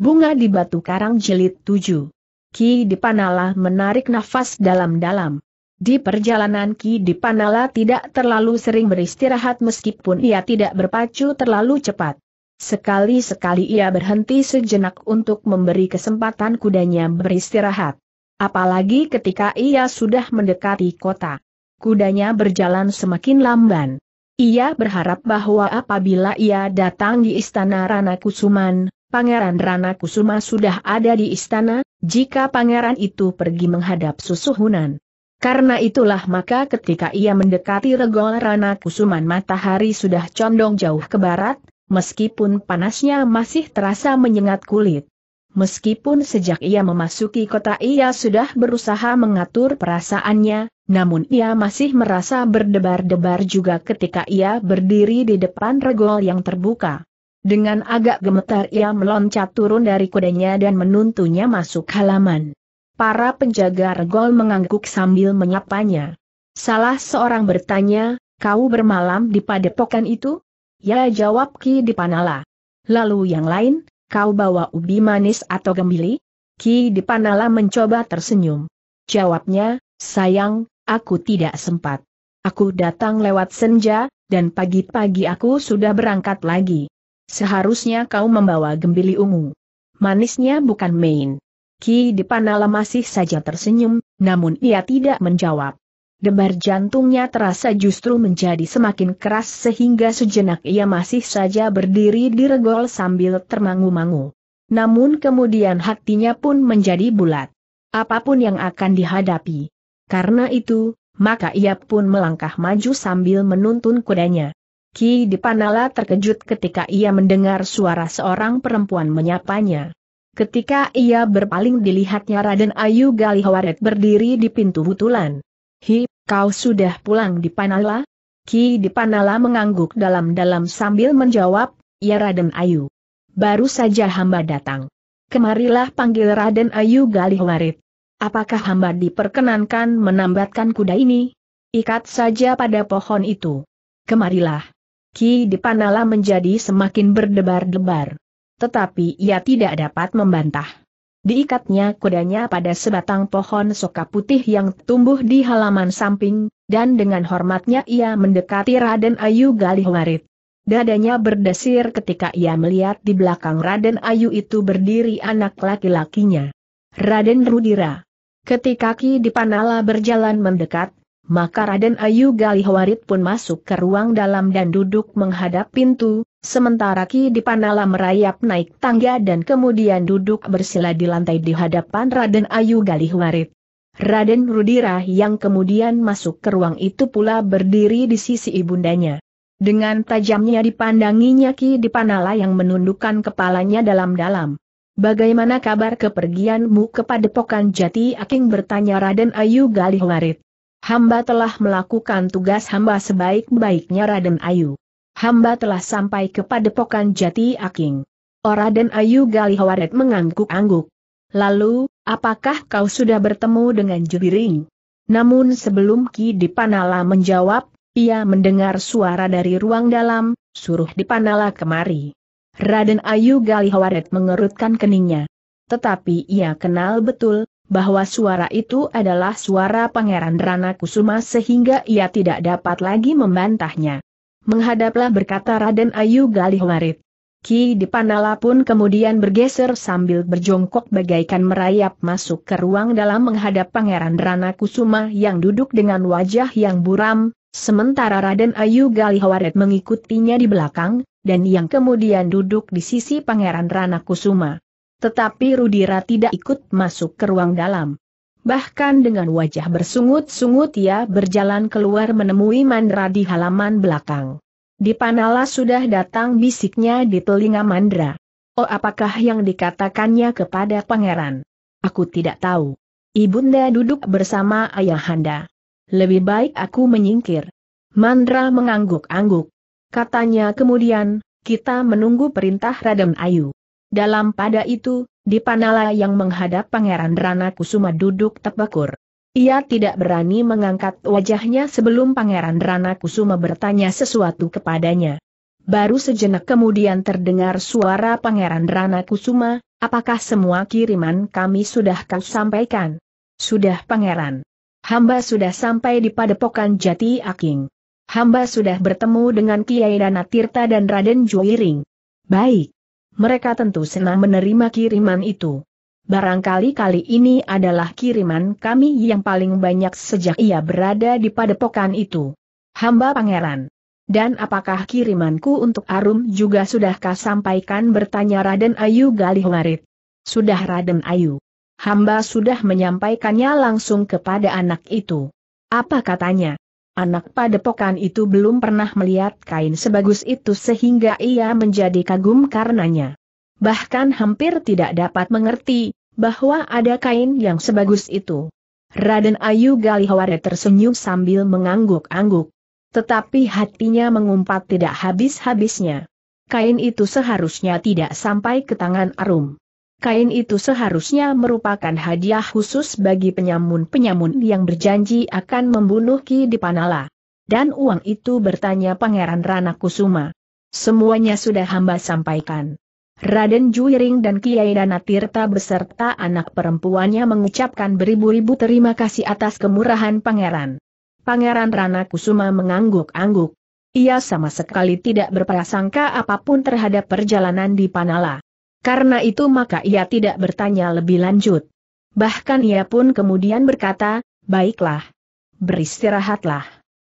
Bunga di Batu Karang Jilid 7 Ki Dipanala menarik nafas dalam-dalam. Di perjalanan Ki Dipanala tidak terlalu sering beristirahat meskipun ia tidak berpacu terlalu cepat. Sekali-sekali ia berhenti sejenak untuk memberi kesempatan kudanya beristirahat. Apalagi ketika ia sudah mendekati kota. Kudanya berjalan semakin lamban. Ia berharap bahwa apabila ia datang di istana Rana Kusuman, Pangeran Rana Kusuma sudah ada di istana, jika pangeran itu pergi menghadap susuhunan. Karena itulah maka ketika ia mendekati regol Rana Kusuman matahari sudah condong jauh ke barat, meskipun panasnya masih terasa menyengat kulit. Meskipun sejak ia memasuki kota ia sudah berusaha mengatur perasaannya, namun ia masih merasa berdebar-debar juga ketika ia berdiri di depan regol yang terbuka. Dengan agak gemetar ia meloncat turun dari kudanya dan menuntunnya masuk halaman. Para penjaga regol mengangguk sambil menyapanya. Salah seorang bertanya, kau bermalam di padepokan itu? Ya jawab Ki Dipanala. Lalu yang lain, kau bawa ubi manis atau gembili? Ki Dipanala mencoba tersenyum. Jawabnya, sayang, aku tidak sempat. Aku datang lewat senja, dan pagi-pagi aku sudah berangkat lagi. Seharusnya kau membawa gembili ungu. Manisnya bukan main. Ki Dipanala masih saja tersenyum, namun ia tidak menjawab. Debar jantungnya terasa justru menjadi semakin keras sehingga sejenak ia masih saja berdiri di regol sambil termangu-mangu. Namun kemudian hatinya pun menjadi bulat. Apapun yang akan dihadapi. Karena itu, maka ia pun melangkah maju sambil menuntun kudanya. Ki Dipanala terkejut ketika ia mendengar suara seorang perempuan menyapanya. Ketika ia berpaling dilihatnya Raden Ayu Galihawaret berdiri di pintu butulan. Hi, kau sudah pulang di Ki Dipanala mengangguk dalam-dalam sambil menjawab, ya Raden Ayu. Baru saja hamba datang. Kemarilah panggil Raden Ayu Galihawaret. Apakah hamba diperkenankan menambatkan kuda ini? Ikat saja pada pohon itu. Kemarilah. Ki Dipanala menjadi semakin berdebar-debar. Tetapi ia tidak dapat membantah. Diikatnya kudanya pada sebatang pohon soka putih yang tumbuh di halaman samping, dan dengan hormatnya ia mendekati Raden Ayu Galihwarit. Dadanya berdesir ketika ia melihat di belakang Raden Ayu itu berdiri anak laki-lakinya. Raden Rudira. Ketika Ki Dipanala berjalan mendekat, maka Raden Ayu Galihwarit pun masuk ke ruang dalam dan duduk menghadap pintu, sementara Ki Dipanala merayap naik tangga dan kemudian duduk bersila di lantai di hadapan Raden Ayu Galihwarit. Raden Rudira yang kemudian masuk ke ruang itu pula berdiri di sisi ibundanya. Dengan tajamnya dipandanginya Ki Dipanala yang menundukkan kepalanya dalam-dalam. Bagaimana kabar kepergianmu kepada Pokan Jati Aking bertanya Raden Ayu Galihwarit. Hamba telah melakukan tugas hamba sebaik-baiknya Raden Ayu. Hamba telah sampai kepada padepokan Jati Aking. Oraden oh, Ayu Galihawaret mengangguk-angguk. Lalu, apakah kau sudah bertemu dengan Jubiring? Namun sebelum Ki Dipanala menjawab, ia mendengar suara dari ruang dalam, suruh Dipanala kemari. Raden Ayu Galihawaret mengerutkan keningnya. Tetapi ia kenal betul, bahwa suara itu adalah suara Pangeran Rana Kusuma sehingga ia tidak dapat lagi membantahnya. Menghadaplah berkata Raden Ayu Galih Galihwarit. Ki Dipanala pun kemudian bergeser sambil berjongkok bagaikan merayap masuk ke ruang dalam menghadap Pangeran Rana Kusuma yang duduk dengan wajah yang buram, sementara Raden Ayu Galihwaret mengikutinya di belakang, dan yang kemudian duduk di sisi Pangeran Rana Kusuma. Tetapi Rudira tidak ikut masuk ke ruang dalam. Bahkan dengan wajah bersungut-sungut ia berjalan keluar menemui Mandra di halaman belakang. Di Panala sudah datang bisiknya di telinga Mandra. Oh apakah yang dikatakannya kepada pangeran? Aku tidak tahu. Ibunda duduk bersama ayahanda. Lebih baik aku menyingkir. Mandra mengangguk-angguk. Katanya kemudian, kita menunggu perintah Raden Ayu. Dalam pada itu, Dipanala yang menghadap Pangeran Rana Kusuma duduk tebakur. Ia tidak berani mengangkat wajahnya sebelum Pangeran Rana Kusuma bertanya sesuatu kepadanya. Baru sejenak kemudian terdengar suara Pangeran Rana Kusuma, apakah semua kiriman kami sudah kau sampaikan? Sudah Pangeran. Hamba sudah sampai di padepokan Jati Aking. Hamba sudah bertemu dengan Kiai Dana Tirta dan Raden Juiring. Baik. Mereka tentu senang menerima kiriman itu. Barangkali kali ini adalah kiriman kami yang paling banyak sejak ia berada di padepokan itu. Hamba pangeran. Dan apakah kirimanku untuk Arum juga sudahkah sampaikan bertanya Raden Ayu Galih Ngarit? Sudah Raden Ayu. Hamba sudah menyampaikannya langsung kepada anak itu. Apa katanya? Anak padepokan itu belum pernah melihat kain sebagus itu sehingga ia menjadi kagum karenanya. Bahkan hampir tidak dapat mengerti, bahwa ada kain yang sebagus itu. Raden Ayu Galihaware tersenyum sambil mengangguk-angguk. Tetapi hatinya mengumpat tidak habis-habisnya. Kain itu seharusnya tidak sampai ke tangan Arum. Kain itu seharusnya merupakan hadiah khusus bagi penyamun-penyamun yang berjanji akan membunuh Ki Dipanala. Dan uang itu bertanya Pangeran Rana Kusuma. Semuanya sudah hamba sampaikan. Raden Juiring dan Kiai Dana beserta anak perempuannya mengucapkan beribu-ribu terima kasih atas kemurahan Pangeran. Pangeran Rana Kusuma mengangguk-angguk. Ia sama sekali tidak berprasangka apapun terhadap perjalanan di Panala. Karena itu maka ia tidak bertanya lebih lanjut. Bahkan ia pun kemudian berkata, baiklah. Beristirahatlah.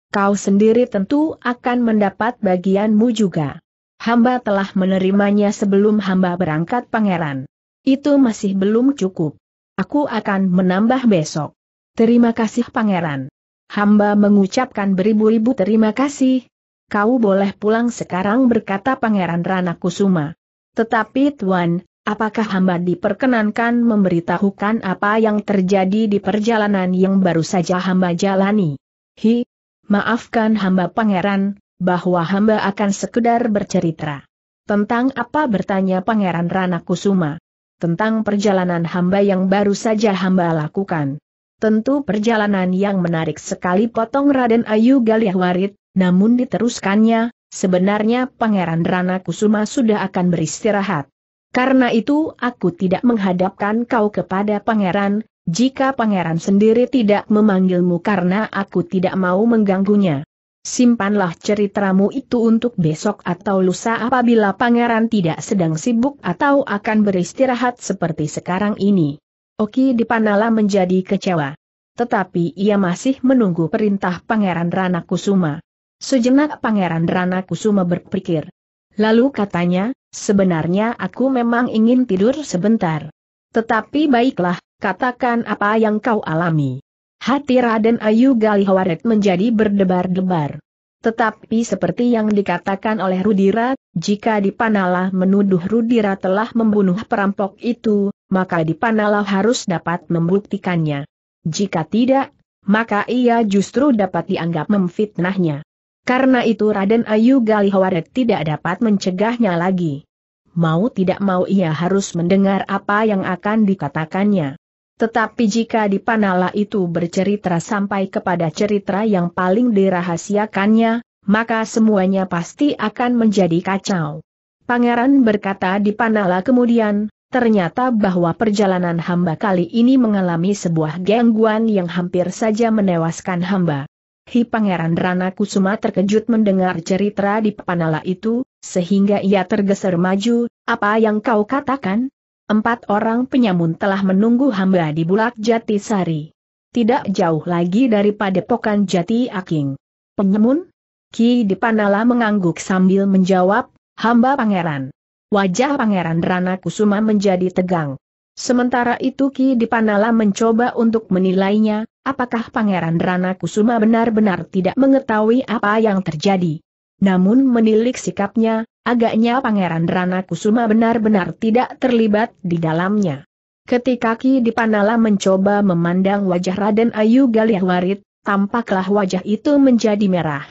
Kau sendiri tentu akan mendapat bagianmu juga. Hamba telah menerimanya sebelum hamba berangkat pangeran. Itu masih belum cukup. Aku akan menambah besok. Terima kasih pangeran. Hamba mengucapkan beribu-ribu terima kasih. Kau boleh pulang sekarang berkata Pangeran Rana Kusuma. Tetapi Tuan, apakah hamba diperkenankan memberitahukan apa yang terjadi di perjalanan yang baru saja hamba jalani? Hi, maafkan hamba pangeran, bahwa hamba akan sekedar bercerita. Tentang apa bertanya pangeran Rana Kusuma? Tentang perjalanan hamba yang baru saja hamba lakukan. Tentu perjalanan yang menarik sekali potong Raden Ayu Galiahwarit, namun diteruskannya, Sebenarnya Pangeran Rana Kusuma sudah akan beristirahat. Karena itu aku tidak menghadapkan kau kepada pangeran, jika pangeran sendiri tidak memanggilmu karena aku tidak mau mengganggunya. Simpanlah ceritamu itu untuk besok atau lusa apabila pangeran tidak sedang sibuk atau akan beristirahat seperti sekarang ini. Oki Dipanala menjadi kecewa. Tetapi ia masih menunggu perintah Pangeran Rana Kusuma. Sejenak Pangeran Rana Kusuma berpikir. Lalu katanya, sebenarnya aku memang ingin tidur sebentar. Tetapi baiklah, katakan apa yang kau alami. Hati Raden Ayu Galihawaret menjadi berdebar-debar. Tetapi seperti yang dikatakan oleh Rudira, jika Dipanala menuduh Rudira telah membunuh perampok itu, maka Dipanala harus dapat membuktikannya. Jika tidak, maka ia justru dapat dianggap memfitnahnya. Karena itu Raden Ayu Galihawaret tidak dapat mencegahnya lagi. Mau tidak mau ia harus mendengar apa yang akan dikatakannya. Tetapi jika Dipanala itu bercerita sampai kepada cerita yang paling dirahasiakannya, maka semuanya pasti akan menjadi kacau. Pangeran berkata Dipanala kemudian, ternyata bahwa perjalanan hamba kali ini mengalami sebuah gangguan yang hampir saja menewaskan hamba. Hi Pangeran Rana Kusuma terkejut mendengar cerita di Panala itu, sehingga ia tergeser maju, apa yang kau katakan? Empat orang penyamun telah menunggu hamba di Bulak Sari. Tidak jauh lagi daripada padepokan Jati Aking. Penyamun? Ki Panala mengangguk sambil menjawab, hamba pangeran. Wajah pangeran Rana Kusuma menjadi tegang. Sementara itu Ki Dipanala mencoba untuk menilainya, apakah Pangeran Rana Kusuma benar-benar tidak mengetahui apa yang terjadi. Namun menilik sikapnya, agaknya Pangeran Rana Kusuma benar-benar tidak terlibat di dalamnya. Ketika Ki Dipanala mencoba memandang wajah Raden Ayu Galihwarit, tampaklah wajah itu menjadi merah.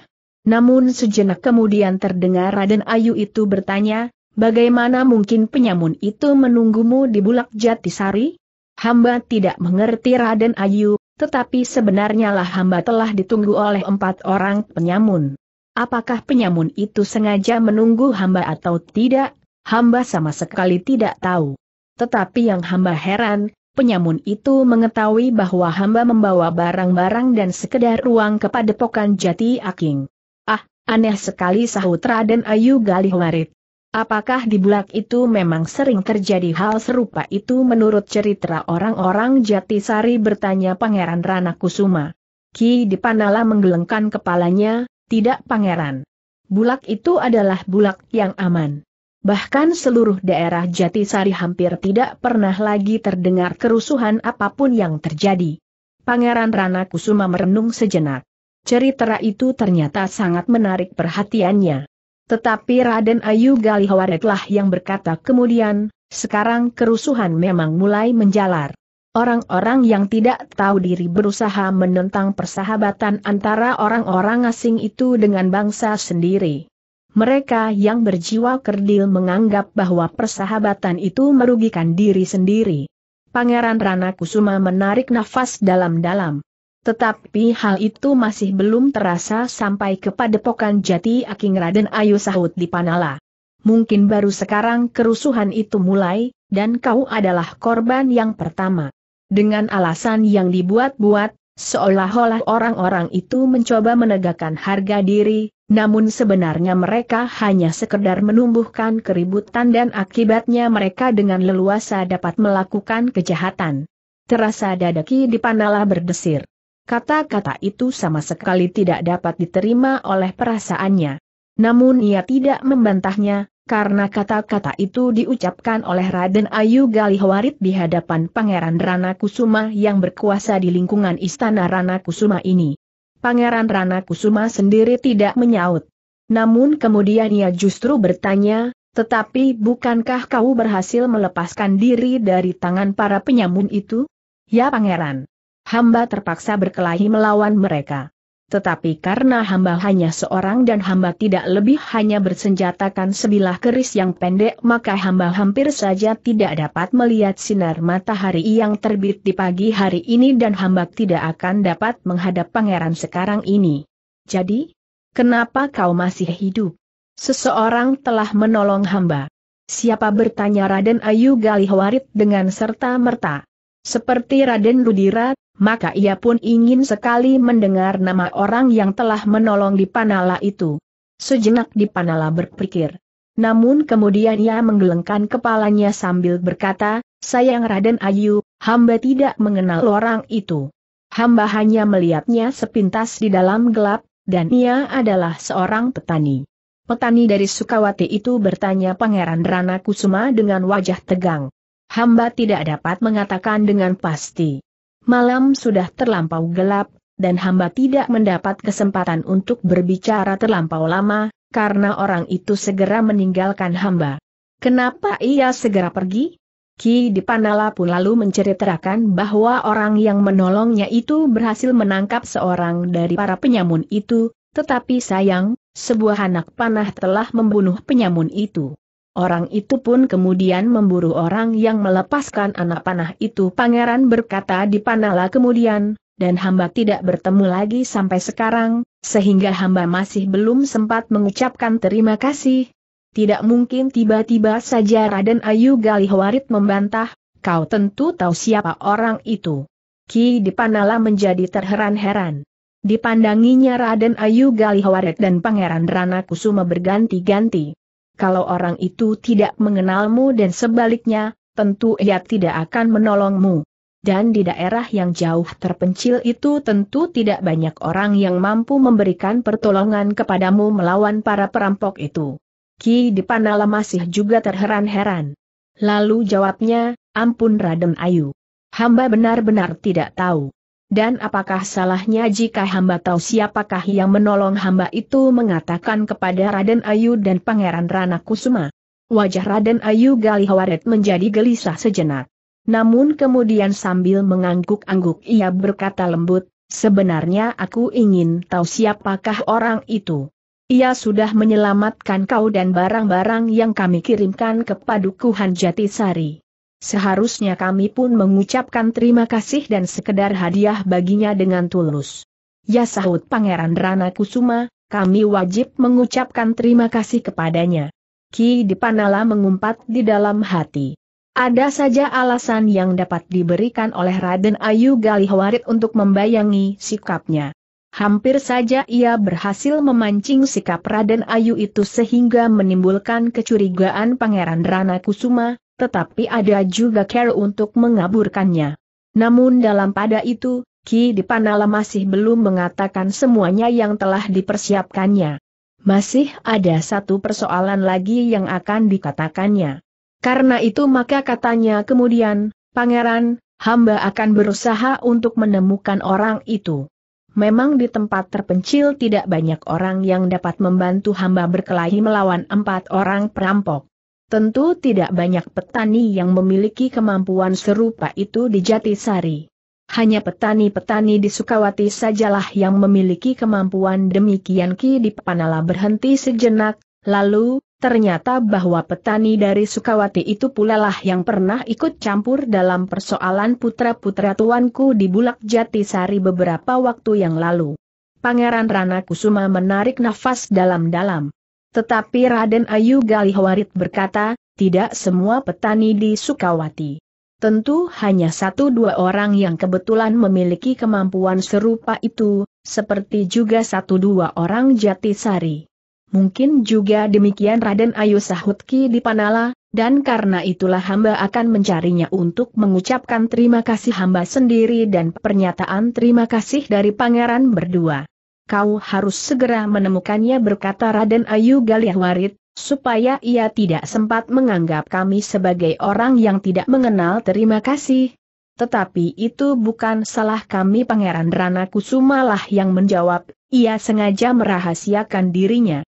Namun sejenak kemudian terdengar Raden Ayu itu bertanya, bagaimana mungkin penyamun itu menunggumu di Bulak Jatisari? Hamba tidak mengerti Raden Ayu, tetapi sebenarnya lah hamba telah ditunggu oleh empat orang penyamun. Apakah penyamun itu sengaja menunggu hamba atau tidak, hamba sama sekali tidak tahu. Tetapi yang hamba heran, penyamun itu mengetahui bahwa hamba membawa barang-barang dan sekedar ruang kepada pokan jati aking. Ah, aneh sekali sahut Raden Ayu galih Warit. Apakah di bulak itu memang sering terjadi hal serupa itu menurut cerita orang-orang Jatisari bertanya Pangeran Rana Kusuma. Ki Dipanala menggelengkan kepalanya, tidak pangeran. Bulak itu adalah bulak yang aman. Bahkan seluruh daerah Jatisari hampir tidak pernah lagi terdengar kerusuhan apapun yang terjadi. Pangeran Rana Kusuma merenung sejenak. Cerita itu ternyata sangat menarik perhatiannya. Tetapi Raden Ayu Galihwaretlah yang berkata kemudian, sekarang kerusuhan memang mulai menjalar. Orang-orang yang tidak tahu diri berusaha menentang persahabatan antara orang-orang asing itu dengan bangsa sendiri. Mereka yang berjiwa kerdil menganggap bahwa persahabatan itu merugikan diri sendiri. Pangeran Rana Kusuma menarik nafas dalam-dalam. Tetapi hal itu masih belum terasa sampai kepada pokan jati Aking Raden Ayu Sahut di Panala. Mungkin baru sekarang kerusuhan itu mulai, dan kau adalah korban yang pertama. Dengan alasan yang dibuat-buat, seolah-olah orang-orang itu mencoba menegakkan harga diri, namun sebenarnya mereka hanya sekedar menumbuhkan keributan dan akibatnya mereka dengan leluasa dapat melakukan kejahatan. Terasa dadaki di Panala berdesir. Kata-kata itu sama sekali tidak dapat diterima oleh perasaannya. Namun ia tidak membantahnya, karena kata-kata itu diucapkan oleh Raden Ayu Galihwarit di hadapan Pangeran Rana Kusuma yang berkuasa di lingkungan Istana Rana Kusuma ini. Pangeran Rana Kusuma sendiri tidak menyaut. Namun kemudian ia justru bertanya, tetapi bukankah kau berhasil melepaskan diri dari tangan para penyamun itu? Ya pangeran hamba terpaksa berkelahi melawan mereka. Tetapi karena hamba hanya seorang dan hamba tidak lebih hanya bersenjatakan sebilah keris yang pendek maka hamba hampir saja tidak dapat melihat sinar matahari yang terbit di pagi hari ini dan hamba tidak akan dapat menghadap pangeran sekarang ini. Jadi, kenapa kau masih hidup? Seseorang telah menolong hamba. Siapa bertanya Raden Ayu Galihwarit dengan serta merta. Seperti Raden Ludira, maka ia pun ingin sekali mendengar nama orang yang telah menolong di Panala itu. Sejenak di Panala berpikir. Namun kemudian ia menggelengkan kepalanya sambil berkata, Sayang Raden Ayu, hamba tidak mengenal orang itu. Hamba hanya melihatnya sepintas di dalam gelap, dan ia adalah seorang petani. Petani dari Sukawati itu bertanya Pangeran Rana Kusuma dengan wajah tegang hamba tidak dapat mengatakan dengan pasti. Malam sudah terlampau gelap, dan hamba tidak mendapat kesempatan untuk berbicara terlampau lama, karena orang itu segera meninggalkan hamba. Kenapa ia segera pergi? Ki Dipanala pun lalu menceritakan bahwa orang yang menolongnya itu berhasil menangkap seorang dari para penyamun itu, tetapi sayang, sebuah anak panah telah membunuh penyamun itu. Orang itu pun kemudian memburu orang yang melepaskan anak panah itu pangeran berkata di panala kemudian, dan hamba tidak bertemu lagi sampai sekarang, sehingga hamba masih belum sempat mengucapkan terima kasih. Tidak mungkin tiba-tiba saja Raden Ayu Galihwarit membantah, kau tentu tahu siapa orang itu. Ki Dipanala menjadi terheran-heran. Dipandanginya Raden Ayu Galihwarit dan Pangeran Rana Kusuma berganti-ganti kalau orang itu tidak mengenalmu dan sebaliknya, tentu ia tidak akan menolongmu. Dan di daerah yang jauh terpencil itu tentu tidak banyak orang yang mampu memberikan pertolongan kepadamu melawan para perampok itu. Ki Dipanala masih juga terheran-heran. Lalu jawabnya, ampun Raden Ayu. Hamba benar-benar tidak tahu. Dan apakah salahnya jika hamba tahu siapakah yang menolong hamba itu mengatakan kepada Raden Ayu dan Pangeran Rana Kusuma? Wajah Raden Ayu Galihawaret menjadi gelisah sejenak. Namun kemudian sambil mengangguk-angguk ia berkata lembut, sebenarnya aku ingin tahu siapakah orang itu. Ia sudah menyelamatkan kau dan barang-barang yang kami kirimkan ke Padukuhan Jatisari. Seharusnya kami pun mengucapkan terima kasih dan sekedar hadiah baginya dengan tulus. Ya sahut Pangeran Rana Kusuma, kami wajib mengucapkan terima kasih kepadanya. Ki Dipanala mengumpat di dalam hati. Ada saja alasan yang dapat diberikan oleh Raden Ayu Galihwarit untuk membayangi sikapnya. Hampir saja ia berhasil memancing sikap Raden Ayu itu sehingga menimbulkan kecurigaan Pangeran Rana Kusuma, tetapi ada juga care untuk mengaburkannya. Namun dalam pada itu, Ki Dipanala masih belum mengatakan semuanya yang telah dipersiapkannya. Masih ada satu persoalan lagi yang akan dikatakannya. Karena itu maka katanya kemudian, Pangeran, hamba akan berusaha untuk menemukan orang itu. Memang di tempat terpencil tidak banyak orang yang dapat membantu hamba berkelahi melawan empat orang perampok. Tentu tidak banyak petani yang memiliki kemampuan serupa itu di Jatisari. Hanya petani-petani di Sukawati sajalah yang memiliki kemampuan demikian Ki di Panala berhenti sejenak, lalu, ternyata bahwa petani dari Sukawati itu pula lah yang pernah ikut campur dalam persoalan putra-putra tuanku di Bulak Jatisari beberapa waktu yang lalu. Pangeran Rana Kusuma menarik nafas dalam-dalam. Tetapi Raden Ayu Galihwarit berkata, tidak semua petani di Sukawati. Tentu hanya satu dua orang yang kebetulan memiliki kemampuan serupa itu, seperti juga satu dua orang Jatisari. Mungkin juga demikian Raden Ayu Sahutki di Panala, dan karena itulah hamba akan mencarinya untuk mengucapkan terima kasih hamba sendiri dan pernyataan terima kasih dari pangeran berdua kau harus segera menemukannya berkata Raden Ayu Galih Galiahwarit, supaya ia tidak sempat menganggap kami sebagai orang yang tidak mengenal terima kasih. Tetapi itu bukan salah kami Pangeran Rana Kusumalah yang menjawab, ia sengaja merahasiakan dirinya.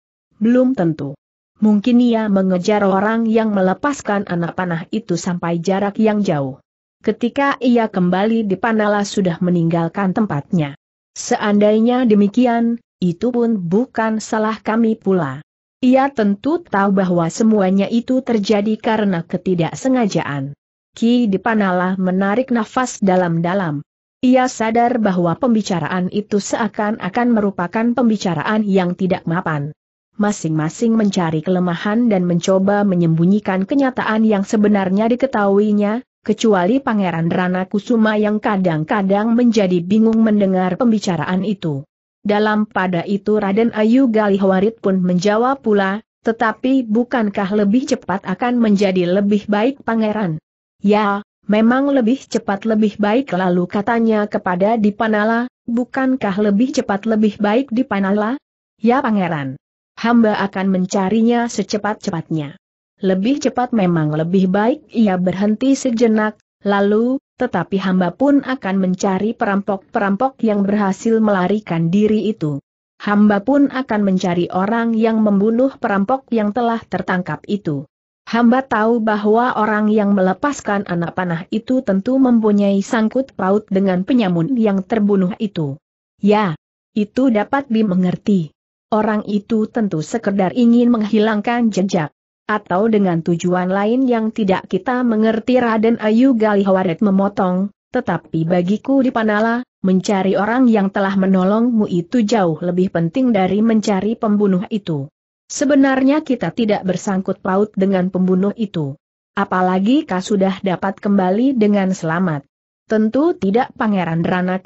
Belum tentu. Mungkin ia mengejar orang yang melepaskan anak panah itu sampai jarak yang jauh. Ketika ia kembali di Panala sudah meninggalkan tempatnya. Seandainya demikian, itu pun bukan salah kami pula. Ia tentu tahu bahwa semuanya itu terjadi karena ketidaksengajaan. Ki Dipanala menarik nafas dalam-dalam. Ia sadar bahwa pembicaraan itu seakan-akan merupakan pembicaraan yang tidak mapan. Masing-masing mencari kelemahan dan mencoba menyembunyikan kenyataan yang sebenarnya diketahuinya, kecuali Pangeran Rana Kusuma yang kadang-kadang menjadi bingung mendengar pembicaraan itu. Dalam pada itu Raden Ayu Galihwarit pun menjawab pula, tetapi bukankah lebih cepat akan menjadi lebih baik pangeran? Ya, memang lebih cepat lebih baik lalu katanya kepada Dipanala, bukankah lebih cepat lebih baik Dipanala? Ya pangeran. Hamba akan mencarinya secepat-cepatnya. Lebih cepat memang lebih baik ia berhenti sejenak, lalu, tetapi hamba pun akan mencari perampok-perampok yang berhasil melarikan diri itu. Hamba pun akan mencari orang yang membunuh perampok yang telah tertangkap itu. Hamba tahu bahwa orang yang melepaskan anak panah itu tentu mempunyai sangkut paut dengan penyamun yang terbunuh itu. Ya, itu dapat dimengerti. Orang itu tentu sekedar ingin menghilangkan jejak atau dengan tujuan lain yang tidak kita mengerti Raden Ayu Galihawaret memotong, tetapi bagiku di Panala, mencari orang yang telah menolongmu itu jauh lebih penting dari mencari pembunuh itu. Sebenarnya kita tidak bersangkut paut dengan pembunuh itu. Apalagi kau sudah dapat kembali dengan selamat. Tentu tidak Pangeran Rana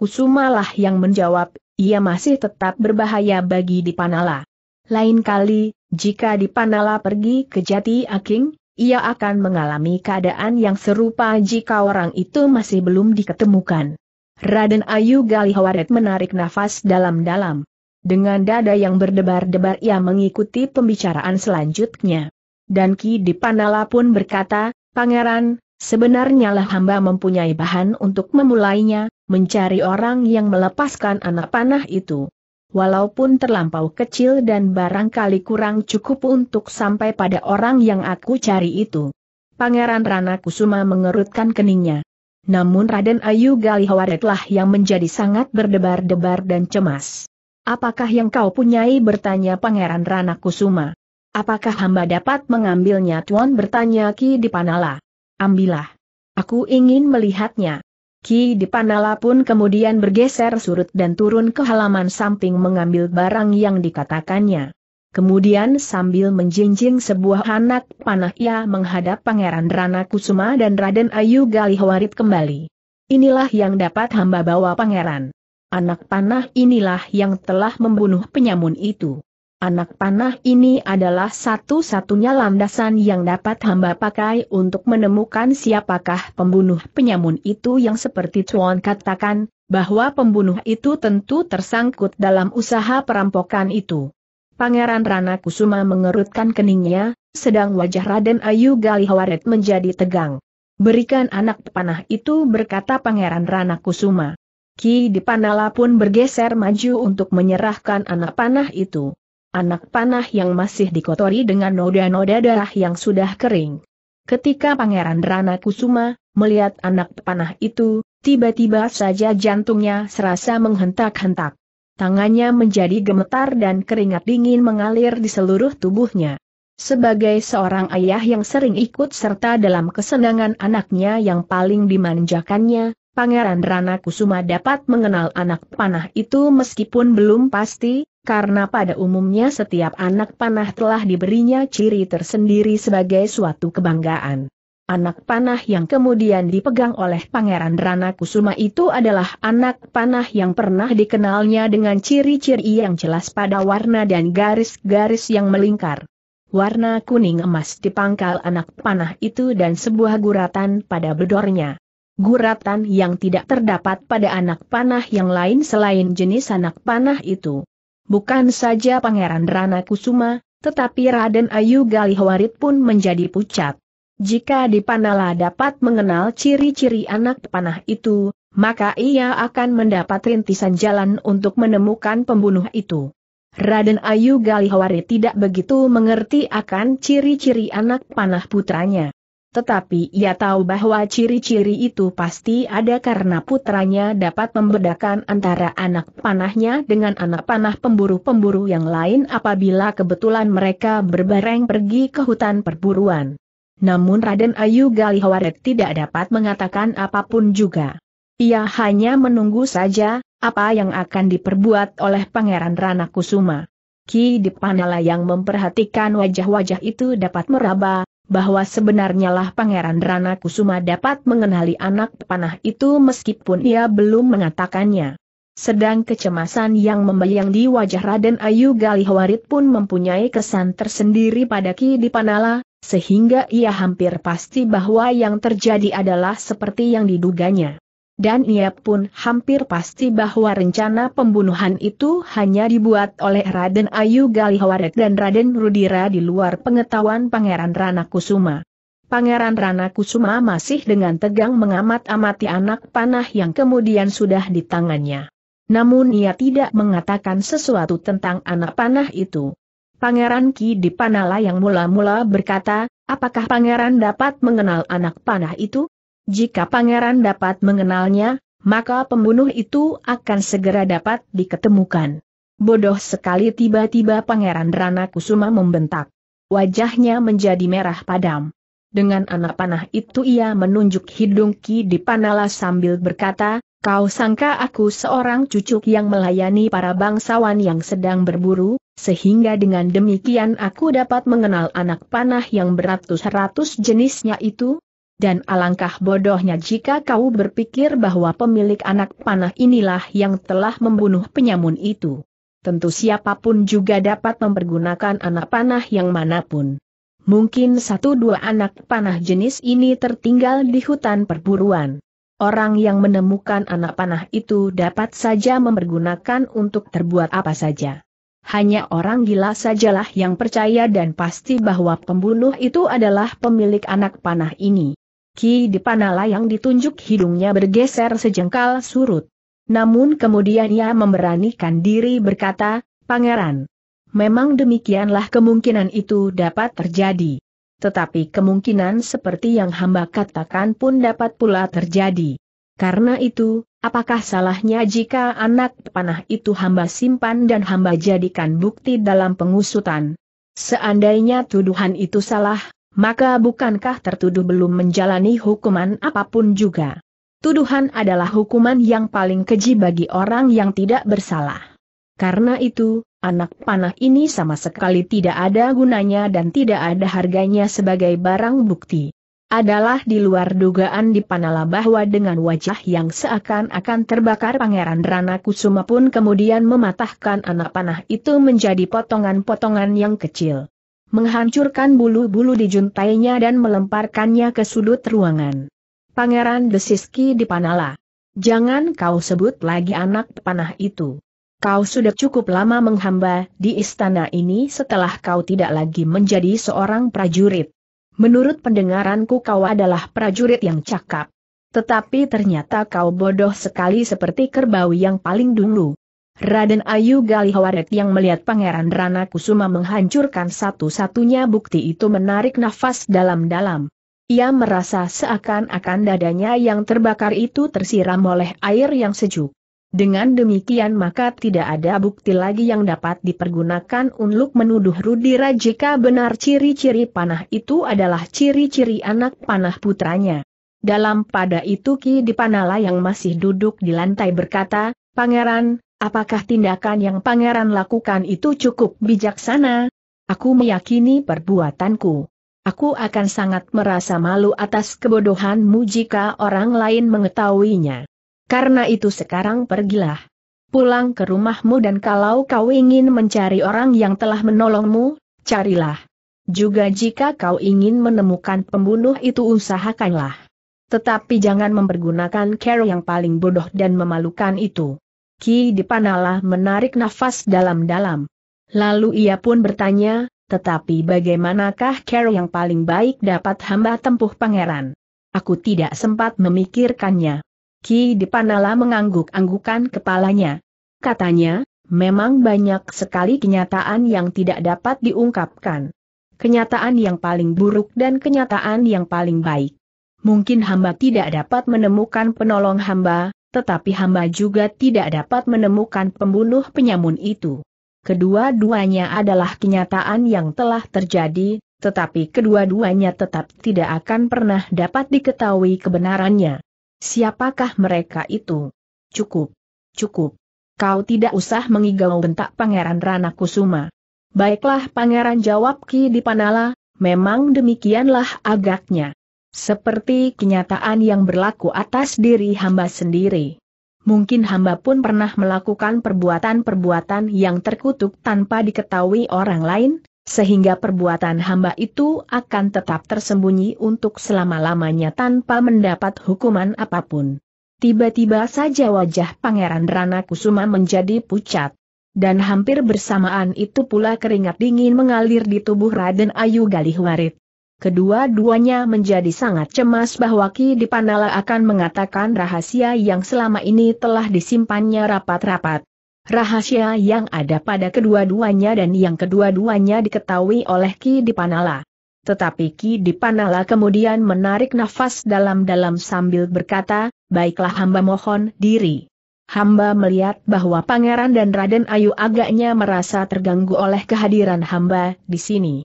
lah yang menjawab, ia masih tetap berbahaya bagi Dipanala. Lain kali, jika Dipanala pergi ke Jati Aking, ia akan mengalami keadaan yang serupa jika orang itu masih belum diketemukan. Raden Ayu Galihawaret menarik nafas dalam-dalam. Dengan dada yang berdebar-debar ia mengikuti pembicaraan selanjutnya. Dan Ki Dipanala pun berkata, Pangeran, sebenarnya lah hamba mempunyai bahan untuk memulainya, mencari orang yang melepaskan anak panah itu walaupun terlampau kecil dan barangkali kurang cukup untuk sampai pada orang yang aku cari itu. Pangeran Rana Kusuma mengerutkan keningnya. Namun Raden Ayu Galihawaretlah yang menjadi sangat berdebar-debar dan cemas. Apakah yang kau punyai bertanya Pangeran Rana Kusuma? Apakah hamba dapat mengambilnya Tuan bertanya Ki Dipanala? Ambillah. Aku ingin melihatnya. Ki Dipanala pun kemudian bergeser surut dan turun ke halaman samping mengambil barang yang dikatakannya. Kemudian sambil menjinjing sebuah anak panah ia menghadap Pangeran Rana Kusuma dan Raden Ayu Galihwarit kembali. Inilah yang dapat hamba bawa pangeran. Anak panah inilah yang telah membunuh penyamun itu. Anak panah ini adalah satu-satunya landasan yang dapat hamba pakai untuk menemukan siapakah pembunuh penyamun itu yang seperti Chuan katakan, bahwa pembunuh itu tentu tersangkut dalam usaha perampokan itu. Pangeran Rana Kusuma mengerutkan keningnya, sedang wajah Raden Ayu Galihawaret menjadi tegang. Berikan anak panah itu berkata Pangeran Rana Kusuma. Ki Dipanala pun bergeser maju untuk menyerahkan anak panah itu. Anak panah yang masih dikotori dengan noda-noda darah yang sudah kering. Ketika Pangeran Rana Kusuma melihat anak panah itu, tiba-tiba saja jantungnya serasa menghentak-hentak. Tangannya menjadi gemetar dan keringat dingin mengalir di seluruh tubuhnya. Sebagai seorang ayah yang sering ikut serta dalam kesenangan anaknya yang paling dimanjakannya, Pangeran Rana Kusuma dapat mengenal anak panah itu meskipun belum pasti, karena pada umumnya setiap anak panah telah diberinya ciri tersendiri sebagai suatu kebanggaan. Anak panah yang kemudian dipegang oleh Pangeran Rana Kusuma itu adalah anak panah yang pernah dikenalnya dengan ciri-ciri yang jelas pada warna dan garis-garis yang melingkar. Warna kuning emas di pangkal anak panah itu dan sebuah guratan pada bedornya. Guratan yang tidak terdapat pada anak panah yang lain selain jenis anak panah itu. Bukan saja Pangeran Rana Kusuma, tetapi Raden Ayu Galihwarit pun menjadi pucat. Jika Dipanala dapat mengenal ciri-ciri anak panah itu, maka ia akan mendapat rintisan jalan untuk menemukan pembunuh itu. Raden Ayu Galihwari tidak begitu mengerti akan ciri-ciri anak panah putranya. Tetapi ia tahu bahwa ciri-ciri itu pasti ada karena putranya dapat membedakan antara anak panahnya dengan anak panah pemburu-pemburu yang lain apabila kebetulan mereka berbareng pergi ke hutan perburuan. Namun Raden Ayu Galihawaret tidak dapat mengatakan apapun juga. Ia hanya menunggu saja, apa yang akan diperbuat oleh Pangeran Rana Kusuma. Ki Dipanala yang memperhatikan wajah-wajah itu dapat meraba, bahwa sebenarnya lah Pangeran Rana Kusuma dapat mengenali anak panah itu meskipun ia belum mengatakannya. Sedang kecemasan yang membayang di wajah Raden Ayu Galihwarit pun mempunyai kesan tersendiri pada Ki Dipanala, sehingga ia hampir pasti bahwa yang terjadi adalah seperti yang diduganya dan ia pun hampir pasti bahwa rencana pembunuhan itu hanya dibuat oleh Raden Ayu Galihwaret dan Raden Rudira di luar pengetahuan Pangeran Rana Kusuma. Pangeran Rana Kusuma masih dengan tegang mengamat-amati anak panah yang kemudian sudah di tangannya. Namun ia tidak mengatakan sesuatu tentang anak panah itu. Pangeran Ki Dipanala yang mula-mula berkata, apakah pangeran dapat mengenal anak panah itu? Jika pangeran dapat mengenalnya, maka pembunuh itu akan segera dapat diketemukan. Bodoh sekali tiba-tiba pangeran Rana Kusuma membentak. Wajahnya menjadi merah padam. Dengan anak panah itu ia menunjuk hidung Ki Dipanala sambil berkata, Kau sangka aku seorang cucuk yang melayani para bangsawan yang sedang berburu, sehingga dengan demikian aku dapat mengenal anak panah yang beratus-ratus jenisnya itu? dan alangkah bodohnya jika kau berpikir bahwa pemilik anak panah inilah yang telah membunuh penyamun itu. Tentu siapapun juga dapat mempergunakan anak panah yang manapun. Mungkin satu dua anak panah jenis ini tertinggal di hutan perburuan. Orang yang menemukan anak panah itu dapat saja mempergunakan untuk terbuat apa saja. Hanya orang gila sajalah yang percaya dan pasti bahwa pembunuh itu adalah pemilik anak panah ini. Ki Dipanala yang ditunjuk hidungnya bergeser sejengkal surut. Namun kemudian ia memberanikan diri berkata, Pangeran, memang demikianlah kemungkinan itu dapat terjadi. Tetapi kemungkinan seperti yang hamba katakan pun dapat pula terjadi. Karena itu, apakah salahnya jika anak panah itu hamba simpan dan hamba jadikan bukti dalam pengusutan? Seandainya tuduhan itu salah, maka bukankah tertuduh belum menjalani hukuman apapun juga? Tuduhan adalah hukuman yang paling keji bagi orang yang tidak bersalah. Karena itu, anak panah ini sama sekali tidak ada gunanya dan tidak ada harganya sebagai barang bukti adalah di luar dugaan di Panala bahwa dengan wajah yang seakan-akan terbakar Pangeran Rana Kusuma pun kemudian mematahkan anak panah itu menjadi potongan-potongan yang kecil menghancurkan bulu-bulu di juntainya dan melemparkannya ke sudut ruangan. Pangeran Desiski dipanala. Jangan kau sebut lagi anak panah itu. Kau sudah cukup lama menghamba di istana ini setelah kau tidak lagi menjadi seorang prajurit. Menurut pendengaranku kau adalah prajurit yang cakap. Tetapi ternyata kau bodoh sekali seperti kerbau yang paling dulu. Raden Ayu Galihawaret yang melihat Pangeran Rana Kusuma menghancurkan satu-satunya bukti itu menarik nafas dalam-dalam. Ia merasa seakan-akan dadanya yang terbakar itu tersiram oleh air yang sejuk. Dengan demikian maka tidak ada bukti lagi yang dapat dipergunakan untuk menuduh Rudira jika benar ciri-ciri panah itu adalah ciri-ciri anak panah putranya. Dalam pada itu Ki Dipanala yang masih duduk di lantai berkata, Pangeran, Apakah tindakan yang pangeran lakukan itu cukup bijaksana? Aku meyakini perbuatanku. Aku akan sangat merasa malu atas kebodohanmu jika orang lain mengetahuinya. Karena itu sekarang pergilah. Pulang ke rumahmu dan kalau kau ingin mencari orang yang telah menolongmu, carilah. Juga jika kau ingin menemukan pembunuh itu usahakanlah. Tetapi jangan mempergunakan care yang paling bodoh dan memalukan itu. Ki Dipanalah menarik nafas dalam-dalam. Lalu ia pun bertanya, tetapi bagaimanakah cara yang paling baik dapat hamba tempuh pangeran? Aku tidak sempat memikirkannya. Ki Dipanala mengangguk-anggukan kepalanya. Katanya, memang banyak sekali kenyataan yang tidak dapat diungkapkan. Kenyataan yang paling buruk dan kenyataan yang paling baik. Mungkin hamba tidak dapat menemukan penolong hamba, tetapi hamba juga tidak dapat menemukan pembunuh penyamun itu. Kedua-duanya adalah kenyataan yang telah terjadi, tetapi kedua-duanya tetap tidak akan pernah dapat diketahui kebenarannya. Siapakah mereka itu? Cukup, cukup. Kau tidak usah mengigau bentak Pangeran Rana Kusuma. Baiklah Pangeran jawab Ki Dipanala, memang demikianlah agaknya. Seperti kenyataan yang berlaku atas diri hamba sendiri. Mungkin hamba pun pernah melakukan perbuatan-perbuatan yang terkutuk tanpa diketahui orang lain, sehingga perbuatan hamba itu akan tetap tersembunyi untuk selama-lamanya tanpa mendapat hukuman apapun. Tiba-tiba saja wajah Pangeran Rana Kusuma menjadi pucat. Dan hampir bersamaan itu pula keringat dingin mengalir di tubuh Raden Ayu Galihwarit. Kedua-duanya menjadi sangat cemas bahwa Ki Dipanala akan mengatakan rahasia yang selama ini telah disimpannya rapat-rapat. Rahasia yang ada pada kedua-duanya dan yang kedua-duanya diketahui oleh Ki Dipanala. Tetapi Ki Dipanala kemudian menarik nafas dalam-dalam sambil berkata, baiklah hamba mohon diri. Hamba melihat bahwa pangeran dan Raden Ayu agaknya merasa terganggu oleh kehadiran hamba di sini.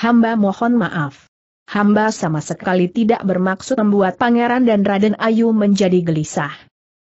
Hamba mohon maaf hamba sama sekali tidak bermaksud membuat Pangeran dan Raden Ayu menjadi gelisah.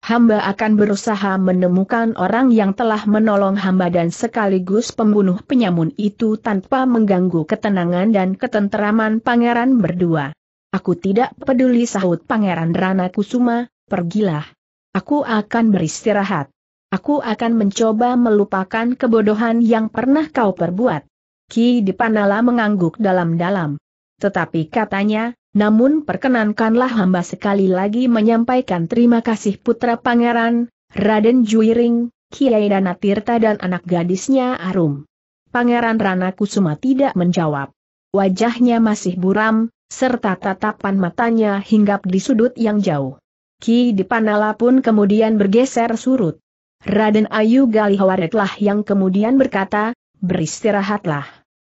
Hamba akan berusaha menemukan orang yang telah menolong hamba dan sekaligus pembunuh penyamun itu tanpa mengganggu ketenangan dan ketenteraman pangeran berdua. Aku tidak peduli sahut pangeran Rana Kusuma, pergilah. Aku akan beristirahat. Aku akan mencoba melupakan kebodohan yang pernah kau perbuat. Ki Dipanala mengangguk dalam-dalam. Tetapi katanya, namun perkenankanlah hamba sekali lagi menyampaikan terima kasih putra pangeran, Raden Juiring, Kiai Dana Tirta dan anak gadisnya Arum. Pangeran Rana Kusuma tidak menjawab. Wajahnya masih buram, serta tatapan matanya hinggap di sudut yang jauh. Ki Dipanala pun kemudian bergeser surut. Raden Ayu Galihawaretlah yang kemudian berkata, beristirahatlah.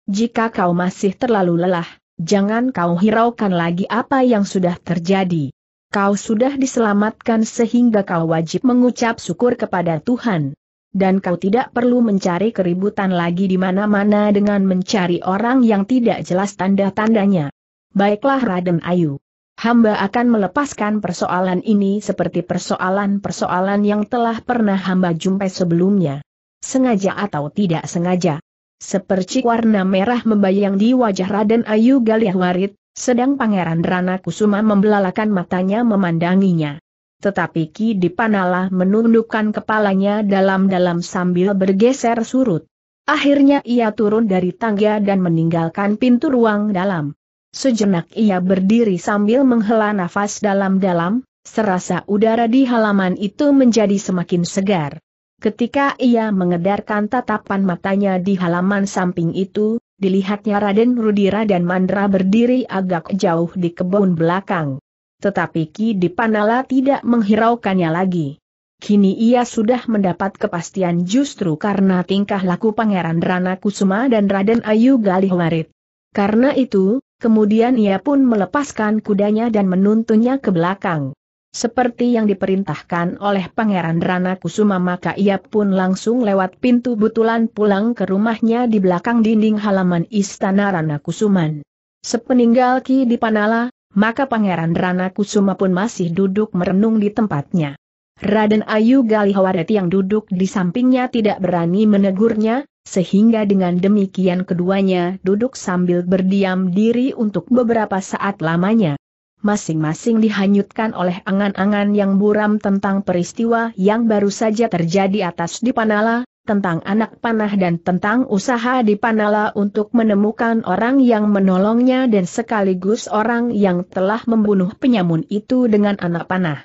Jika kau masih terlalu lelah, jangan kau hiraukan lagi apa yang sudah terjadi. Kau sudah diselamatkan sehingga kau wajib mengucap syukur kepada Tuhan. Dan kau tidak perlu mencari keributan lagi di mana-mana dengan mencari orang yang tidak jelas tanda-tandanya. Baiklah Raden Ayu. Hamba akan melepaskan persoalan ini seperti persoalan-persoalan yang telah pernah hamba jumpai sebelumnya. Sengaja atau tidak sengaja. Sepercik warna merah membayang di wajah Raden Ayu Galih Warid, sedang Pangeran Rana Kusuma membelalakan matanya memandanginya. Tetapi Ki Dipanala menundukkan kepalanya dalam-dalam sambil bergeser surut. Akhirnya ia turun dari tangga dan meninggalkan pintu ruang dalam. Sejenak ia berdiri sambil menghela nafas dalam-dalam, serasa udara di halaman itu menjadi semakin segar. Ketika ia mengedarkan tatapan matanya di halaman samping itu, dilihatnya Raden Rudira dan Mandra berdiri agak jauh di kebun belakang. Tetapi Ki Dipanala tidak menghiraukannya lagi. Kini ia sudah mendapat kepastian justru karena tingkah laku Pangeran Rana Kusuma dan Raden Ayu Galihwarit. Karena itu, kemudian ia pun melepaskan kudanya dan menuntunnya ke belakang. Seperti yang diperintahkan oleh Pangeran Rana Kusuma maka ia pun langsung lewat pintu butulan pulang ke rumahnya di belakang dinding halaman Istana Rana Kusuman. Sepeninggal Ki Dipanala, maka Pangeran Rana Kusuma pun masih duduk merenung di tempatnya. Raden Ayu Galihawadati yang duduk di sampingnya tidak berani menegurnya, sehingga dengan demikian keduanya duduk sambil berdiam diri untuk beberapa saat lamanya masing-masing dihanyutkan oleh angan-angan yang buram tentang peristiwa yang baru saja terjadi atas di Panala, tentang anak panah dan tentang usaha di Panala untuk menemukan orang yang menolongnya dan sekaligus orang yang telah membunuh penyamun itu dengan anak panah.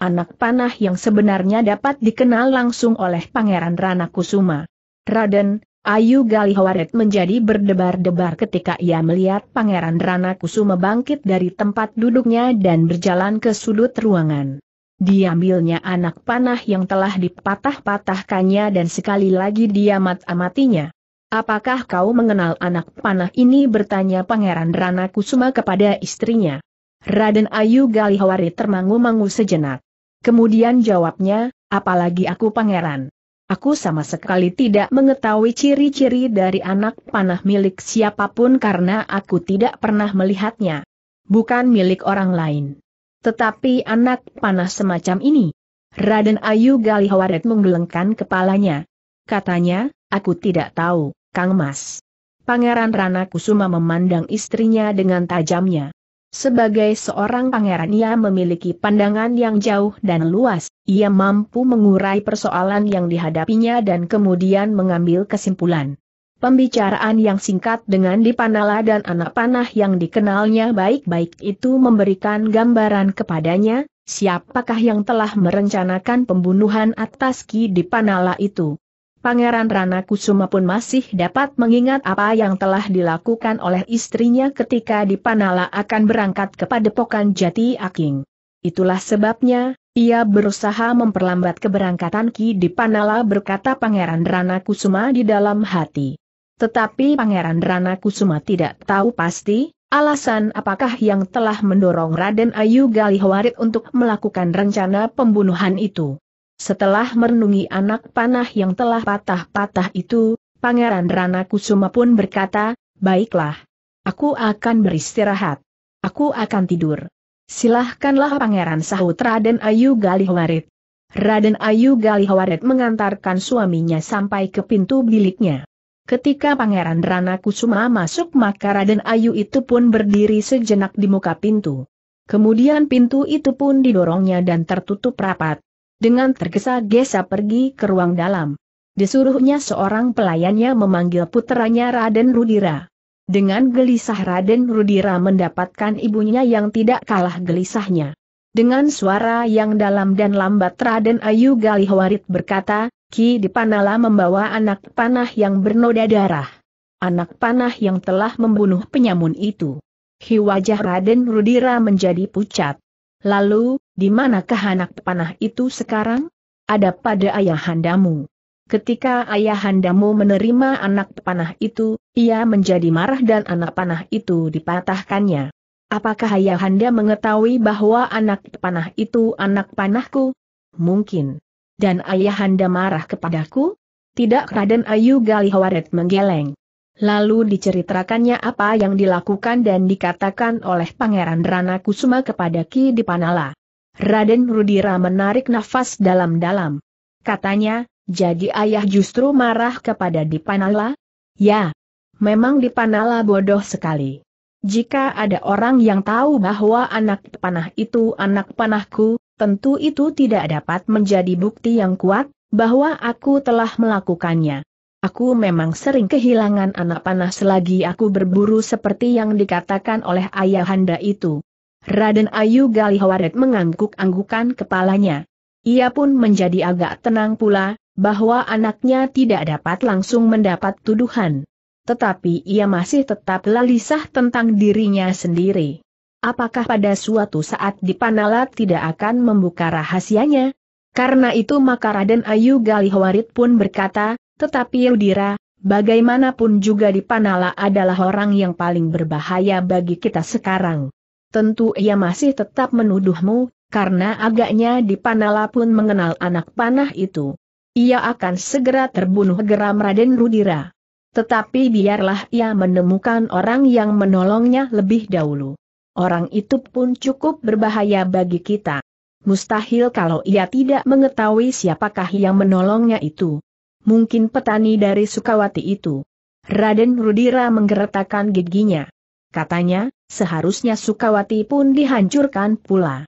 Anak panah yang sebenarnya dapat dikenal langsung oleh Pangeran Rana Kusuma. Raden, Ayu Galihawaret menjadi berdebar-debar ketika ia melihat Pangeran Rana Kusuma bangkit dari tempat duduknya dan berjalan ke sudut ruangan. Diambilnya anak panah yang telah dipatah-patahkannya dan sekali lagi dia mat-amatinya. Apakah kau mengenal anak panah ini bertanya Pangeran Rana Kusuma kepada istrinya. Raden Ayu Galihawari termangu-mangu sejenak. Kemudian jawabnya, apalagi aku pangeran. Aku sama sekali tidak mengetahui ciri-ciri dari anak panah milik siapapun karena aku tidak pernah melihatnya. Bukan milik orang lain. Tetapi anak panah semacam ini. Raden Ayu Galihawaret menggelengkan kepalanya. Katanya, aku tidak tahu, Kang Mas. Pangeran Rana Kusuma memandang istrinya dengan tajamnya. Sebagai seorang pangeran ia memiliki pandangan yang jauh dan luas, ia mampu mengurai persoalan yang dihadapinya dan kemudian mengambil kesimpulan. Pembicaraan yang singkat dengan Dipanala dan anak panah yang dikenalnya baik-baik itu memberikan gambaran kepadanya, siapakah yang telah merencanakan pembunuhan atas Ki Dipanala itu. Pangeran Rana Kusuma pun masih dapat mengingat apa yang telah dilakukan oleh istrinya ketika Dipanala akan berangkat kepada padepokan Jati Aking. Itulah sebabnya, ia berusaha memperlambat keberangkatan Ki Dipanala berkata Pangeran Rana Kusuma di dalam hati. Tetapi Pangeran Rana Kusuma tidak tahu pasti, alasan apakah yang telah mendorong Raden Ayu Galihwarit untuk melakukan rencana pembunuhan itu. Setelah merenungi anak panah yang telah patah-patah itu, Pangeran Rana Kusuma pun berkata, Baiklah. Aku akan beristirahat. Aku akan tidur. Silahkanlah pangeran sahut Raden Ayu Galihwarit. Raden Ayu Galihwarit mengantarkan suaminya sampai ke pintu biliknya. Ketika Pangeran Rana Kusuma masuk maka Raden Ayu itu pun berdiri sejenak di muka pintu. Kemudian pintu itu pun didorongnya dan tertutup rapat. Dengan tergesa-gesa pergi ke ruang dalam. Disuruhnya seorang pelayannya memanggil putranya Raden Rudira. Dengan gelisah Raden Rudira mendapatkan ibunya yang tidak kalah gelisahnya. Dengan suara yang dalam dan lambat Raden Ayu Galihwarit berkata, Ki Dipanala membawa anak panah yang bernoda darah. Anak panah yang telah membunuh penyamun itu. Hi wajah Raden Rudira menjadi pucat. Lalu, di manakah anak panah itu sekarang? Ada pada ayahandamu. Ketika ayahandamu menerima anak panah itu, ia menjadi marah dan anak panah itu dipatahkannya. Apakah ayahanda mengetahui bahwa anak panah itu anak panahku? Mungkin. Dan ayahanda marah kepadaku? Tidak Raden Ayu Galihawaret menggeleng. Lalu diceritakannya apa yang dilakukan dan dikatakan oleh Pangeran Rana Kusuma kepada Ki Dipanala. Raden Rudira menarik nafas dalam-dalam. Katanya, jadi ayah justru marah kepada Dipanala? Ya, memang Dipanala bodoh sekali. Jika ada orang yang tahu bahwa anak panah itu anak panahku, tentu itu tidak dapat menjadi bukti yang kuat, bahwa aku telah melakukannya. Aku memang sering kehilangan anak panah selagi aku berburu seperti yang dikatakan oleh ayahanda itu. Raden Ayu Galihawaret mengangguk-anggukan kepalanya. Ia pun menjadi agak tenang pula, bahwa anaknya tidak dapat langsung mendapat tuduhan. Tetapi ia masih tetap lalisah tentang dirinya sendiri. Apakah pada suatu saat di Panala tidak akan membuka rahasianya? Karena itu maka Raden Ayu Galihwarit pun berkata, tetapi Yudira, bagaimanapun juga di Panala adalah orang yang paling berbahaya bagi kita sekarang. Tentu ia masih tetap menuduhmu, karena agaknya di Panala pun mengenal anak panah itu. Ia akan segera terbunuh geram Raden Rudira. Tetapi biarlah ia menemukan orang yang menolongnya lebih dahulu. Orang itu pun cukup berbahaya bagi kita. Mustahil kalau ia tidak mengetahui siapakah yang menolongnya itu. Mungkin petani dari Sukawati itu. Raden Rudira menggeretakkan giginya. Katanya, seharusnya Sukawati pun dihancurkan pula.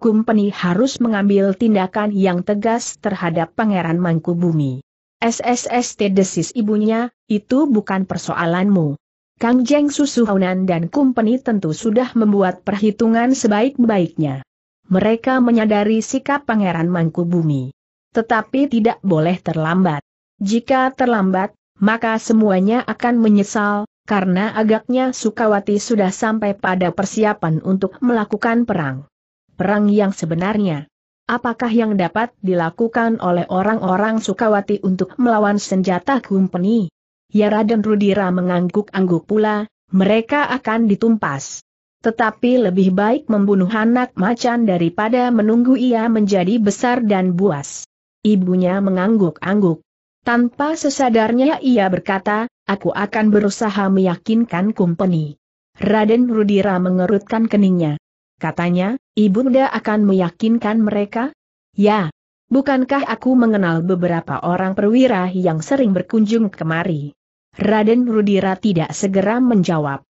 Kumpeni harus mengambil tindakan yang tegas terhadap Pangeran Mangkubumi. SSST desis ibunya, itu bukan persoalanmu. Kang Jeng Susuhunan dan Kumpeni tentu sudah membuat perhitungan sebaik-baiknya. Mereka menyadari sikap Pangeran Mangkubumi. Tetapi tidak boleh terlambat. Jika terlambat, maka semuanya akan menyesal, karena agaknya Sukawati sudah sampai pada persiapan untuk melakukan perang perang yang sebenarnya. Apakah yang dapat dilakukan oleh orang-orang Sukawati untuk melawan senjata Kumpeni? Yara dan Rudira mengangguk-angguk pula, mereka akan ditumpas. Tetapi lebih baik membunuh anak macan daripada menunggu ia menjadi besar dan buas. Ibunya mengangguk-angguk. Tanpa sesadarnya ia berkata, aku akan berusaha meyakinkan kumpeni. Raden Rudira mengerutkan keningnya. Katanya, Ibunda akan meyakinkan mereka? Ya. Bukankah aku mengenal beberapa orang perwira yang sering berkunjung kemari? Raden Rudira tidak segera menjawab.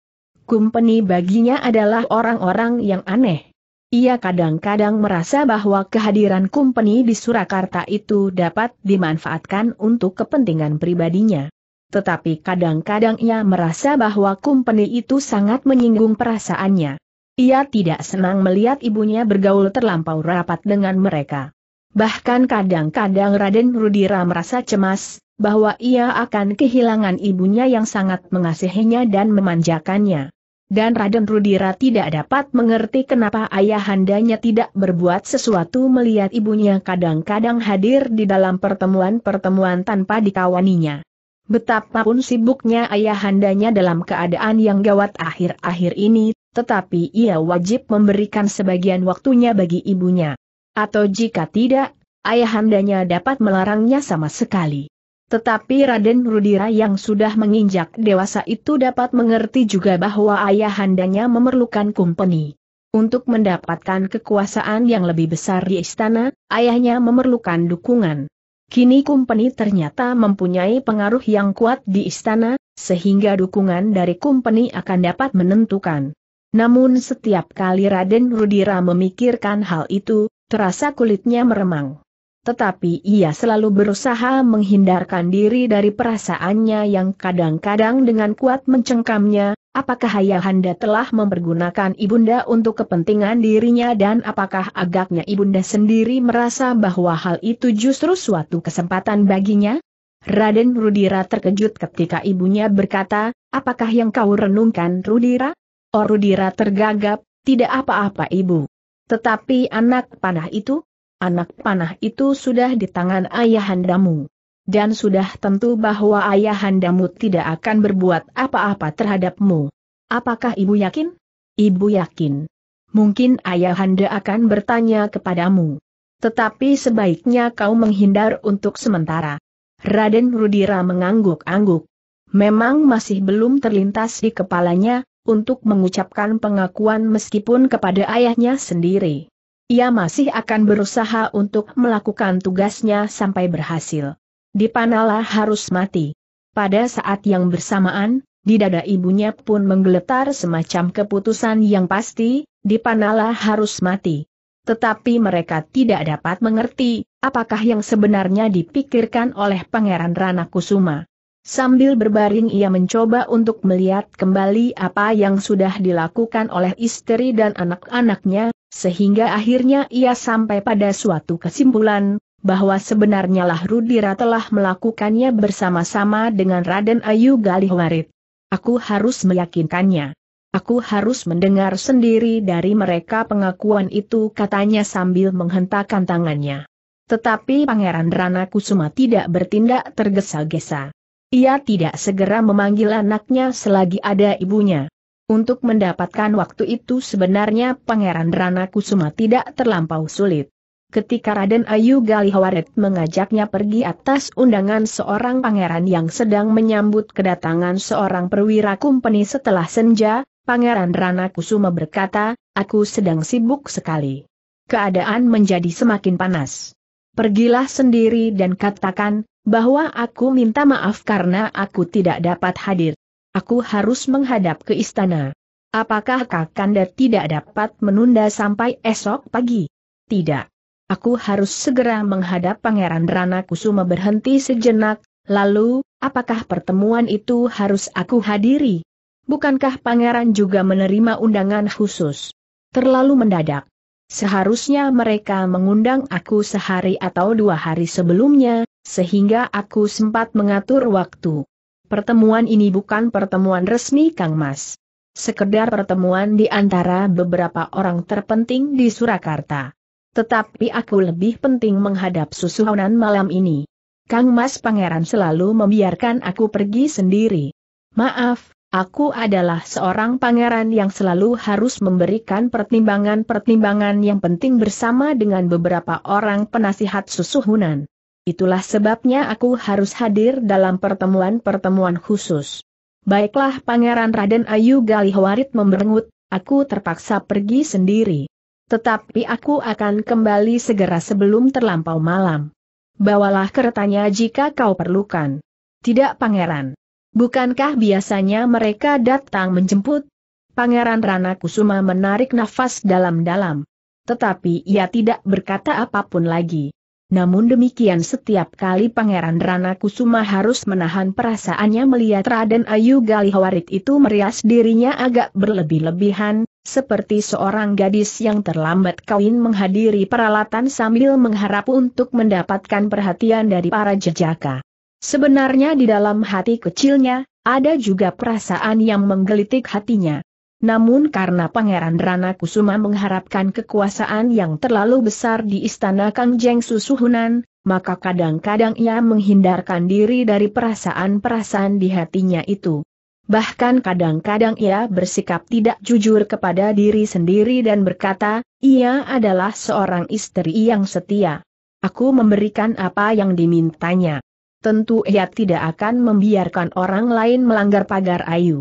Kumpeni baginya adalah orang-orang yang aneh. Ia kadang-kadang merasa bahwa kehadiran kumpeni di Surakarta itu dapat dimanfaatkan untuk kepentingan pribadinya. Tetapi kadang-kadang ia merasa bahwa kumpeni itu sangat menyinggung perasaannya. Ia tidak senang melihat ibunya bergaul terlampau rapat dengan mereka. Bahkan kadang-kadang Raden Rudira merasa cemas, bahwa ia akan kehilangan ibunya yang sangat mengasihinya dan memanjakannya. Dan Raden Rudira tidak dapat mengerti kenapa ayahandanya tidak berbuat sesuatu melihat ibunya kadang-kadang hadir di dalam pertemuan-pertemuan tanpa dikawaninya. Betapapun sibuknya ayahandanya dalam keadaan yang gawat akhir-akhir ini, tetapi ia wajib memberikan sebagian waktunya bagi ibunya. Atau jika tidak, ayahandanya dapat melarangnya sama sekali. Tetapi Raden Rudira yang sudah menginjak dewasa itu dapat mengerti juga bahwa ayahandanya memerlukan kumpeni. Untuk mendapatkan kekuasaan yang lebih besar di istana, ayahnya memerlukan dukungan. Kini kumpeni ternyata mempunyai pengaruh yang kuat di istana, sehingga dukungan dari kumpeni akan dapat menentukan namun setiap kali Raden Rudira memikirkan hal itu, terasa kulitnya meremang. Tetapi ia selalu berusaha menghindarkan diri dari perasaannya yang kadang-kadang dengan kuat mencengkamnya, apakah Ayahanda telah mempergunakan Ibunda untuk kepentingan dirinya dan apakah agaknya Ibunda sendiri merasa bahwa hal itu justru suatu kesempatan baginya? Raden Rudira terkejut ketika ibunya berkata, apakah yang kau renungkan Rudira? Orudira oh, tergagap, tidak apa-apa ibu. Tetapi anak panah itu? Anak panah itu sudah di tangan ayahandamu. Dan sudah tentu bahwa ayahandamu tidak akan berbuat apa-apa terhadapmu. Apakah ibu yakin? Ibu yakin. Mungkin ayahanda akan bertanya kepadamu. Tetapi sebaiknya kau menghindar untuk sementara. Raden Rudira mengangguk-angguk. Memang masih belum terlintas di kepalanya, untuk mengucapkan pengakuan meskipun kepada ayahnya sendiri. Ia masih akan berusaha untuk melakukan tugasnya sampai berhasil. Dipanala harus mati. Pada saat yang bersamaan, di dada ibunya pun menggeletar semacam keputusan yang pasti, Dipanala harus mati. Tetapi mereka tidak dapat mengerti, apakah yang sebenarnya dipikirkan oleh Pangeran Rana Kusuma. Sambil berbaring ia mencoba untuk melihat kembali apa yang sudah dilakukan oleh istri dan anak-anaknya, sehingga akhirnya ia sampai pada suatu kesimpulan, bahwa sebenarnya lah Rudira telah melakukannya bersama-sama dengan Raden Ayu Galihwarit. Aku harus meyakinkannya. Aku harus mendengar sendiri dari mereka pengakuan itu katanya sambil menghentakkan tangannya. Tetapi Pangeran Rana Kusuma tidak bertindak tergesa-gesa. Ia tidak segera memanggil anaknya selagi ada ibunya. Untuk mendapatkan waktu itu sebenarnya Pangeran Rana Kusuma tidak terlampau sulit. Ketika Raden Ayu Galihawaret mengajaknya pergi atas undangan seorang pangeran yang sedang menyambut kedatangan seorang perwira kumpeni setelah senja, Pangeran Rana Kusuma berkata, aku sedang sibuk sekali. Keadaan menjadi semakin panas. Pergilah sendiri dan katakan, bahwa aku minta maaf karena aku tidak dapat hadir. Aku harus menghadap ke istana. Apakah Kakanda tidak dapat menunda sampai esok pagi? Tidak. Aku harus segera menghadap Pangeran Rana Kusuma berhenti sejenak, lalu, apakah pertemuan itu harus aku hadiri? Bukankah Pangeran juga menerima undangan khusus? Terlalu mendadak. Seharusnya mereka mengundang aku sehari atau dua hari sebelumnya, sehingga aku sempat mengatur waktu. Pertemuan ini bukan pertemuan resmi Kang Mas. Sekedar pertemuan di antara beberapa orang terpenting di Surakarta. Tetapi aku lebih penting menghadap Susuhunan malam ini. Kang Mas Pangeran selalu membiarkan aku pergi sendiri. Maaf, Aku adalah seorang pangeran yang selalu harus memberikan pertimbangan-pertimbangan yang penting bersama dengan beberapa orang penasihat susuhunan. Itulah sebabnya aku harus hadir dalam pertemuan-pertemuan khusus. Baiklah Pangeran Raden Ayu Galihwarit memberengut, aku terpaksa pergi sendiri. Tetapi aku akan kembali segera sebelum terlampau malam. Bawalah keretanya jika kau perlukan. Tidak Pangeran. Bukankah biasanya mereka datang menjemput? Pangeran Rana Kusuma menarik nafas dalam-dalam. Tetapi ia tidak berkata apapun lagi. Namun demikian setiap kali Pangeran Rana Kusuma harus menahan perasaannya melihat Raden Ayu Galihawarit itu merias dirinya agak berlebih-lebihan, seperti seorang gadis yang terlambat kawin menghadiri peralatan sambil mengharap untuk mendapatkan perhatian dari para jejaka. Sebenarnya di dalam hati kecilnya, ada juga perasaan yang menggelitik hatinya. Namun karena Pangeran Rana Kusuma mengharapkan kekuasaan yang terlalu besar di istana Kangjeng Susuhunan, maka kadang-kadang ia menghindarkan diri dari perasaan-perasaan di hatinya itu. Bahkan kadang-kadang ia bersikap tidak jujur kepada diri sendiri dan berkata, ia adalah seorang istri yang setia. Aku memberikan apa yang dimintanya. Tentu ia tidak akan membiarkan orang lain melanggar pagar ayu.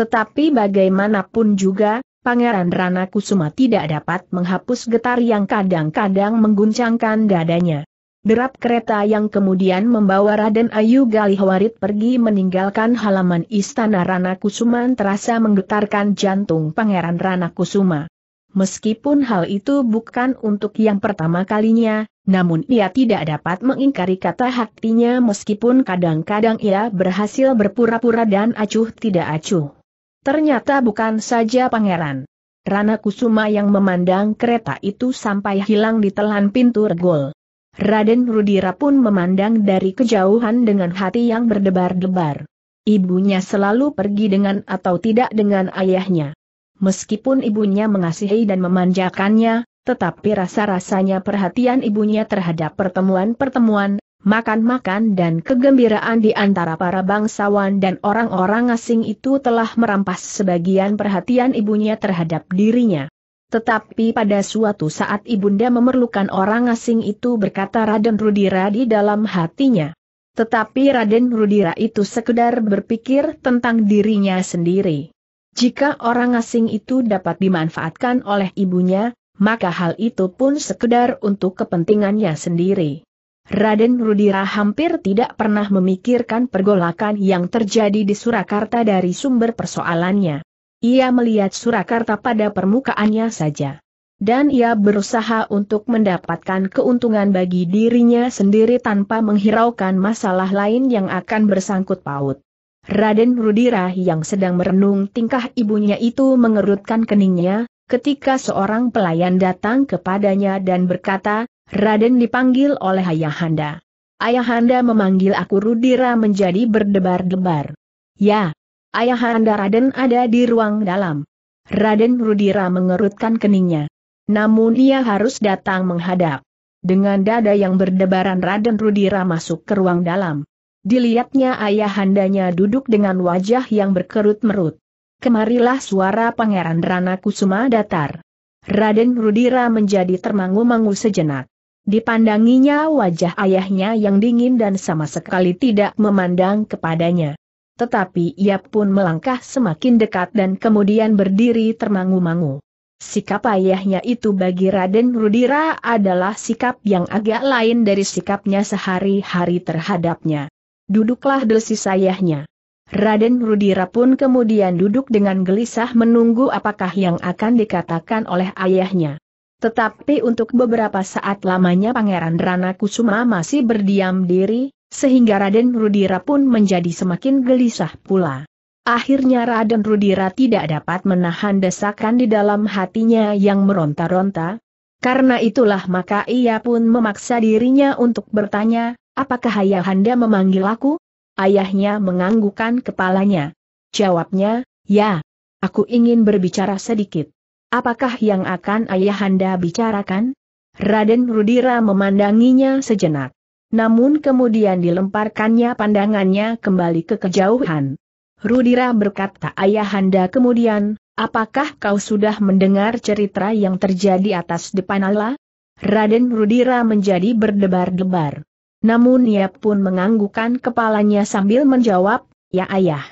Tetapi bagaimanapun juga, Pangeran Rana Kusuma tidak dapat menghapus getar yang kadang-kadang mengguncangkan dadanya. Derap kereta yang kemudian membawa Raden Ayu Galihwarit pergi meninggalkan halaman istana Rana Kusuma terasa menggetarkan jantung Pangeran Rana Kusuma. Meskipun hal itu bukan untuk yang pertama kalinya, namun ia tidak dapat mengingkari kata hatinya meskipun kadang-kadang ia berhasil berpura-pura dan acuh tidak acuh. Ternyata bukan saja pangeran. Rana Kusuma yang memandang kereta itu sampai hilang di telan pintu regol. Raden Rudira pun memandang dari kejauhan dengan hati yang berdebar-debar. Ibunya selalu pergi dengan atau tidak dengan ayahnya. Meskipun ibunya mengasihi dan memanjakannya, tetapi rasa-rasanya perhatian ibunya terhadap pertemuan-pertemuan makan-makan dan kegembiraan di antara para bangsawan dan orang-orang asing itu telah merampas sebagian perhatian ibunya terhadap dirinya. Tetapi pada suatu saat ibunda memerlukan orang asing itu berkata Raden Rudira di dalam hatinya. Tetapi Raden Rudira itu sekedar berpikir tentang dirinya sendiri. Jika orang asing itu dapat dimanfaatkan oleh ibunya, maka hal itu pun sekedar untuk kepentingannya sendiri. Raden Rudira hampir tidak pernah memikirkan pergolakan yang terjadi di Surakarta dari sumber persoalannya. Ia melihat Surakarta pada permukaannya saja. Dan ia berusaha untuk mendapatkan keuntungan bagi dirinya sendiri tanpa menghiraukan masalah lain yang akan bersangkut paut. Raden Rudira yang sedang merenung tingkah ibunya itu mengerutkan keningnya, ketika seorang pelayan datang kepadanya dan berkata, Raden dipanggil oleh ayahanda. Ayahanda memanggil aku Rudira menjadi berdebar-debar. Ya, ayahanda Raden ada di ruang dalam. Raden Rudira mengerutkan keningnya. Namun ia harus datang menghadap. Dengan dada yang berdebaran Raden Rudira masuk ke ruang dalam. Dilihatnya ayahandanya duduk dengan wajah yang berkerut merut. Kemarilah suara Pangeran Rana Kusuma datar. Raden Rudira menjadi termangu-mangu sejenak. Dipandanginya wajah ayahnya yang dingin dan sama sekali tidak memandang kepadanya. Tetapi ia pun melangkah semakin dekat dan kemudian berdiri termangu-mangu. Sikap ayahnya itu bagi Raden Rudira adalah sikap yang agak lain dari sikapnya sehari-hari terhadapnya. Duduklah desis ayahnya. Raden Rudira pun kemudian duduk dengan gelisah menunggu apakah yang akan dikatakan oleh ayahnya. Tetapi untuk beberapa saat lamanya Pangeran Rana Kusuma masih berdiam diri, sehingga Raden Rudira pun menjadi semakin gelisah pula. Akhirnya Raden Rudira tidak dapat menahan desakan di dalam hatinya yang meronta-ronta. Karena itulah maka ia pun memaksa dirinya untuk bertanya, apakah ayahanda memanggil aku? Ayahnya menganggukkan kepalanya. Jawabnya, ya. Aku ingin berbicara sedikit. Apakah yang akan ayahanda bicarakan? Raden Rudira memandanginya sejenak. Namun kemudian dilemparkannya pandangannya kembali ke kejauhan. Rudira berkata ayahanda kemudian, apakah kau sudah mendengar cerita yang terjadi atas depan Allah? Raden Rudira menjadi berdebar-debar. Namun ia pun menganggukkan kepalanya sambil menjawab, ya ayah.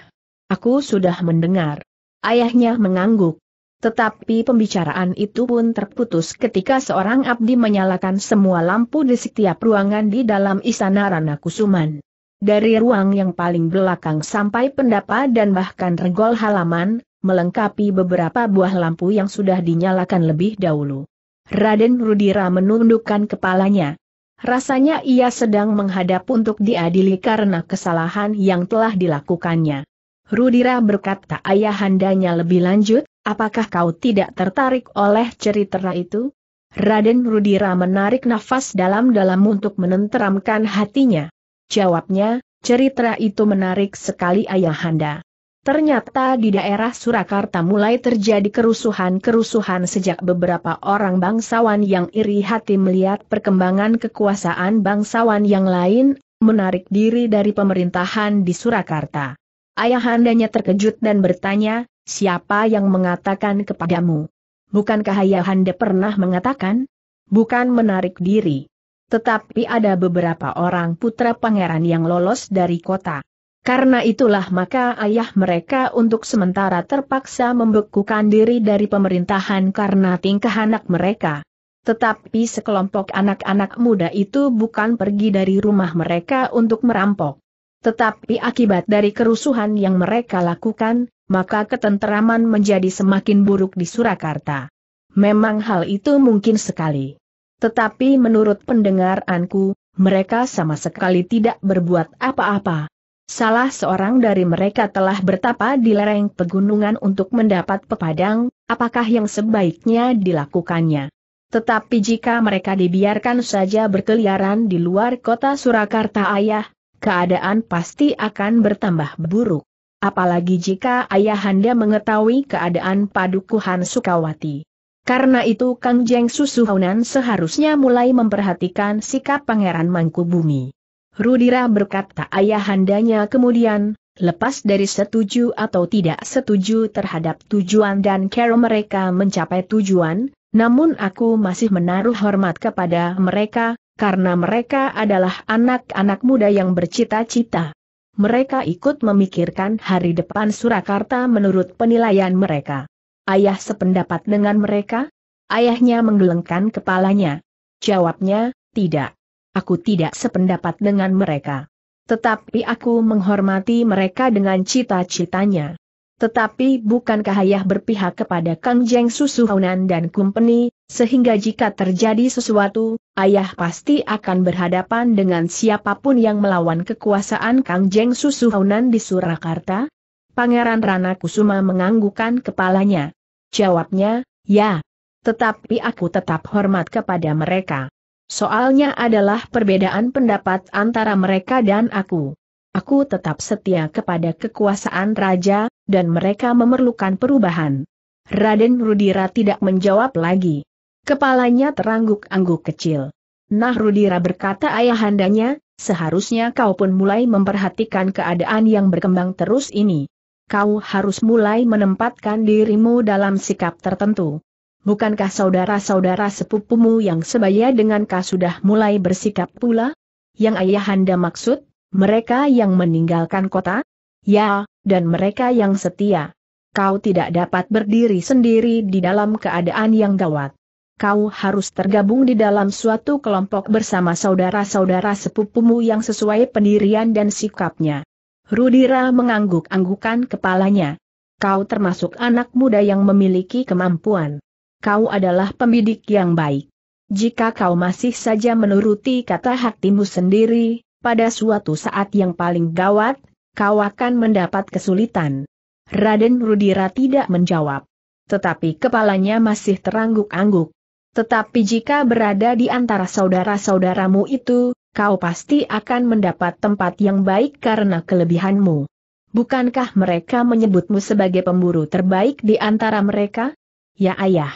Aku sudah mendengar. Ayahnya mengangguk. Tetapi pembicaraan itu pun terputus ketika seorang abdi menyalakan semua lampu di setiap ruangan di dalam istana Rana Kusuman. Dari ruang yang paling belakang sampai pendapa dan bahkan regol halaman, melengkapi beberapa buah lampu yang sudah dinyalakan lebih dahulu. Raden Rudira menundukkan kepalanya. Rasanya ia sedang menghadap untuk diadili karena kesalahan yang telah dilakukannya. Rudira berkata ayahandanya lebih lanjut, Apakah kau tidak tertarik oleh cerita itu? Raden Rudira menarik nafas dalam-dalam untuk menenteramkan hatinya. Jawabnya, cerita itu menarik sekali ayahanda. Ternyata di daerah Surakarta mulai terjadi kerusuhan-kerusuhan sejak beberapa orang bangsawan yang iri hati melihat perkembangan kekuasaan bangsawan yang lain, menarik diri dari pemerintahan di Surakarta. Ayahandanya terkejut dan bertanya, Siapa yang mengatakan kepadamu? Bukankah Ayahanda pernah mengatakan? Bukan menarik diri. Tetapi ada beberapa orang putra pangeran yang lolos dari kota. Karena itulah maka ayah mereka untuk sementara terpaksa membekukan diri dari pemerintahan karena tingkah anak mereka. Tetapi sekelompok anak-anak muda itu bukan pergi dari rumah mereka untuk merampok. Tetapi akibat dari kerusuhan yang mereka lakukan, maka ketenteraman menjadi semakin buruk di Surakarta. Memang hal itu mungkin sekali. Tetapi menurut pendengaranku, mereka sama sekali tidak berbuat apa-apa. Salah seorang dari mereka telah bertapa di lereng pegunungan untuk mendapat pepadang, apakah yang sebaiknya dilakukannya. Tetapi jika mereka dibiarkan saja berkeliaran di luar kota Surakarta ayah, keadaan pasti akan bertambah buruk. Apalagi jika ayahanda mengetahui keadaan padukuhan Sukawati. Karena itu Kang Jeng seharusnya mulai memperhatikan sikap Pangeran Mangkubumi. Rudira berkata ayahandanya kemudian, lepas dari setuju atau tidak setuju terhadap tujuan dan cara mereka mencapai tujuan, namun aku masih menaruh hormat kepada mereka, karena mereka adalah anak-anak muda yang bercita-cita mereka ikut memikirkan hari depan Surakarta menurut penilaian mereka. Ayah sependapat dengan mereka? Ayahnya menggelengkan kepalanya. Jawabnya, tidak. Aku tidak sependapat dengan mereka. Tetapi aku menghormati mereka dengan cita-citanya. Tetapi bukankah ayah berpihak kepada Kang Jeng Susuhunan dan Kumpeni, sehingga jika terjadi sesuatu, ayah pasti akan berhadapan dengan siapapun yang melawan kekuasaan Kang Jeng Susuhunan di Surakarta? Pangeran Rana Kusuma menganggukkan kepalanya. Jawabnya, ya. Tetapi aku tetap hormat kepada mereka. Soalnya adalah perbedaan pendapat antara mereka dan aku. Aku tetap setia kepada kekuasaan raja, dan mereka memerlukan perubahan. Raden Rudira tidak menjawab lagi. Kepalanya terangguk-angguk kecil. Nah berkata ayahandanya, seharusnya kau pun mulai memperhatikan keadaan yang berkembang terus ini. Kau harus mulai menempatkan dirimu dalam sikap tertentu. Bukankah saudara-saudara sepupumu yang sebaya kau sudah mulai bersikap pula? Yang ayahanda maksud, mereka yang meninggalkan kota? Ya, dan mereka yang setia. Kau tidak dapat berdiri sendiri di dalam keadaan yang gawat kau harus tergabung di dalam suatu kelompok bersama saudara-saudara sepupumu yang sesuai pendirian dan sikapnya. Rudira mengangguk-anggukan kepalanya. Kau termasuk anak muda yang memiliki kemampuan. Kau adalah pembidik yang baik. Jika kau masih saja menuruti kata hatimu sendiri, pada suatu saat yang paling gawat, kau akan mendapat kesulitan. Raden Rudira tidak menjawab. Tetapi kepalanya masih terangguk-angguk. Tetapi jika berada di antara saudara-saudaramu itu, kau pasti akan mendapat tempat yang baik karena kelebihanmu. Bukankah mereka menyebutmu sebagai pemburu terbaik di antara mereka? Ya ayah.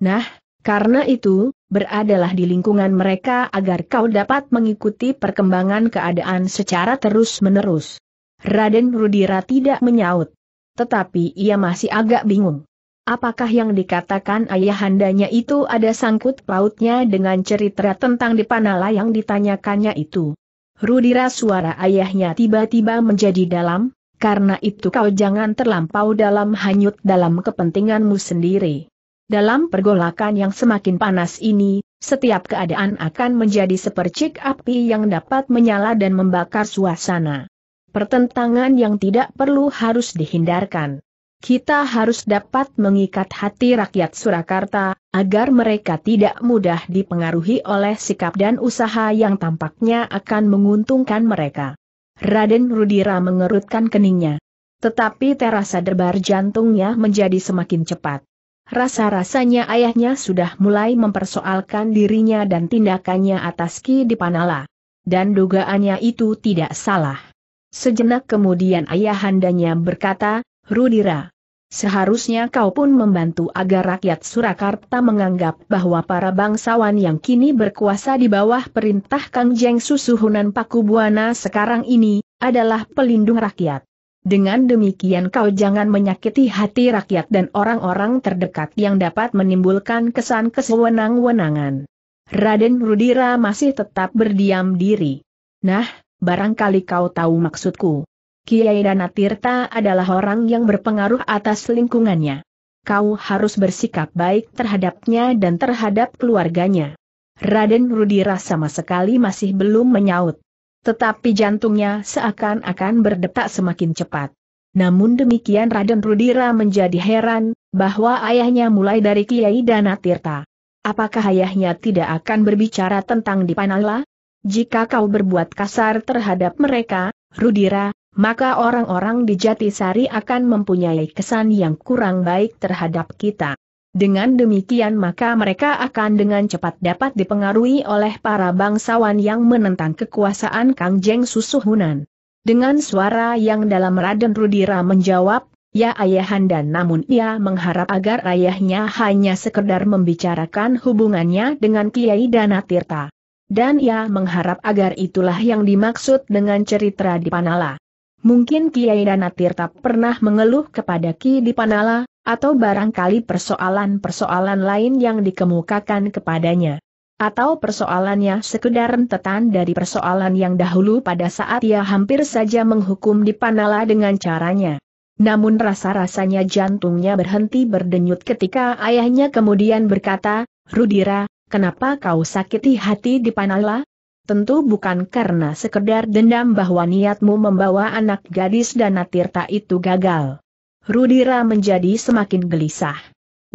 Nah, karena itu, beradalah di lingkungan mereka agar kau dapat mengikuti perkembangan keadaan secara terus-menerus. Raden Rudira tidak menyaut. Tetapi ia masih agak bingung. Apakah yang dikatakan ayahandanya itu ada sangkut pautnya dengan cerita tentang Dipanala yang ditanyakannya itu? Rudira suara ayahnya tiba-tiba menjadi dalam, karena itu kau jangan terlampau dalam hanyut dalam kepentinganmu sendiri. Dalam pergolakan yang semakin panas ini, setiap keadaan akan menjadi sepercik api yang dapat menyala dan membakar suasana. Pertentangan yang tidak perlu harus dihindarkan. Kita harus dapat mengikat hati rakyat Surakarta, agar mereka tidak mudah dipengaruhi oleh sikap dan usaha yang tampaknya akan menguntungkan mereka. Raden Rudira mengerutkan keningnya. Tetapi terasa derbar jantungnya menjadi semakin cepat. Rasa-rasanya ayahnya sudah mulai mempersoalkan dirinya dan tindakannya atas Ki Dipanala. Dan dugaannya itu tidak salah. Sejenak kemudian ayahandanya berkata, Rudira. Seharusnya kau pun membantu agar rakyat Surakarta menganggap bahwa para bangsawan yang kini berkuasa di bawah perintah Kang Susuhunan Pakubuana sekarang ini, adalah pelindung rakyat. Dengan demikian kau jangan menyakiti hati rakyat dan orang-orang terdekat yang dapat menimbulkan kesan kesewenang-wenangan. Raden Rudira masih tetap berdiam diri. Nah, barangkali kau tahu maksudku. Kiai Dana Tirta adalah orang yang berpengaruh atas lingkungannya. Kau harus bersikap baik terhadapnya dan terhadap keluarganya. Raden Rudira sama sekali masih belum menyaut. Tetapi jantungnya seakan-akan berdetak semakin cepat. Namun demikian Raden Rudira menjadi heran, bahwa ayahnya mulai dari Kiai Dana Tirta. Apakah ayahnya tidak akan berbicara tentang Dipanala? Jika kau berbuat kasar terhadap mereka, Rudira, maka orang-orang di Jatisari akan mempunyai kesan yang kurang baik terhadap kita. Dengan demikian maka mereka akan dengan cepat dapat dipengaruhi oleh para bangsawan yang menentang kekuasaan Kang Jeng Susuhunan. Dengan suara yang dalam Raden Rudira menjawab, Ya ayahanda namun ia mengharap agar ayahnya hanya sekedar membicarakan hubungannya dengan Kiai Danatirta. Dan ia mengharap agar itulah yang dimaksud dengan cerita di Panala. Mungkin Kiai Dana pernah mengeluh kepada Ki Dipanala, atau barangkali persoalan-persoalan lain yang dikemukakan kepadanya. Atau persoalannya sekedar rentetan dari persoalan yang dahulu pada saat ia hampir saja menghukum Dipanala dengan caranya. Namun rasa-rasanya jantungnya berhenti berdenyut ketika ayahnya kemudian berkata, Rudira, kenapa kau sakiti hati Dipanala? tentu bukan karena sekedar dendam bahwa niatmu membawa anak gadis dan Natirta itu gagal. Rudira menjadi semakin gelisah.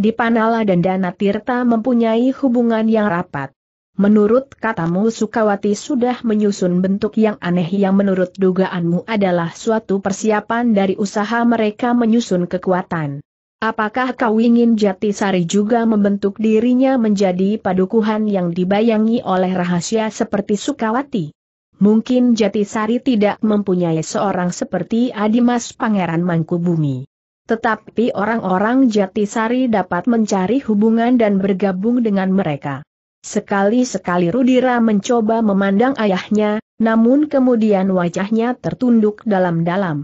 Dipanala dan Danatirta mempunyai hubungan yang rapat. Menurut katamu Sukawati sudah menyusun bentuk yang aneh yang menurut dugaanmu adalah suatu persiapan dari usaha mereka menyusun kekuatan. Apakah kau ingin Jatisari juga membentuk dirinya menjadi padukuhan yang dibayangi oleh rahasia seperti Sukawati? Mungkin Jatisari tidak mempunyai seorang seperti Adimas Pangeran Mangkubumi. Tetapi orang-orang Jatisari dapat mencari hubungan dan bergabung dengan mereka. Sekali-sekali Rudira mencoba memandang ayahnya, namun kemudian wajahnya tertunduk dalam-dalam.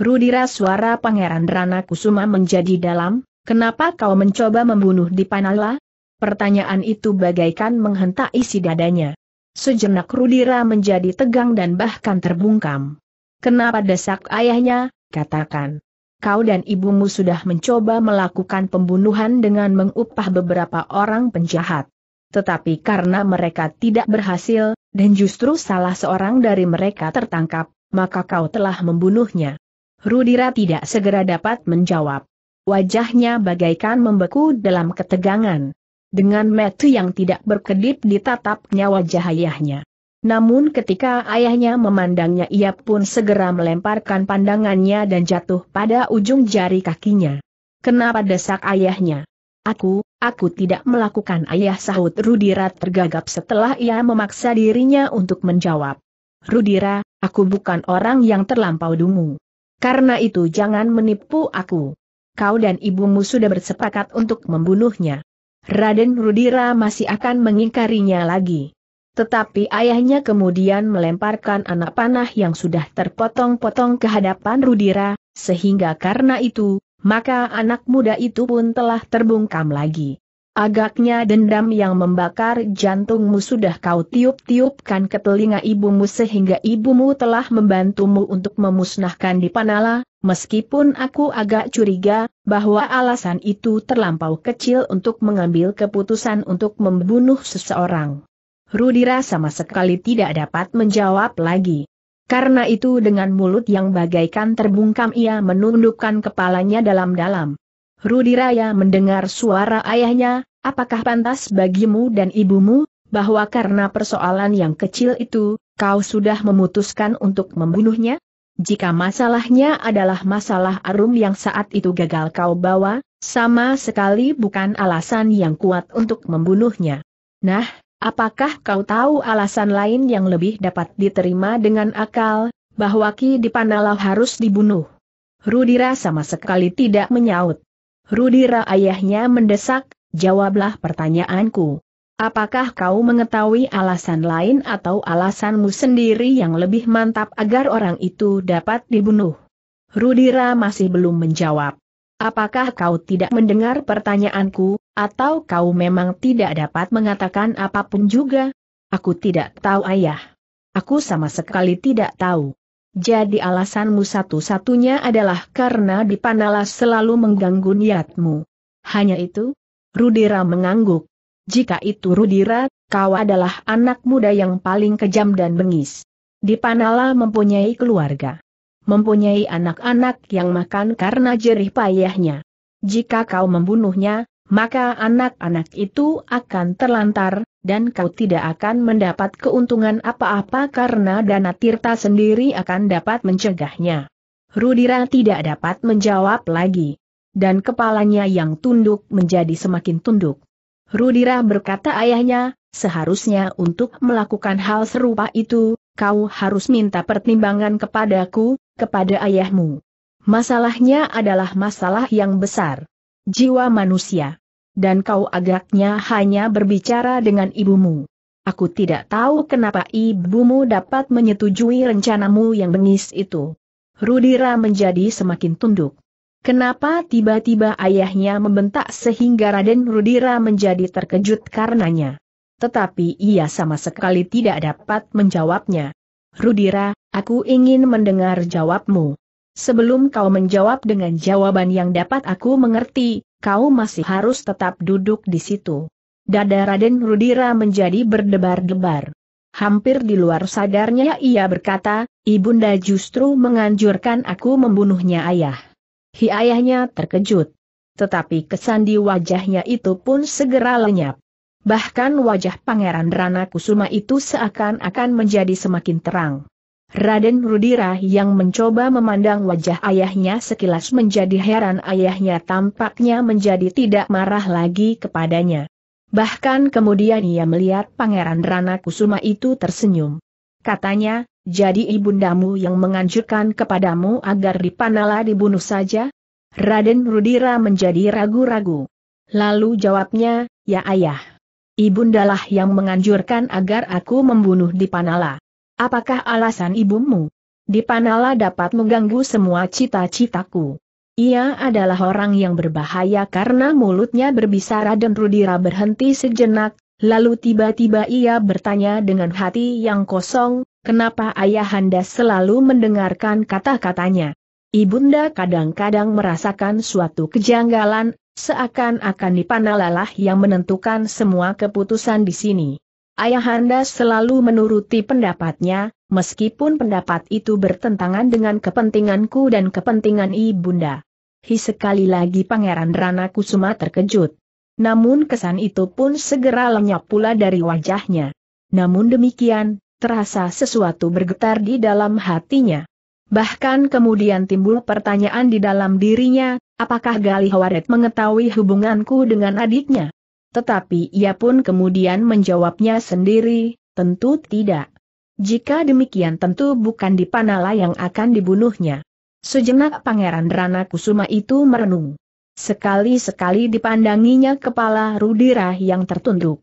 Rudira suara Pangeran Rana Kusuma menjadi dalam, kenapa kau mencoba membunuh Dipanala? Pertanyaan itu bagaikan menghentak isi dadanya. Sejenak Rudira menjadi tegang dan bahkan terbungkam. Kenapa desak ayahnya, katakan. Kau dan ibumu sudah mencoba melakukan pembunuhan dengan mengupah beberapa orang penjahat. Tetapi karena mereka tidak berhasil, dan justru salah seorang dari mereka tertangkap, maka kau telah membunuhnya. Rudira tidak segera dapat menjawab. Wajahnya bagaikan membeku dalam ketegangan. Dengan metu yang tidak berkedip ditatapnya wajah ayahnya. Namun ketika ayahnya memandangnya ia pun segera melemparkan pandangannya dan jatuh pada ujung jari kakinya. Kenapa desak ayahnya? Aku, aku tidak melakukan ayah sahut Rudira tergagap setelah ia memaksa dirinya untuk menjawab. Rudira, aku bukan orang yang terlampau dungu. Karena itu jangan menipu aku. Kau dan ibumu sudah bersepakat untuk membunuhnya. Raden Rudira masih akan mengingkarinya lagi. Tetapi ayahnya kemudian melemparkan anak panah yang sudah terpotong-potong ke hadapan Rudira, sehingga karena itu, maka anak muda itu pun telah terbungkam lagi. Agaknya dendam yang membakar jantungmu sudah kau tiup-tiupkan ke telinga ibumu sehingga ibumu telah membantumu untuk memusnahkan di Panala, meskipun aku agak curiga, bahwa alasan itu terlampau kecil untuk mengambil keputusan untuk membunuh seseorang. Rudira sama sekali tidak dapat menjawab lagi. Karena itu dengan mulut yang bagaikan terbungkam ia menundukkan kepalanya dalam-dalam. Rudiraya mendengar suara ayahnya, Apakah pantas bagimu dan ibumu, bahwa karena persoalan yang kecil itu, kau sudah memutuskan untuk membunuhnya? Jika masalahnya adalah masalah arum yang saat itu gagal kau bawa, sama sekali bukan alasan yang kuat untuk membunuhnya. Nah, apakah kau tahu alasan lain yang lebih dapat diterima dengan akal, bahwa Ki Dipanalah harus dibunuh? Rudira sama sekali tidak menyaut. Rudira ayahnya mendesak, Jawablah pertanyaanku. Apakah kau mengetahui alasan lain atau alasanmu sendiri yang lebih mantap agar orang itu dapat dibunuh? Rudira masih belum menjawab. Apakah kau tidak mendengar pertanyaanku, atau kau memang tidak dapat mengatakan apapun juga? Aku tidak tahu ayah. Aku sama sekali tidak tahu. Jadi alasanmu satu-satunya adalah karena dipanalah selalu mengganggu niatmu. Hanya itu? Rudira mengangguk. Jika itu Rudira, kau adalah anak muda yang paling kejam dan bengis. Dipanala mempunyai keluarga. Mempunyai anak-anak yang makan karena jerih payahnya. Jika kau membunuhnya, maka anak-anak itu akan terlantar, dan kau tidak akan mendapat keuntungan apa-apa karena dana tirta sendiri akan dapat mencegahnya. Rudira tidak dapat menjawab lagi dan kepalanya yang tunduk menjadi semakin tunduk. Rudira berkata ayahnya, seharusnya untuk melakukan hal serupa itu, kau harus minta pertimbangan kepadaku, kepada ayahmu. Masalahnya adalah masalah yang besar. Jiwa manusia. Dan kau agaknya hanya berbicara dengan ibumu. Aku tidak tahu kenapa ibumu dapat menyetujui rencanamu yang bengis itu. Rudira menjadi semakin tunduk. Kenapa tiba-tiba ayahnya membentak sehingga Raden Rudira menjadi terkejut karenanya? Tetapi ia sama sekali tidak dapat menjawabnya. Rudira, aku ingin mendengar jawabmu. Sebelum kau menjawab dengan jawaban yang dapat aku mengerti, kau masih harus tetap duduk di situ. Dada Raden Rudira menjadi berdebar-debar. Hampir di luar sadarnya ia berkata, Ibunda justru menganjurkan aku membunuhnya ayah. Hi ayahnya terkejut. Tetapi kesan di wajahnya itu pun segera lenyap. Bahkan wajah Pangeran Rana Kusuma itu seakan-akan menjadi semakin terang. Raden Rudira yang mencoba memandang wajah ayahnya sekilas menjadi heran ayahnya tampaknya menjadi tidak marah lagi kepadanya. Bahkan kemudian ia melihat Pangeran Rana Kusuma itu tersenyum. Katanya, jadi ibundamu yang menganjurkan kepadamu agar Dipanala dibunuh saja? Raden Rudira menjadi ragu-ragu. Lalu jawabnya, ya ayah. Ibundalah yang menganjurkan agar aku membunuh Dipanala. Apakah alasan ibumu? Dipanala dapat mengganggu semua cita-citaku. Ia adalah orang yang berbahaya karena mulutnya berbicara dan Rudira berhenti sejenak, lalu tiba-tiba ia bertanya dengan hati yang kosong, kenapa ayahanda selalu mendengarkan kata-katanya. Ibunda kadang-kadang merasakan suatu kejanggalan, seakan-akan dipanalalah yang menentukan semua keputusan di sini. Ayahanda selalu menuruti pendapatnya, meskipun pendapat itu bertentangan dengan kepentinganku dan kepentingan ibunda. Hi sekali lagi Pangeran Rana Kusuma terkejut. Namun kesan itu pun segera lenyap pula dari wajahnya. Namun demikian, terasa sesuatu bergetar di dalam hatinya. Bahkan kemudian timbul pertanyaan di dalam dirinya, apakah Gali Hawaret mengetahui hubunganku dengan adiknya? Tetapi ia pun kemudian menjawabnya sendiri, tentu tidak. Jika demikian tentu bukan di Panala yang akan dibunuhnya. Sejenak Pangeran Rana Kusuma itu merenung. Sekali-sekali dipandanginya kepala Rudira yang tertunduk.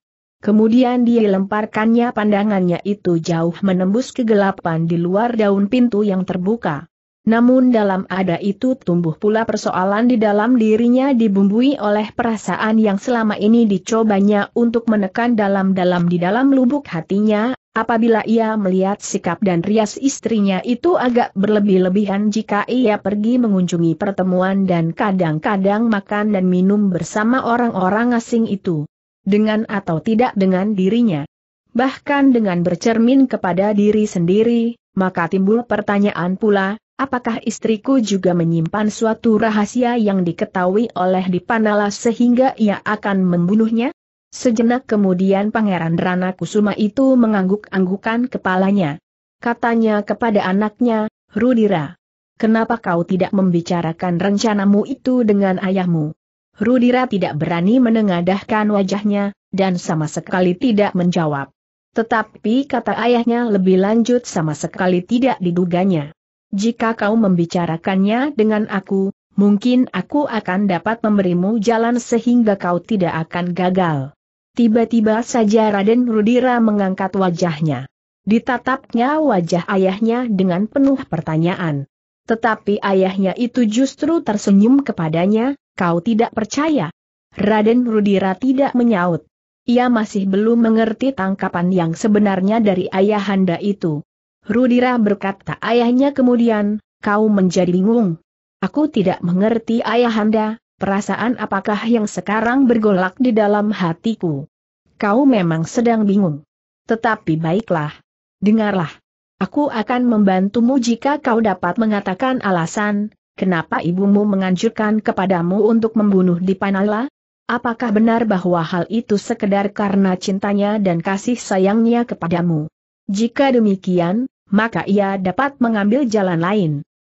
Kemudian dia lemparkannya pandangannya itu jauh menembus kegelapan di luar daun pintu yang terbuka. Namun dalam ada itu tumbuh pula persoalan di dalam dirinya dibumbui oleh perasaan yang selama ini dicobanya untuk menekan dalam-dalam di dalam lubuk hatinya, apabila ia melihat sikap dan rias istrinya itu agak berlebih-lebihan jika ia pergi mengunjungi pertemuan dan kadang-kadang makan dan minum bersama orang-orang asing itu dengan atau tidak dengan dirinya. Bahkan dengan bercermin kepada diri sendiri, maka timbul pertanyaan pula, apakah istriku juga menyimpan suatu rahasia yang diketahui oleh Dipanala sehingga ia akan membunuhnya? Sejenak kemudian Pangeran Rana Kusuma itu mengangguk-anggukan kepalanya. Katanya kepada anaknya, Rudira, kenapa kau tidak membicarakan rencanamu itu dengan ayahmu? Rudira tidak berani menengadahkan wajahnya, dan sama sekali tidak menjawab. Tetapi kata ayahnya lebih lanjut sama sekali tidak diduganya. Jika kau membicarakannya dengan aku, mungkin aku akan dapat memberimu jalan sehingga kau tidak akan gagal. Tiba-tiba saja Raden Rudira mengangkat wajahnya. Ditatapnya wajah ayahnya dengan penuh pertanyaan. Tetapi ayahnya itu justru tersenyum kepadanya, kau tidak percaya. Raden Rudira tidak menyaut. Ia masih belum mengerti tangkapan yang sebenarnya dari ayahanda itu. Rudira berkata ayahnya kemudian, kau menjadi bingung. Aku tidak mengerti ayahanda, perasaan apakah yang sekarang bergolak di dalam hatiku. Kau memang sedang bingung. Tetapi baiklah. Dengarlah. Aku akan membantumu jika kau dapat mengatakan alasan, kenapa ibumu menganjurkan kepadamu untuk membunuh Dipanala? Apakah benar bahwa hal itu sekedar karena cintanya dan kasih sayangnya kepadamu? Jika demikian, maka ia dapat mengambil jalan lain.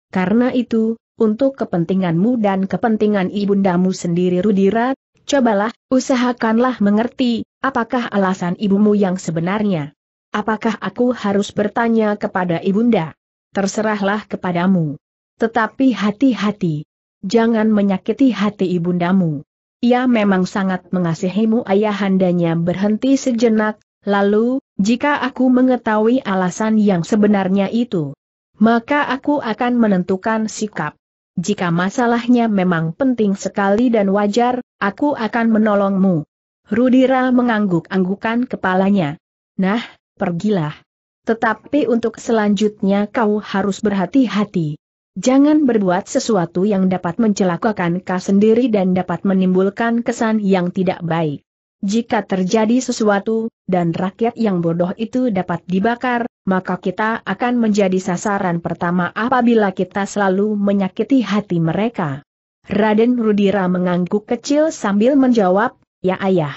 Karena itu, untuk kepentinganmu dan kepentingan ibundamu sendiri Rudira, cobalah, usahakanlah mengerti, apakah alasan ibumu yang sebenarnya. Apakah aku harus bertanya kepada ibunda? Terserahlah kepadamu. Tetapi hati-hati. Jangan menyakiti hati ibundamu. Ia memang sangat mengasihimu ayahandanya berhenti sejenak, lalu, jika aku mengetahui alasan yang sebenarnya itu, maka aku akan menentukan sikap. Jika masalahnya memang penting sekali dan wajar, aku akan menolongmu. Rudira mengangguk-anggukan kepalanya. Nah, pergilah. Tetapi untuk selanjutnya kau harus berhati-hati. Jangan berbuat sesuatu yang dapat mencelakakan kau sendiri dan dapat menimbulkan kesan yang tidak baik. Jika terjadi sesuatu, dan rakyat yang bodoh itu dapat dibakar, maka kita akan menjadi sasaran pertama apabila kita selalu menyakiti hati mereka. Raden Rudira mengangguk kecil sambil menjawab, Ya ayah.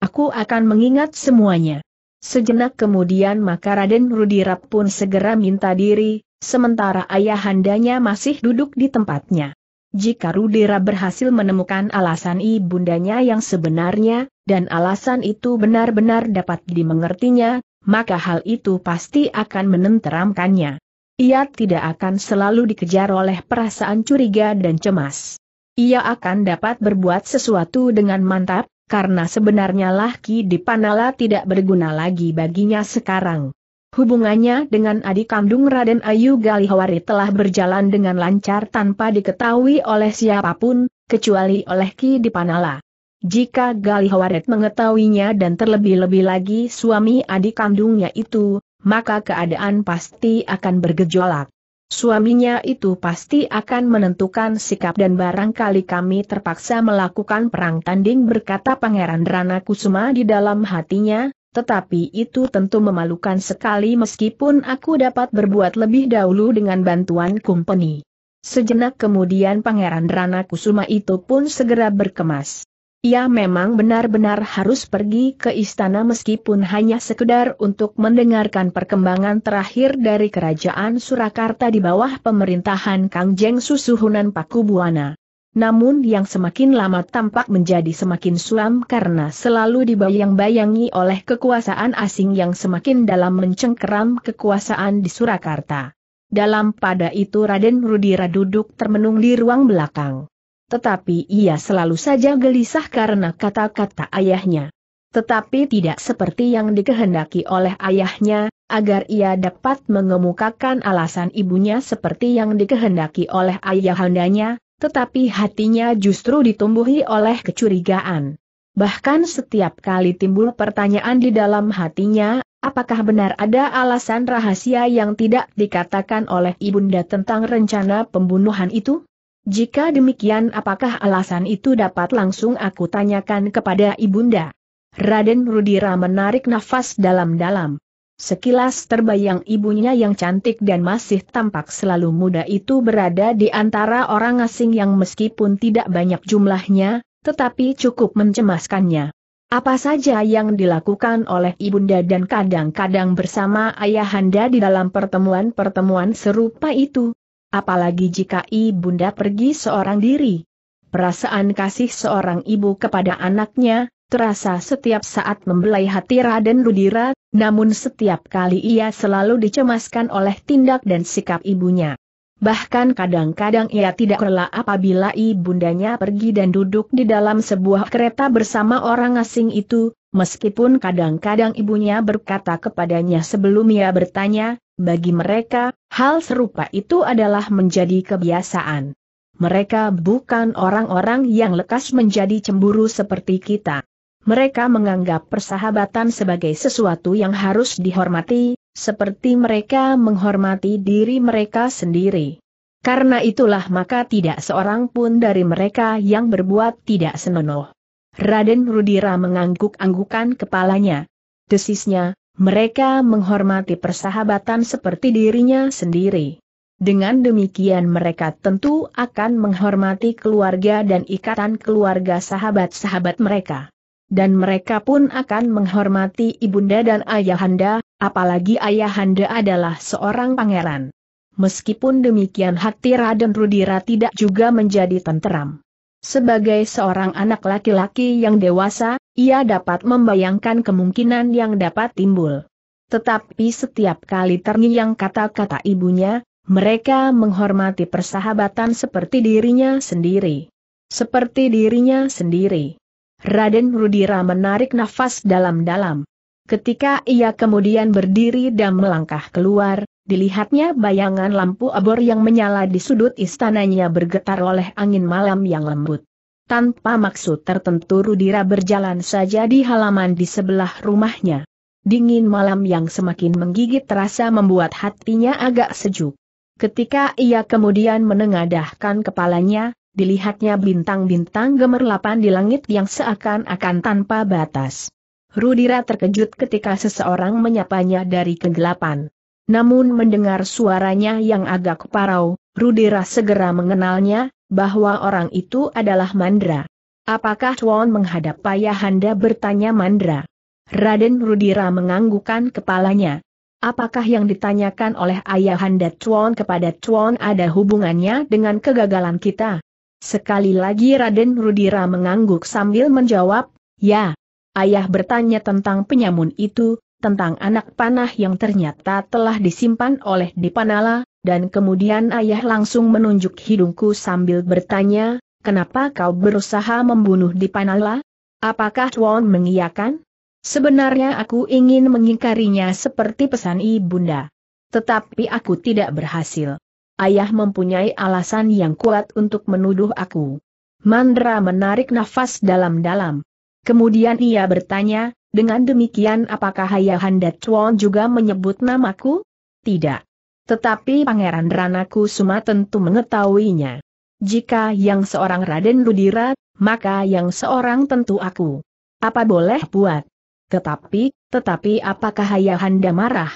Aku akan mengingat semuanya. Sejenak kemudian maka Raden Rudirap pun segera minta diri, sementara ayahandanya masih duduk di tempatnya. Jika Rudira berhasil menemukan alasan ibundanya yang sebenarnya, dan alasan itu benar-benar dapat dimengertinya, maka hal itu pasti akan menenteramkannya. Ia tidak akan selalu dikejar oleh perasaan curiga dan cemas. Ia akan dapat berbuat sesuatu dengan mantap, karena sebenarnya Lahki Dipanala tidak berguna lagi baginya sekarang. Hubungannya dengan adik kandung Raden Ayu Galihawari telah berjalan dengan lancar tanpa diketahui oleh siapapun, kecuali oleh Ki Dipanala. Jika Galihawaret mengetahuinya dan terlebih-lebih lagi suami adik kandungnya itu, maka keadaan pasti akan bergejolak. Suaminya itu pasti akan menentukan sikap dan barangkali kami terpaksa melakukan perang tanding berkata Pangeran Rana Kusuma di dalam hatinya, tetapi itu tentu memalukan sekali meskipun aku dapat berbuat lebih dahulu dengan bantuan kumpeni. Sejenak kemudian Pangeran Rana Kusuma itu pun segera berkemas. Ia memang benar-benar harus pergi ke istana meskipun hanya sekedar untuk mendengarkan perkembangan terakhir dari kerajaan Surakarta di bawah pemerintahan Kang Jeng Susuhunan Pakubuwana. Namun yang semakin lama tampak menjadi semakin suam karena selalu dibayang-bayangi oleh kekuasaan asing yang semakin dalam mencengkeram kekuasaan di Surakarta. Dalam pada itu Raden Rudira duduk termenung di ruang belakang. Tetapi ia selalu saja gelisah karena kata-kata ayahnya. Tetapi tidak seperti yang dikehendaki oleh ayahnya, agar ia dapat mengemukakan alasan ibunya seperti yang dikehendaki oleh ayahandanya, tetapi hatinya justru ditumbuhi oleh kecurigaan. Bahkan setiap kali timbul pertanyaan di dalam hatinya, apakah benar ada alasan rahasia yang tidak dikatakan oleh ibunda tentang rencana pembunuhan itu? Jika demikian apakah alasan itu dapat langsung aku tanyakan kepada Ibunda? Raden Rudira menarik nafas dalam-dalam. Sekilas terbayang ibunya yang cantik dan masih tampak selalu muda itu berada di antara orang asing yang meskipun tidak banyak jumlahnya, tetapi cukup mencemaskannya. Apa saja yang dilakukan oleh ibunda dan kadang-kadang bersama ayahanda di dalam pertemuan-pertemuan serupa itu, apalagi jika ibunda pergi seorang diri. Perasaan kasih seorang ibu kepada anaknya, terasa setiap saat membelai hati Raden Ludira, namun setiap kali ia selalu dicemaskan oleh tindak dan sikap ibunya. Bahkan kadang-kadang ia tidak rela apabila ibundanya pergi dan duduk di dalam sebuah kereta bersama orang asing itu, meskipun kadang-kadang ibunya berkata kepadanya sebelum ia bertanya, bagi mereka, hal serupa itu adalah menjadi kebiasaan. Mereka bukan orang-orang yang lekas menjadi cemburu seperti kita. Mereka menganggap persahabatan sebagai sesuatu yang harus dihormati, seperti mereka menghormati diri mereka sendiri. Karena itulah maka tidak seorang pun dari mereka yang berbuat tidak senonoh. Raden Rudira mengangguk-anggukan kepalanya. Desisnya, mereka menghormati persahabatan seperti dirinya sendiri. Dengan demikian mereka tentu akan menghormati keluarga dan ikatan keluarga sahabat-sahabat mereka. Dan mereka pun akan menghormati ibunda dan ayahanda, apalagi ayahanda adalah seorang pangeran. Meskipun demikian hati Raden Rudira tidak juga menjadi tenteram. Sebagai seorang anak laki-laki yang dewasa, ia dapat membayangkan kemungkinan yang dapat timbul. Tetapi setiap kali terngiang kata-kata ibunya, mereka menghormati persahabatan seperti dirinya sendiri. Seperti dirinya sendiri. Raden Rudira menarik nafas dalam-dalam. Ketika ia kemudian berdiri dan melangkah keluar, Dilihatnya bayangan lampu obor yang menyala di sudut istananya bergetar oleh angin malam yang lembut. Tanpa maksud tertentu Rudira berjalan saja di halaman di sebelah rumahnya. Dingin malam yang semakin menggigit terasa membuat hatinya agak sejuk. Ketika ia kemudian menengadahkan kepalanya, dilihatnya bintang-bintang gemerlapan di langit yang seakan-akan tanpa batas. Rudira terkejut ketika seseorang menyapanya dari kegelapan. Namun mendengar suaranya yang agak parau, Rudira segera mengenalnya, bahwa orang itu adalah Mandra. Apakah Tuan menghadap Payahanda bertanya Mandra? Raden Rudira menganggukkan kepalanya. Apakah yang ditanyakan oleh Ayahanda Tuan kepada Tuan ada hubungannya dengan kegagalan kita? Sekali lagi Raden Rudira mengangguk sambil menjawab, ya. Ayah bertanya tentang penyamun itu, tentang anak panah yang ternyata telah disimpan oleh Dipanala, dan kemudian ayah langsung menunjuk hidungku sambil bertanya, kenapa kau berusaha membunuh Dipanala? Apakah Tuan mengiyakan? Sebenarnya aku ingin mengingkarinya seperti pesan ibunda. Tetapi aku tidak berhasil. Ayah mempunyai alasan yang kuat untuk menuduh aku. Mandra menarik nafas dalam-dalam. Kemudian ia bertanya, dengan demikian apakah Hayahanda Chuan juga menyebut namaku? Tidak. Tetapi Pangeran Ranaku Suma tentu mengetahuinya. Jika yang seorang Raden Rudira, maka yang seorang tentu aku. Apa boleh buat? Tetapi, tetapi apakah Hayahanda marah?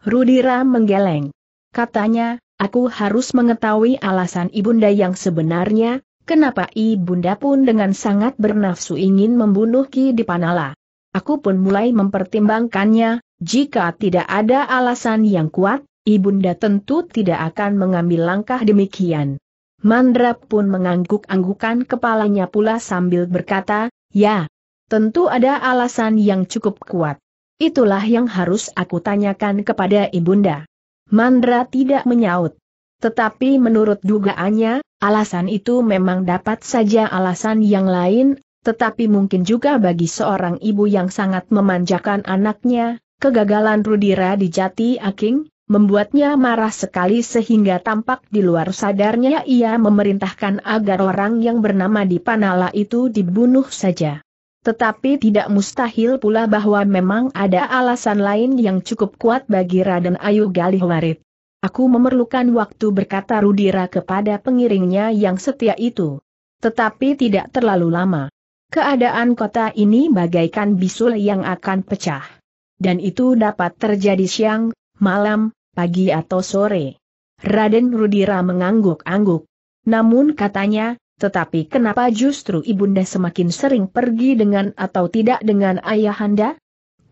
Rudira menggeleng. Katanya, aku harus mengetahui alasan ibunda yang sebenarnya, kenapa ibunda pun dengan sangat bernafsu ingin membunuh Ki Dipanala. Aku pun mulai mempertimbangkannya, jika tidak ada alasan yang kuat, Ibunda tentu tidak akan mengambil langkah demikian. Mandra pun mengangguk-anggukan kepalanya pula sambil berkata, ya, tentu ada alasan yang cukup kuat. Itulah yang harus aku tanyakan kepada Ibunda. Mandra tidak menyaut. Tetapi menurut dugaannya, alasan itu memang dapat saja alasan yang lain tetapi mungkin juga bagi seorang ibu yang sangat memanjakan anaknya, kegagalan Rudira di Jati Aking, membuatnya marah sekali sehingga tampak di luar sadarnya ia memerintahkan agar orang yang bernama Dipanala itu dibunuh saja. Tetapi tidak mustahil pula bahwa memang ada alasan lain yang cukup kuat bagi Raden Ayu Galih Warit. Aku memerlukan waktu berkata Rudira kepada pengiringnya yang setia itu. Tetapi tidak terlalu lama. Keadaan kota ini bagaikan bisul yang akan pecah. Dan itu dapat terjadi siang, malam, pagi atau sore. Raden Rudira mengangguk-angguk. Namun katanya, tetapi kenapa justru ibunda semakin sering pergi dengan atau tidak dengan ayahanda?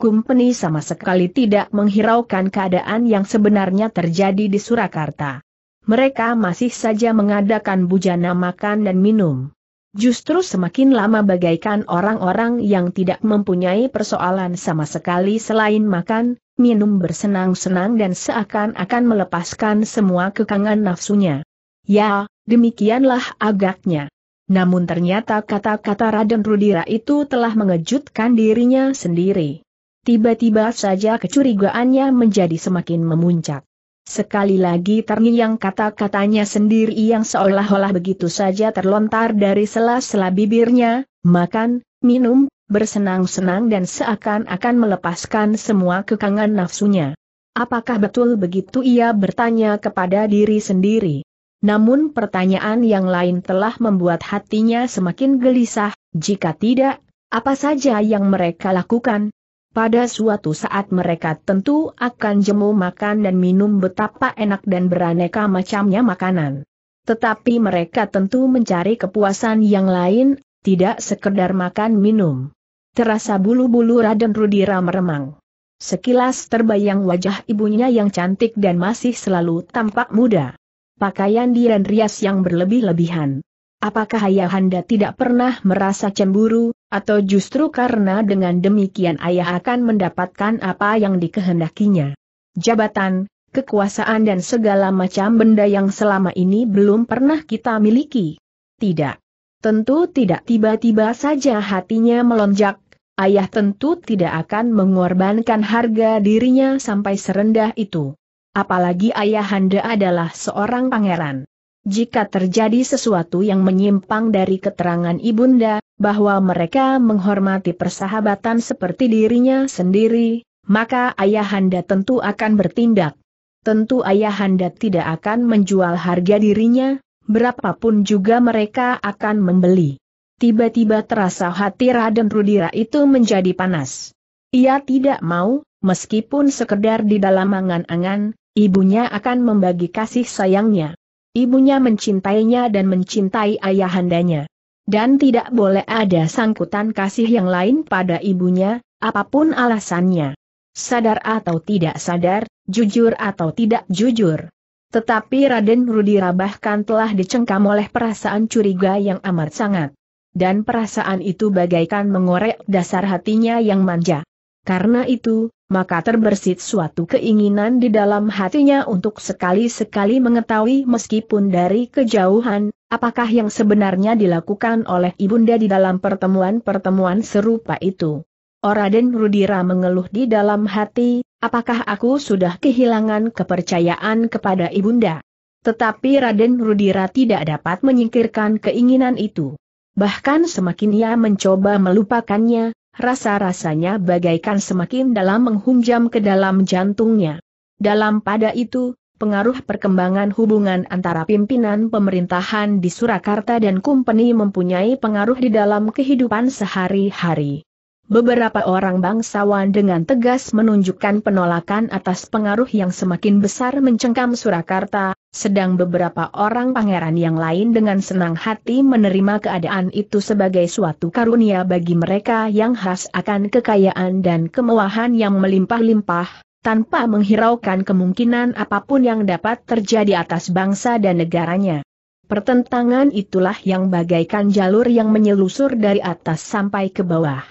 Kumpeni sama sekali tidak menghiraukan keadaan yang sebenarnya terjadi di Surakarta. Mereka masih saja mengadakan bujana makan dan minum. Justru semakin lama bagaikan orang-orang yang tidak mempunyai persoalan sama sekali selain makan, minum bersenang-senang dan seakan-akan melepaskan semua kekangan nafsunya. Ya, demikianlah agaknya. Namun ternyata kata-kata Raden Rudira itu telah mengejutkan dirinya sendiri. Tiba-tiba saja kecurigaannya menjadi semakin memuncak. Sekali lagi terngiang kata-katanya sendiri yang seolah-olah begitu saja terlontar dari sela-sela bibirnya, makan, minum, bersenang-senang dan seakan-akan melepaskan semua kekangan nafsunya. Apakah betul begitu ia bertanya kepada diri sendiri? Namun pertanyaan yang lain telah membuat hatinya semakin gelisah, jika tidak, apa saja yang mereka lakukan, pada suatu saat mereka tentu akan jemu makan dan minum betapa enak dan beraneka macamnya makanan. Tetapi mereka tentu mencari kepuasan yang lain, tidak sekedar makan minum. Terasa bulu-bulu Raden Rudira meremang. Sekilas terbayang wajah ibunya yang cantik dan masih selalu tampak muda. Pakaian dia dan rias yang berlebih-lebihan. Apakah Ayahanda tidak pernah merasa cemburu, atau justru karena dengan demikian ayah akan mendapatkan apa yang dikehendakinya? Jabatan, kekuasaan dan segala macam benda yang selama ini belum pernah kita miliki. Tidak. Tentu tidak tiba-tiba saja hatinya melonjak, ayah tentu tidak akan mengorbankan harga dirinya sampai serendah itu. Apalagi ayahanda adalah seorang pangeran. Jika terjadi sesuatu yang menyimpang dari keterangan ibunda, bahwa mereka menghormati persahabatan seperti dirinya sendiri, maka ayahanda tentu akan bertindak. Tentu ayahanda tidak akan menjual harga dirinya, berapapun juga mereka akan membeli. Tiba-tiba terasa hati Raden Rudira itu menjadi panas. Ia tidak mau, meskipun sekedar di dalam angan-angan, ibunya akan membagi kasih sayangnya. Ibunya mencintainya dan mencintai ayahandanya. Dan tidak boleh ada sangkutan kasih yang lain pada ibunya, apapun alasannya. Sadar atau tidak sadar, jujur atau tidak jujur. Tetapi Raden Rudira bahkan telah dicengkam oleh perasaan curiga yang amat sangat. Dan perasaan itu bagaikan mengorek dasar hatinya yang manja. Karena itu, maka terbersit suatu keinginan di dalam hatinya untuk sekali-sekali mengetahui meskipun dari kejauhan, apakah yang sebenarnya dilakukan oleh Ibunda di dalam pertemuan-pertemuan serupa itu. Oraden Rudira mengeluh di dalam hati, apakah aku sudah kehilangan kepercayaan kepada Ibunda? Tetapi Raden Rudira tidak dapat menyingkirkan keinginan itu. Bahkan semakin ia mencoba melupakannya, Rasa-rasanya bagaikan semakin dalam menghunjam ke dalam jantungnya. Dalam pada itu, pengaruh perkembangan hubungan antara pimpinan pemerintahan di Surakarta dan kumpeni mempunyai pengaruh di dalam kehidupan sehari-hari. Beberapa orang bangsawan dengan tegas menunjukkan penolakan atas pengaruh yang semakin besar mencengkam Surakarta, sedang beberapa orang pangeran yang lain dengan senang hati menerima keadaan itu sebagai suatu karunia bagi mereka yang khas akan kekayaan dan kemewahan yang melimpah-limpah, tanpa menghiraukan kemungkinan apapun yang dapat terjadi atas bangsa dan negaranya. Pertentangan itulah yang bagaikan jalur yang menyelusur dari atas sampai ke bawah.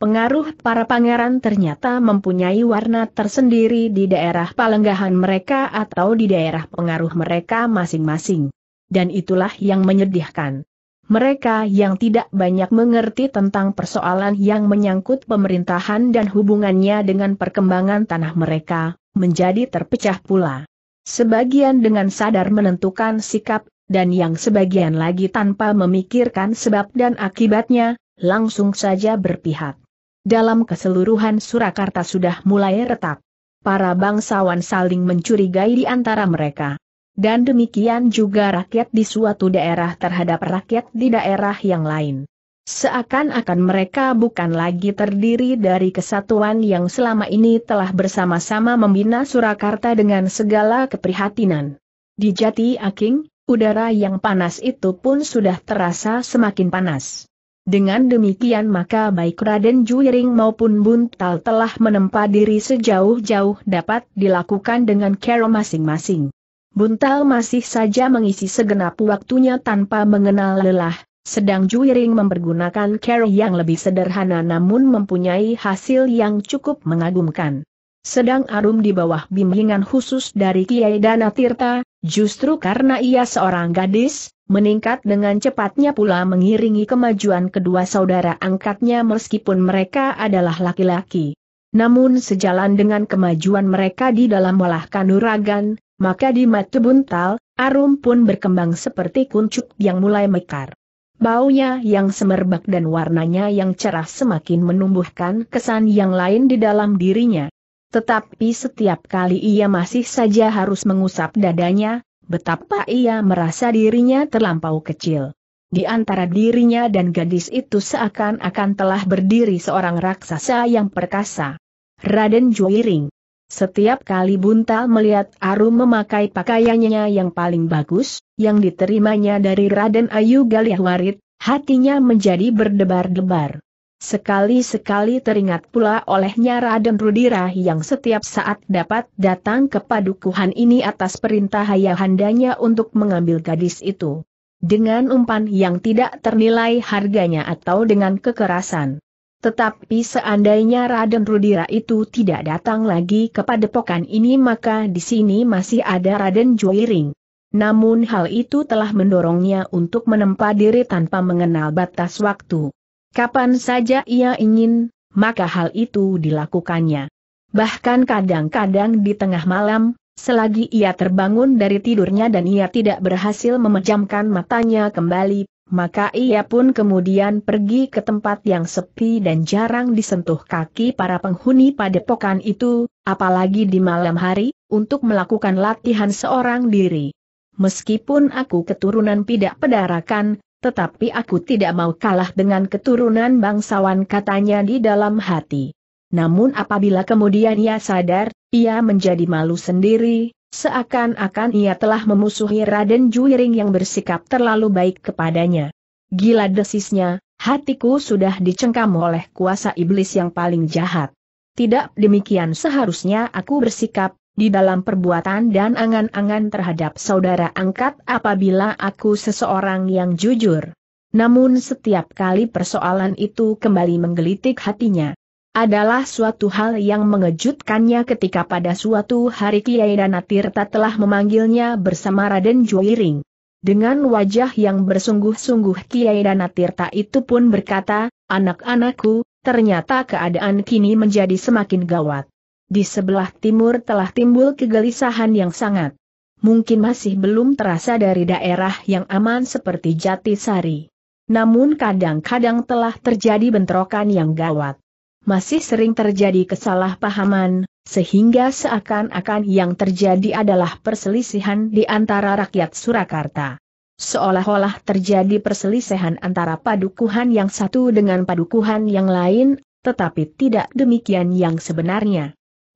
Pengaruh para pangeran ternyata mempunyai warna tersendiri di daerah palenggahan mereka atau di daerah pengaruh mereka masing-masing. Dan itulah yang menyedihkan. Mereka yang tidak banyak mengerti tentang persoalan yang menyangkut pemerintahan dan hubungannya dengan perkembangan tanah mereka, menjadi terpecah pula. Sebagian dengan sadar menentukan sikap, dan yang sebagian lagi tanpa memikirkan sebab dan akibatnya, langsung saja berpihak dalam keseluruhan Surakarta sudah mulai retak. Para bangsawan saling mencurigai di antara mereka. Dan demikian juga rakyat di suatu daerah terhadap rakyat di daerah yang lain. Seakan-akan mereka bukan lagi terdiri dari kesatuan yang selama ini telah bersama-sama membina Surakarta dengan segala keprihatinan. Di Jati Aking, udara yang panas itu pun sudah terasa semakin panas. Dengan demikian maka baik Raden Juiring maupun Buntal telah menempa diri sejauh-jauh dapat dilakukan dengan care masing-masing. Buntal masih saja mengisi segenap waktunya tanpa mengenal lelah, sedang Juiring mempergunakan care yang lebih sederhana namun mempunyai hasil yang cukup mengagumkan. Sedang Arum di bawah bimbingan khusus dari Kiai Dana Tirta, justru karena ia seorang gadis, meningkat dengan cepatnya pula mengiringi kemajuan kedua saudara angkatnya meskipun mereka adalah laki-laki. Namun sejalan dengan kemajuan mereka di dalam olah kanuragan, maka di mata buntal, arum pun berkembang seperti kuncup yang mulai mekar. Baunya yang semerbak dan warnanya yang cerah semakin menumbuhkan kesan yang lain di dalam dirinya. Tetapi setiap kali ia masih saja harus mengusap dadanya, betapa ia merasa dirinya terlampau kecil. Di antara dirinya dan gadis itu seakan-akan telah berdiri seorang raksasa yang perkasa. Raden Juiring. Setiap kali Buntal melihat Arum memakai pakaiannya yang paling bagus, yang diterimanya dari Raden Ayu Galiahwarit, hatinya menjadi berdebar-debar. Sekali-sekali teringat pula olehnya Raden Rudira yang setiap saat dapat datang ke padukuhan ini atas perintah ayahandanya untuk mengambil gadis itu. Dengan umpan yang tidak ternilai harganya atau dengan kekerasan. Tetapi seandainya Raden Rudira itu tidak datang lagi kepada padepokan ini maka di sini masih ada Raden Joiring. Namun hal itu telah mendorongnya untuk menempa diri tanpa mengenal batas waktu. Kapan saja ia ingin, maka hal itu dilakukannya. Bahkan kadang-kadang di tengah malam, selagi ia terbangun dari tidurnya dan ia tidak berhasil memejamkan matanya kembali, maka ia pun kemudian pergi ke tempat yang sepi dan jarang disentuh kaki para penghuni padepokan itu, apalagi di malam hari, untuk melakukan latihan seorang diri. Meskipun aku keturunan tidak pedarakan, tetapi aku tidak mau kalah dengan keturunan bangsawan katanya di dalam hati. Namun apabila kemudian ia sadar, ia menjadi malu sendiri, seakan-akan ia telah memusuhi Raden Juiring yang bersikap terlalu baik kepadanya. Gila desisnya, hatiku sudah dicengkam oleh kuasa iblis yang paling jahat. Tidak demikian seharusnya aku bersikap, di dalam perbuatan dan angan-angan terhadap saudara angkat apabila aku seseorang yang jujur. Namun setiap kali persoalan itu kembali menggelitik hatinya. Adalah suatu hal yang mengejutkannya ketika pada suatu hari Kiai Danatirta telah memanggilnya bersama Raden Joiring. Dengan wajah yang bersungguh-sungguh Kiai Danatirta itu pun berkata, anak-anakku, ternyata keadaan kini menjadi semakin gawat. Di sebelah timur telah timbul kegelisahan yang sangat. Mungkin masih belum terasa dari daerah yang aman seperti Jatisari. Namun kadang-kadang telah terjadi bentrokan yang gawat. Masih sering terjadi kesalahpahaman, sehingga seakan-akan yang terjadi adalah perselisihan di antara rakyat Surakarta. Seolah-olah terjadi perselisihan antara padukuhan yang satu dengan padukuhan yang lain, tetapi tidak demikian yang sebenarnya.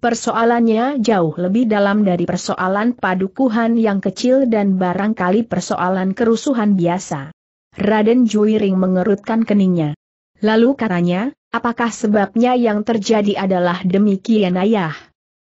Persoalannya jauh lebih dalam dari persoalan padukuhan yang kecil dan barangkali persoalan kerusuhan biasa. Raden Juiring mengerutkan keningnya. Lalu katanya, apakah sebabnya yang terjadi adalah demikian ayah?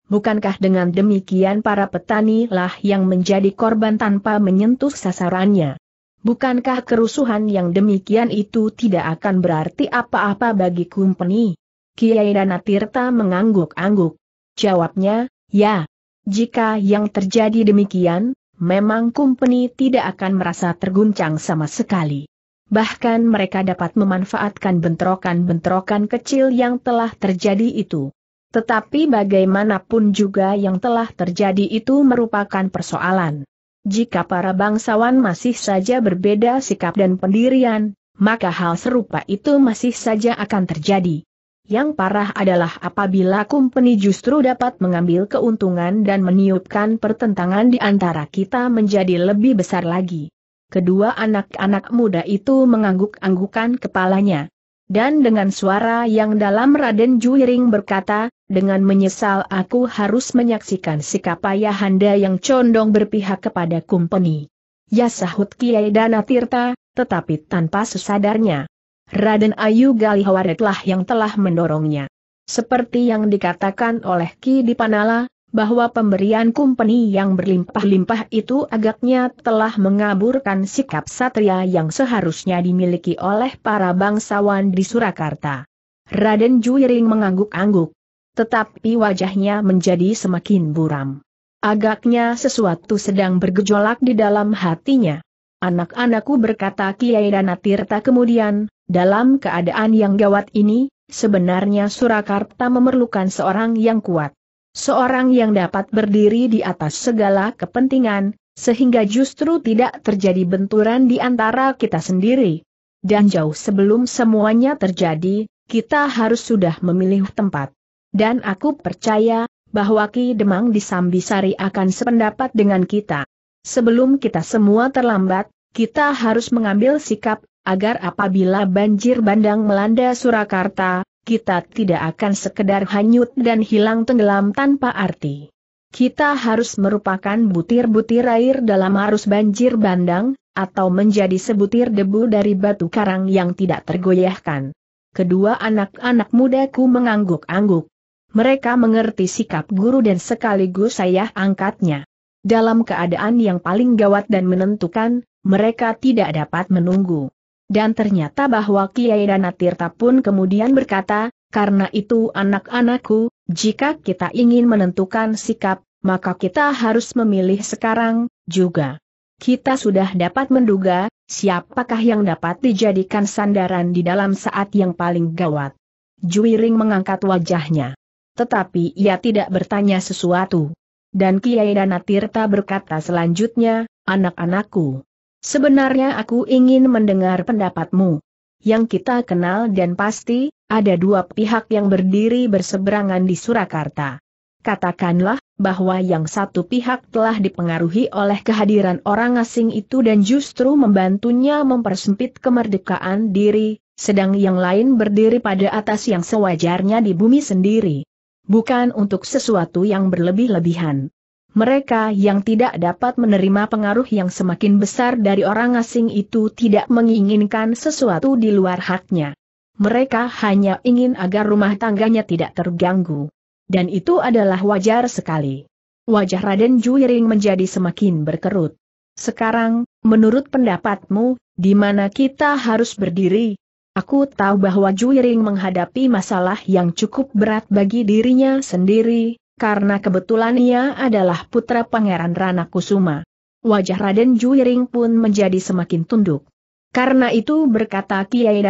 Bukankah dengan demikian para petani lah yang menjadi korban tanpa menyentuh sasarannya? Bukankah kerusuhan yang demikian itu tidak akan berarti apa-apa bagi kumpeni? Kiai Danatirta mengangguk-angguk. Jawabnya, ya. Jika yang terjadi demikian, memang company tidak akan merasa terguncang sama sekali. Bahkan mereka dapat memanfaatkan bentrokan-bentrokan kecil yang telah terjadi itu. Tetapi bagaimanapun juga yang telah terjadi itu merupakan persoalan. Jika para bangsawan masih saja berbeda sikap dan pendirian, maka hal serupa itu masih saja akan terjadi. Yang parah adalah apabila kumpeni justru dapat mengambil keuntungan dan meniupkan pertentangan di antara kita menjadi lebih besar lagi. Kedua anak-anak muda itu mengangguk-anggukan kepalanya. Dan dengan suara yang dalam Raden Juiring berkata, dengan menyesal aku harus menyaksikan sikap ayahanda yang condong berpihak kepada kumpeni. Ya sahut Kiai Dana Tirta, tetapi tanpa sesadarnya. Raden Ayu Galihawaretlah yang telah mendorongnya. Seperti yang dikatakan oleh Ki Dipanala, bahwa pemberian kumpeni yang berlimpah-limpah itu agaknya telah mengaburkan sikap satria yang seharusnya dimiliki oleh para bangsawan di Surakarta. Raden Juiring mengangguk-angguk. Tetapi wajahnya menjadi semakin buram. Agaknya sesuatu sedang bergejolak di dalam hatinya. Anak-anakku berkata Kiai Danatirta kemudian, dalam keadaan yang gawat ini, sebenarnya Surakarta memerlukan seorang yang kuat. Seorang yang dapat berdiri di atas segala kepentingan, sehingga justru tidak terjadi benturan di antara kita sendiri. Dan jauh sebelum semuanya terjadi, kita harus sudah memilih tempat. Dan aku percaya, bahwa Ki Demang di Sambisari akan sependapat dengan kita. Sebelum kita semua terlambat, kita harus mengambil sikap, agar apabila banjir bandang melanda Surakarta, kita tidak akan sekedar hanyut dan hilang tenggelam tanpa arti. Kita harus merupakan butir-butir air dalam arus banjir bandang, atau menjadi sebutir debu dari batu karang yang tidak tergoyahkan. Kedua anak-anak mudaku mengangguk-angguk. Mereka mengerti sikap guru dan sekaligus saya angkatnya. Dalam keadaan yang paling gawat dan menentukan, mereka tidak dapat menunggu. Dan ternyata bahwa Kiai Danatirta pun kemudian berkata, karena itu anak-anakku, jika kita ingin menentukan sikap, maka kita harus memilih sekarang, juga. Kita sudah dapat menduga, siapakah yang dapat dijadikan sandaran di dalam saat yang paling gawat. Juiring mengangkat wajahnya. Tetapi ia tidak bertanya sesuatu. Dan Kiai Danatirta berkata selanjutnya, anak-anakku. Sebenarnya aku ingin mendengar pendapatmu. Yang kita kenal dan pasti, ada dua pihak yang berdiri berseberangan di Surakarta. Katakanlah, bahwa yang satu pihak telah dipengaruhi oleh kehadiran orang asing itu dan justru membantunya mempersempit kemerdekaan diri, sedang yang lain berdiri pada atas yang sewajarnya di bumi sendiri bukan untuk sesuatu yang berlebih-lebihan. Mereka yang tidak dapat menerima pengaruh yang semakin besar dari orang asing itu tidak menginginkan sesuatu di luar haknya. Mereka hanya ingin agar rumah tangganya tidak terganggu. Dan itu adalah wajar sekali. Wajah Raden Juiring menjadi semakin berkerut. Sekarang, menurut pendapatmu, di mana kita harus berdiri? Aku tahu bahwa Juiring menghadapi masalah yang cukup berat bagi dirinya sendiri, karena kebetulan ia adalah putra Pangeran Rana Kusuma. Wajah Raden Juiring pun menjadi semakin tunduk. Karena itu berkata Kiai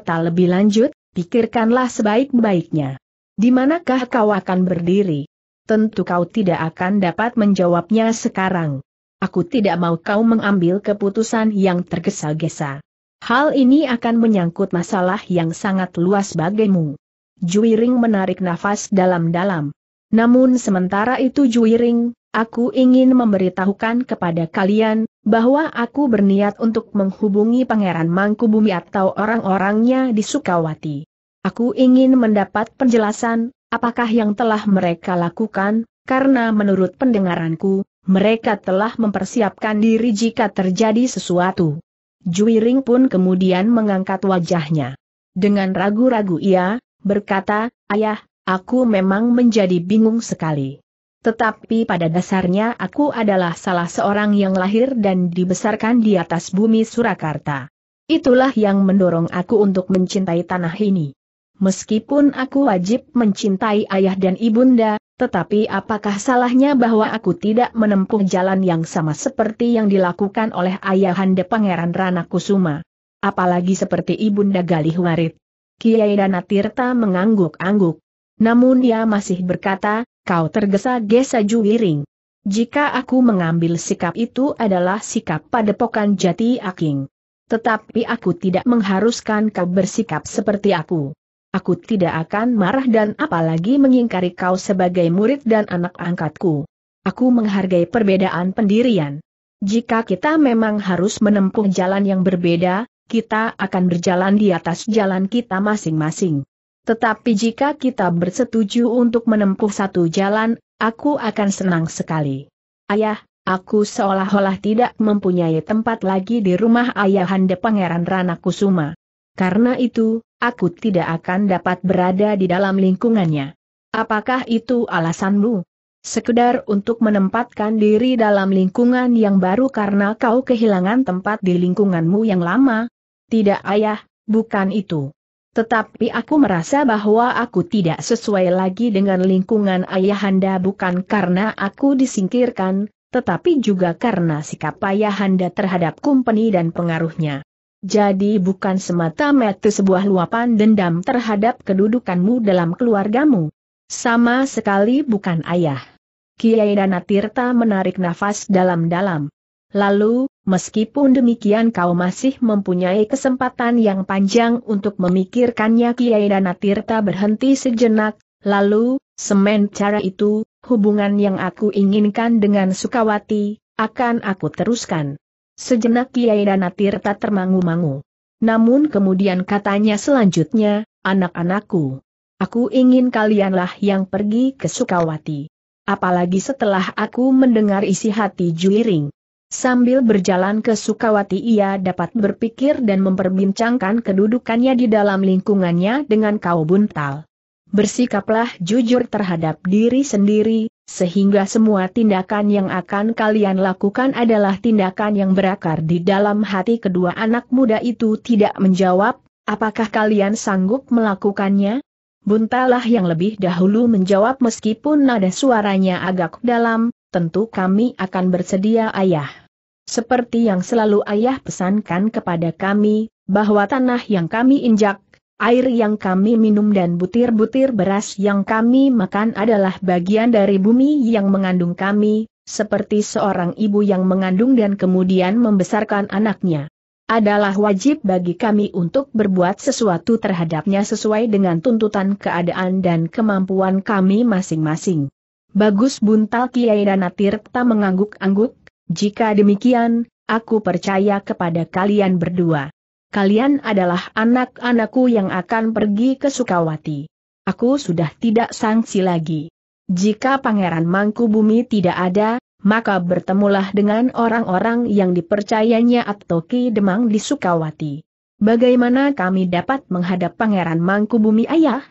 tak lebih lanjut, pikirkanlah sebaik-baiknya. Di manakah kau akan berdiri? Tentu kau tidak akan dapat menjawabnya sekarang. Aku tidak mau kau mengambil keputusan yang tergesa-gesa. Hal ini akan menyangkut masalah yang sangat luas bagimu. Juiring menarik nafas dalam-dalam. Namun sementara itu Juiring, aku ingin memberitahukan kepada kalian, bahwa aku berniat untuk menghubungi Pangeran Mangkubumi atau orang-orangnya di Sukawati. Aku ingin mendapat penjelasan, apakah yang telah mereka lakukan, karena menurut pendengaranku, mereka telah mempersiapkan diri jika terjadi sesuatu. Juiring pun kemudian mengangkat wajahnya. Dengan ragu-ragu ia, berkata, Ayah, aku memang menjadi bingung sekali. Tetapi pada dasarnya aku adalah salah seorang yang lahir dan dibesarkan di atas bumi Surakarta. Itulah yang mendorong aku untuk mencintai tanah ini. Meskipun aku wajib mencintai ayah dan ibunda, tetapi apakah salahnya bahwa aku tidak menempuh jalan yang sama seperti yang dilakukan oleh ayahanda Pangeran Rana Kusuma? Apalagi seperti Ibunda Galih Warit. Kiai Dana Tirta mengangguk-angguk. Namun ia masih berkata, kau tergesa-gesa juwiring. Jika aku mengambil sikap itu adalah sikap pada padepokan jati aking. Tetapi aku tidak mengharuskan kau bersikap seperti aku. Aku tidak akan marah dan apalagi mengingkari kau sebagai murid dan anak angkatku. Aku menghargai perbedaan pendirian. Jika kita memang harus menempuh jalan yang berbeda, kita akan berjalan di atas jalan kita masing-masing. Tetapi jika kita bersetuju untuk menempuh satu jalan, aku akan senang sekali. Ayah, aku seolah-olah tidak mempunyai tempat lagi di rumah ayahanda Pangeran Ranakusuma. Karena itu, aku tidak akan dapat berada di dalam lingkungannya. Apakah itu alasanmu? Sekedar untuk menempatkan diri dalam lingkungan yang baru karena kau kehilangan tempat di lingkunganmu yang lama? Tidak ayah, bukan itu. Tetapi aku merasa bahwa aku tidak sesuai lagi dengan lingkungan ayahanda bukan karena aku disingkirkan, tetapi juga karena sikap ayahanda terhadap kumpeni dan pengaruhnya. Jadi bukan semata-mata sebuah luapan dendam terhadap kedudukanmu dalam keluargamu. Sama sekali bukan ayah. Kiai Danatirta menarik nafas dalam-dalam. Lalu, meskipun demikian kau masih mempunyai kesempatan yang panjang untuk memikirkannya Kiai Danatirta berhenti sejenak, lalu, semen cara itu, hubungan yang aku inginkan dengan Sukawati, akan aku teruskan. Sejenak Kiai Dana Tirta termangu-mangu. Namun kemudian katanya selanjutnya, anak-anakku, aku ingin kalianlah yang pergi ke Sukawati. Apalagi setelah aku mendengar isi hati Juiring. Sambil berjalan ke Sukawati ia dapat berpikir dan memperbincangkan kedudukannya di dalam lingkungannya dengan kau buntal. Bersikaplah jujur terhadap diri sendiri, sehingga semua tindakan yang akan kalian lakukan adalah tindakan yang berakar di dalam hati kedua anak muda itu tidak menjawab, apakah kalian sanggup melakukannya? Buntalah yang lebih dahulu menjawab meskipun nada suaranya agak dalam, tentu kami akan bersedia ayah. Seperti yang selalu ayah pesankan kepada kami, bahwa tanah yang kami injak, Air yang kami minum dan butir-butir beras yang kami makan adalah bagian dari bumi yang mengandung kami, seperti seorang ibu yang mengandung dan kemudian membesarkan anaknya. Adalah wajib bagi kami untuk berbuat sesuatu terhadapnya sesuai dengan tuntutan keadaan dan kemampuan kami masing-masing. Bagus buntal Kiai tak mengangguk-angguk, jika demikian, aku percaya kepada kalian berdua kalian adalah anak-anakku yang akan pergi ke Sukawati. Aku sudah tidak sangsi lagi. Jika Pangeran Mangku Bumi tidak ada, maka bertemulah dengan orang-orang yang dipercayanya Ki Demang di Sukawati. Bagaimana kami dapat menghadap Pangeran Mangku Bumi ayah?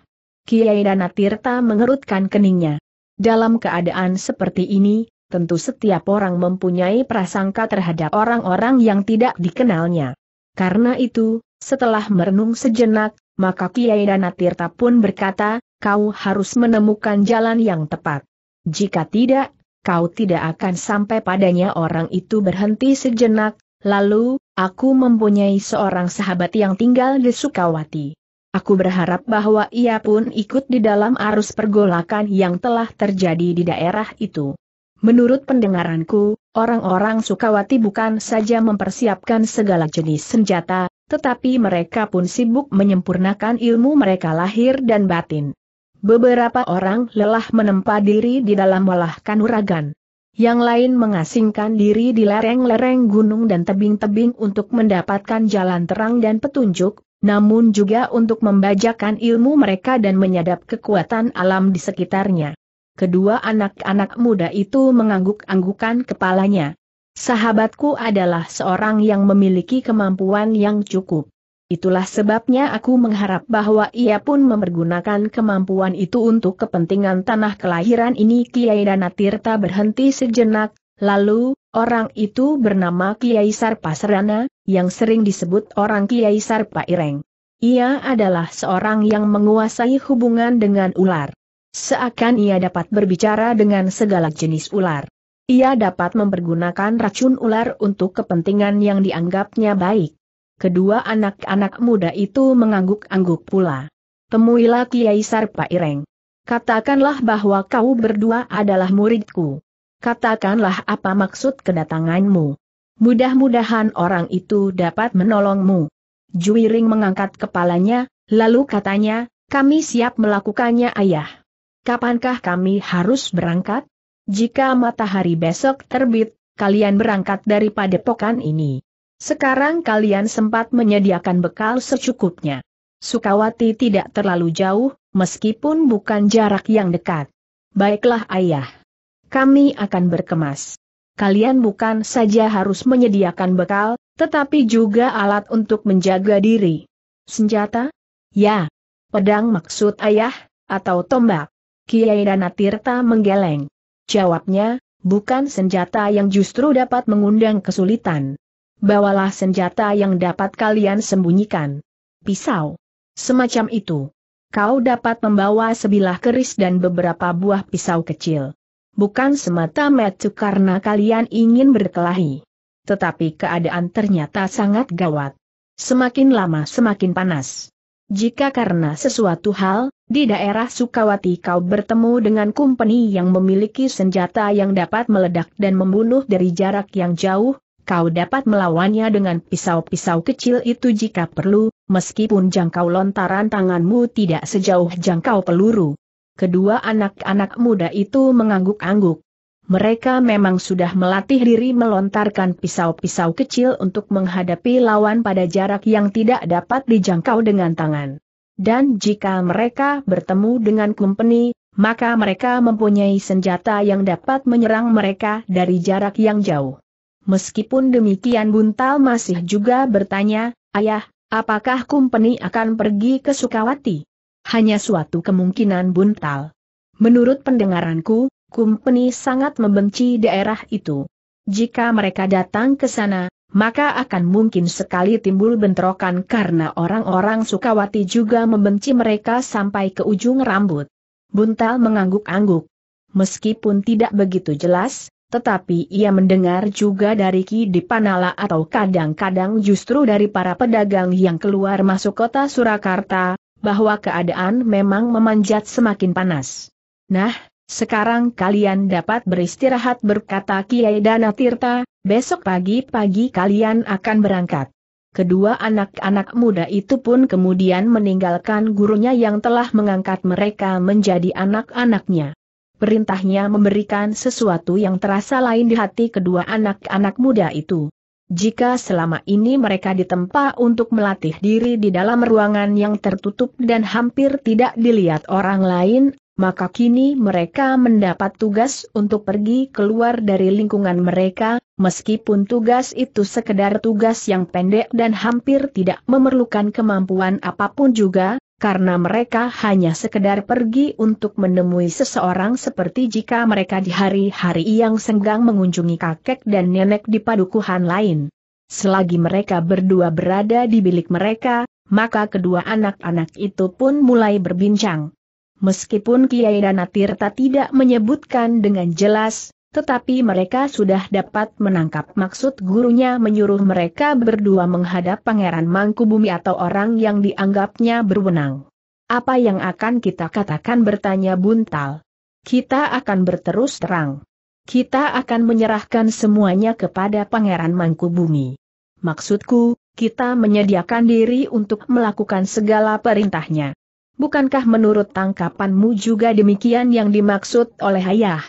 Kiai Danatirta mengerutkan keningnya. Dalam keadaan seperti ini, tentu setiap orang mempunyai prasangka terhadap orang-orang yang tidak dikenalnya. Karena itu, setelah merenung sejenak, maka Kiai Danatirta pun berkata, kau harus menemukan jalan yang tepat. Jika tidak, kau tidak akan sampai padanya orang itu berhenti sejenak, lalu, aku mempunyai seorang sahabat yang tinggal di Sukawati. Aku berharap bahwa ia pun ikut di dalam arus pergolakan yang telah terjadi di daerah itu. Menurut pendengaranku, orang-orang Sukawati bukan saja mempersiapkan segala jenis senjata, tetapi mereka pun sibuk menyempurnakan ilmu mereka lahir dan batin. Beberapa orang lelah menempa diri di dalam walah kanuragan. Yang lain mengasingkan diri di lereng-lereng gunung dan tebing-tebing untuk mendapatkan jalan terang dan petunjuk, namun juga untuk membajakan ilmu mereka dan menyadap kekuatan alam di sekitarnya. Kedua anak-anak muda itu mengangguk-anggukan kepalanya. Sahabatku adalah seorang yang memiliki kemampuan yang cukup. Itulah sebabnya aku mengharap bahwa ia pun mempergunakan kemampuan itu untuk kepentingan tanah kelahiran ini Kiai Danatirta berhenti sejenak, lalu, orang itu bernama Kiai Sarpa Serana, yang sering disebut orang Kiai Sarpa Ireng. Ia adalah seorang yang menguasai hubungan dengan ular. Seakan ia dapat berbicara dengan segala jenis ular. Ia dapat mempergunakan racun ular untuk kepentingan yang dianggapnya baik. Kedua anak-anak muda itu mengangguk-angguk pula. Temuilah Kiai Sarpa Ireng. Katakanlah bahwa kau berdua adalah muridku. Katakanlah apa maksud kedatanganmu. Mudah-mudahan orang itu dapat menolongmu. Juiring mengangkat kepalanya, lalu katanya, kami siap melakukannya ayah kapankah kami harus berangkat? Jika matahari besok terbit, kalian berangkat dari padepokan ini. Sekarang kalian sempat menyediakan bekal secukupnya. Sukawati tidak terlalu jauh, meskipun bukan jarak yang dekat. Baiklah ayah. Kami akan berkemas. Kalian bukan saja harus menyediakan bekal, tetapi juga alat untuk menjaga diri. Senjata? Ya. Pedang maksud ayah, atau tombak. Kiai Tirta menggeleng. Jawabnya, bukan senjata yang justru dapat mengundang kesulitan. Bawalah senjata yang dapat kalian sembunyikan. Pisau. Semacam itu. Kau dapat membawa sebilah keris dan beberapa buah pisau kecil. Bukan semata-mata karena kalian ingin berkelahi. Tetapi keadaan ternyata sangat gawat. Semakin lama semakin panas. Jika karena sesuatu hal, di daerah Sukawati kau bertemu dengan kumpeni yang memiliki senjata yang dapat meledak dan membunuh dari jarak yang jauh, kau dapat melawannya dengan pisau-pisau kecil itu jika perlu, meskipun jangkau lontaran tanganmu tidak sejauh jangkau peluru. Kedua anak-anak muda itu mengangguk-angguk mereka memang sudah melatih diri melontarkan pisau-pisau kecil untuk menghadapi lawan pada jarak yang tidak dapat dijangkau dengan tangan. Dan jika mereka bertemu dengan kumpeni, maka mereka mempunyai senjata yang dapat menyerang mereka dari jarak yang jauh. Meskipun demikian Buntal masih juga bertanya, Ayah, apakah kumpeni akan pergi ke Sukawati? Hanya suatu kemungkinan Buntal. Menurut pendengaranku, Kumpeni sangat membenci daerah itu. Jika mereka datang ke sana, maka akan mungkin sekali timbul bentrokan karena orang-orang Sukawati juga membenci mereka sampai ke ujung rambut. Buntal mengangguk-angguk. Meskipun tidak begitu jelas, tetapi ia mendengar juga dari Ki Dipanala atau kadang-kadang justru dari para pedagang yang keluar masuk kota Surakarta, bahwa keadaan memang memanjat semakin panas. Nah, sekarang kalian dapat beristirahat berkata Kiai Dana Tirta, besok pagi-pagi kalian akan berangkat. Kedua anak-anak muda itu pun kemudian meninggalkan gurunya yang telah mengangkat mereka menjadi anak-anaknya. Perintahnya memberikan sesuatu yang terasa lain di hati kedua anak-anak muda itu. Jika selama ini mereka ditempa untuk melatih diri di dalam ruangan yang tertutup dan hampir tidak dilihat orang lain, maka kini mereka mendapat tugas untuk pergi keluar dari lingkungan mereka, meskipun tugas itu sekedar tugas yang pendek dan hampir tidak memerlukan kemampuan apapun juga, karena mereka hanya sekedar pergi untuk menemui seseorang seperti jika mereka di hari-hari yang senggang mengunjungi kakek dan nenek di padukuhan lain. Selagi mereka berdua berada di bilik mereka, maka kedua anak-anak itu pun mulai berbincang. Meskipun Kiai Danatirta tidak menyebutkan dengan jelas, tetapi mereka sudah dapat menangkap maksud gurunya menyuruh mereka berdua menghadap Pangeran Mangkubumi atau orang yang dianggapnya berwenang. Apa yang akan kita katakan bertanya Buntal? Kita akan berterus terang. Kita akan menyerahkan semuanya kepada Pangeran Mangkubumi. Maksudku, kita menyediakan diri untuk melakukan segala perintahnya. Bukankah menurut tangkapanmu juga demikian yang dimaksud oleh ayah?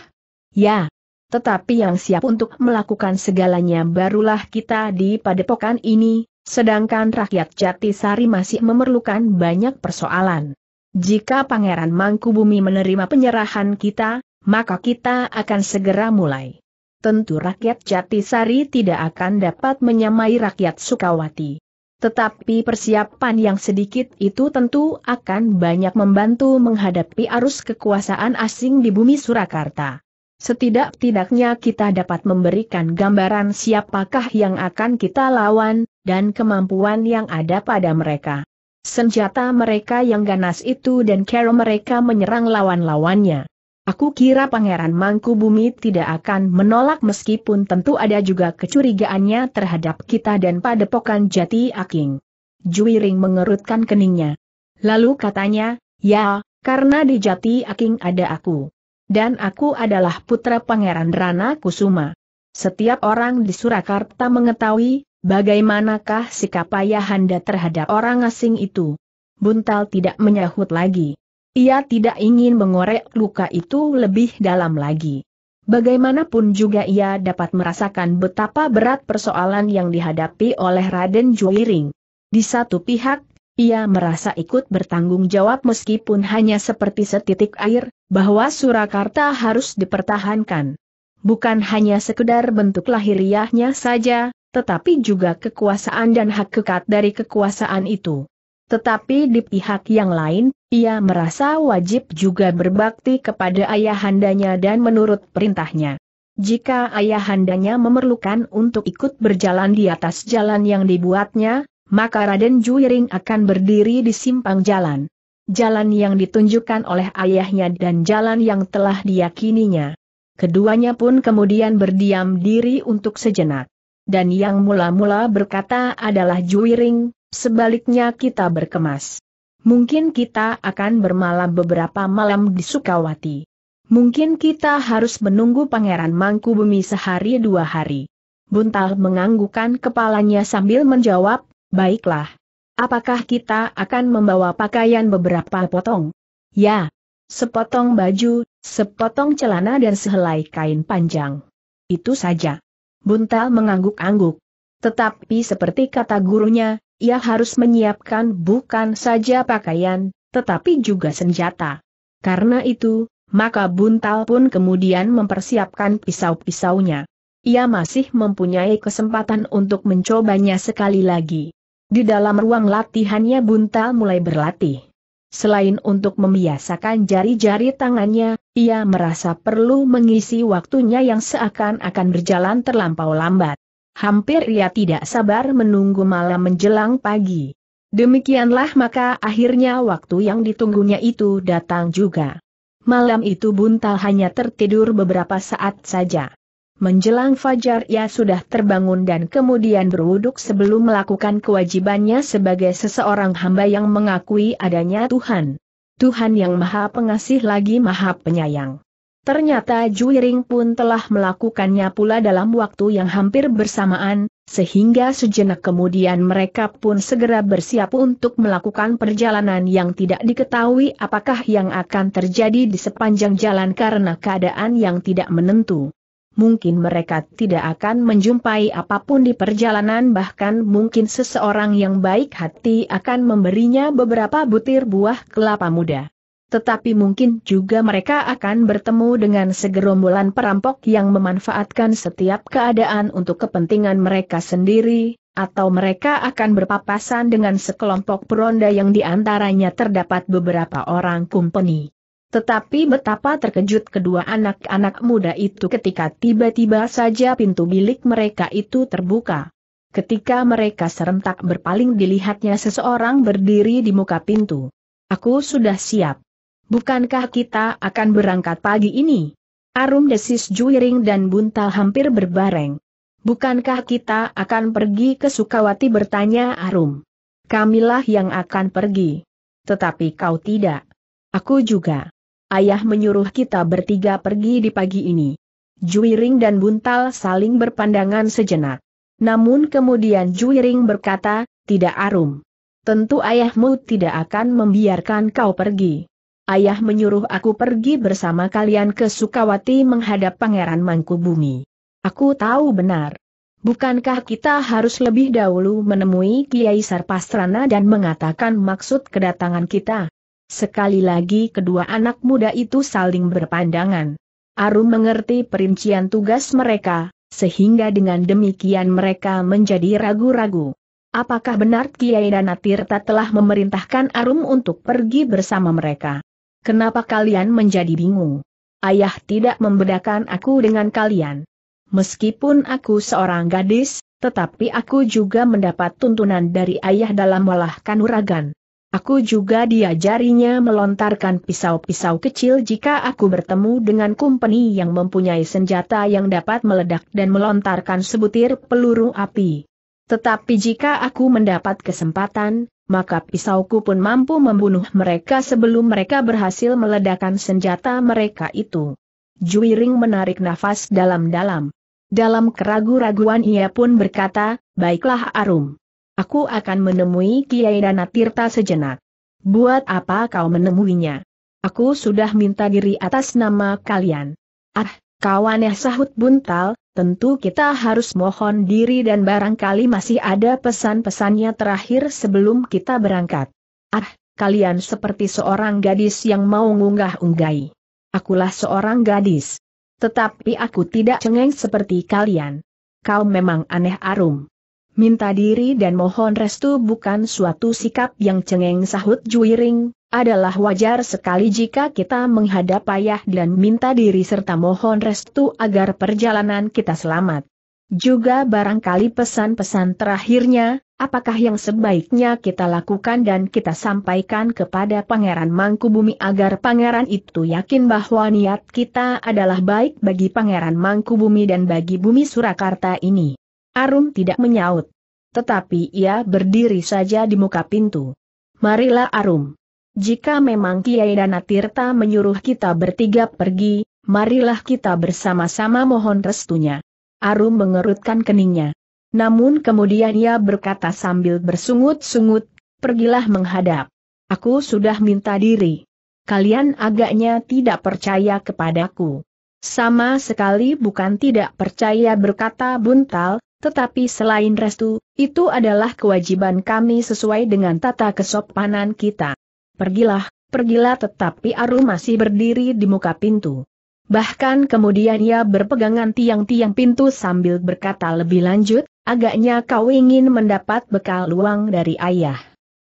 Ya. Tetapi yang siap untuk melakukan segalanya barulah kita di padepokan ini, sedangkan rakyat Jatisari masih memerlukan banyak persoalan. Jika Pangeran Mangkubumi menerima penyerahan kita, maka kita akan segera mulai. Tentu rakyat Jatisari tidak akan dapat menyamai rakyat Sukawati. Tetapi persiapan yang sedikit itu tentu akan banyak membantu menghadapi arus kekuasaan asing di bumi Surakarta. Setidak-tidaknya kita dapat memberikan gambaran siapakah yang akan kita lawan, dan kemampuan yang ada pada mereka. Senjata mereka yang ganas itu dan cara mereka menyerang lawan-lawannya. Aku kira Pangeran Mangku Bumi tidak akan menolak meskipun tentu ada juga kecurigaannya terhadap kita dan padepokan jati aking. Juiring mengerutkan keningnya. Lalu katanya, ya, karena di jati aking ada aku. Dan aku adalah putra Pangeran Rana Kusuma. Setiap orang di Surakarta mengetahui, bagaimanakah sikap ayahanda terhadap orang asing itu. Buntal tidak menyahut lagi. Ia tidak ingin mengorek luka itu lebih dalam lagi. Bagaimanapun juga ia dapat merasakan betapa berat persoalan yang dihadapi oleh Raden Juiring. Di satu pihak, ia merasa ikut bertanggung jawab meskipun hanya seperti setitik air, bahwa Surakarta harus dipertahankan. Bukan hanya sekedar bentuk lahiriahnya saja, tetapi juga kekuasaan dan hak kekat dari kekuasaan itu. Tetapi di pihak yang lain, ia merasa wajib juga berbakti kepada ayahandanya dan menurut perintahnya. Jika ayahandanya memerlukan untuk ikut berjalan di atas jalan yang dibuatnya, maka Raden Juiring akan berdiri di simpang jalan. Jalan yang ditunjukkan oleh ayahnya dan jalan yang telah diyakininya. Keduanya pun kemudian berdiam diri untuk sejenak. Dan yang mula-mula berkata adalah Juiring, Sebaliknya kita berkemas. Mungkin kita akan bermalam beberapa malam di Sukawati. Mungkin kita harus menunggu Pangeran Mangku Bumi sehari dua hari. Buntal menganggukkan kepalanya sambil menjawab, baiklah. Apakah kita akan membawa pakaian beberapa potong? Ya. Sepotong baju, sepotong celana dan sehelai kain panjang. Itu saja. Buntal mengangguk-angguk. Tetapi seperti kata gurunya, ia harus menyiapkan bukan saja pakaian, tetapi juga senjata. Karena itu, maka Buntal pun kemudian mempersiapkan pisau-pisaunya. Ia masih mempunyai kesempatan untuk mencobanya sekali lagi. Di dalam ruang latihannya Buntal mulai berlatih. Selain untuk membiasakan jari-jari tangannya, ia merasa perlu mengisi waktunya yang seakan-akan berjalan terlampau lambat. Hampir ia tidak sabar menunggu malam menjelang pagi. Demikianlah maka akhirnya waktu yang ditunggunya itu datang juga. Malam itu Buntal hanya tertidur beberapa saat saja. Menjelang fajar ia sudah terbangun dan kemudian berwuduk sebelum melakukan kewajibannya sebagai seseorang hamba yang mengakui adanya Tuhan. Tuhan yang maha pengasih lagi maha penyayang. Ternyata Juiring pun telah melakukannya pula dalam waktu yang hampir bersamaan, sehingga sejenak kemudian mereka pun segera bersiap untuk melakukan perjalanan yang tidak diketahui apakah yang akan terjadi di sepanjang jalan karena keadaan yang tidak menentu. Mungkin mereka tidak akan menjumpai apapun di perjalanan bahkan mungkin seseorang yang baik hati akan memberinya beberapa butir buah kelapa muda tetapi mungkin juga mereka akan bertemu dengan segerombolan perampok yang memanfaatkan setiap keadaan untuk kepentingan mereka sendiri, atau mereka akan berpapasan dengan sekelompok peronda yang diantaranya terdapat beberapa orang kumpeni. Tetapi betapa terkejut kedua anak-anak muda itu ketika tiba-tiba saja pintu bilik mereka itu terbuka. Ketika mereka serentak berpaling dilihatnya seseorang berdiri di muka pintu. Aku sudah siap. Bukankah kita akan berangkat pagi ini? Arum desis Juiring dan Buntal hampir berbareng. Bukankah kita akan pergi ke Sukawati bertanya Arum. Kamilah yang akan pergi. Tetapi kau tidak. Aku juga. Ayah menyuruh kita bertiga pergi di pagi ini. Juiring dan Buntal saling berpandangan sejenak. Namun kemudian Juiring berkata, tidak Arum. Tentu ayahmu tidak akan membiarkan kau pergi ayah menyuruh aku pergi bersama kalian ke Sukawati menghadap Pangeran Mangkubumi. Aku tahu benar. Bukankah kita harus lebih dahulu menemui Kiai Sarpasrana dan mengatakan maksud kedatangan kita? Sekali lagi kedua anak muda itu saling berpandangan. Arum mengerti perincian tugas mereka, sehingga dengan demikian mereka menjadi ragu-ragu. Apakah benar Kiai Danatirta telah memerintahkan Arum untuk pergi bersama mereka? Kenapa kalian menjadi bingung? Ayah tidak membedakan aku dengan kalian. Meskipun aku seorang gadis, tetapi aku juga mendapat tuntunan dari ayah dalam olah kanuragan. Aku juga diajarinya melontarkan pisau-pisau kecil jika aku bertemu dengan kumpeni yang mempunyai senjata yang dapat meledak dan melontarkan sebutir peluru api. Tetapi jika aku mendapat kesempatan, maka pisauku pun mampu membunuh mereka sebelum mereka berhasil meledakkan senjata mereka itu. Juiring menarik nafas dalam-dalam. Dalam keragu-raguan ia pun berkata, baiklah Arum. Aku akan menemui Kiai Tirta sejenak. Buat apa kau menemuinya? Aku sudah minta diri atas nama kalian. Ah, kawannya sahut buntal, tentu kita harus mohon diri dan barangkali masih ada pesan-pesannya terakhir sebelum kita berangkat. Ah, kalian seperti seorang gadis yang mau ngunggah-unggai. Akulah seorang gadis. Tetapi aku tidak cengeng seperti kalian. Kau memang aneh Arum. Minta diri dan mohon restu bukan suatu sikap yang cengeng sahut Juiring, adalah wajar sekali jika kita menghadap ayah dan minta diri serta mohon restu agar perjalanan kita selamat. Juga barangkali pesan-pesan terakhirnya, apakah yang sebaiknya kita lakukan dan kita sampaikan kepada Pangeran Mangkubumi agar Pangeran itu yakin bahwa niat kita adalah baik bagi Pangeran Mangkubumi dan bagi bumi Surakarta ini. Arum tidak menyaut. Tetapi ia berdiri saja di muka pintu. Marilah Arum. Jika memang Kiai Dana Tirta menyuruh kita bertiga pergi, marilah kita bersama-sama mohon restunya. Arum mengerutkan keningnya. Namun kemudian ia berkata sambil bersungut-sungut, pergilah menghadap. Aku sudah minta diri. Kalian agaknya tidak percaya kepadaku. Sama sekali bukan tidak percaya berkata Buntal, tetapi selain restu, itu adalah kewajiban kami sesuai dengan tata kesopanan kita. Pergilah, pergilah tetapi Aru masih berdiri di muka pintu. Bahkan kemudian ia berpegangan tiang-tiang pintu sambil berkata lebih lanjut, agaknya kau ingin mendapat bekal uang dari ayah.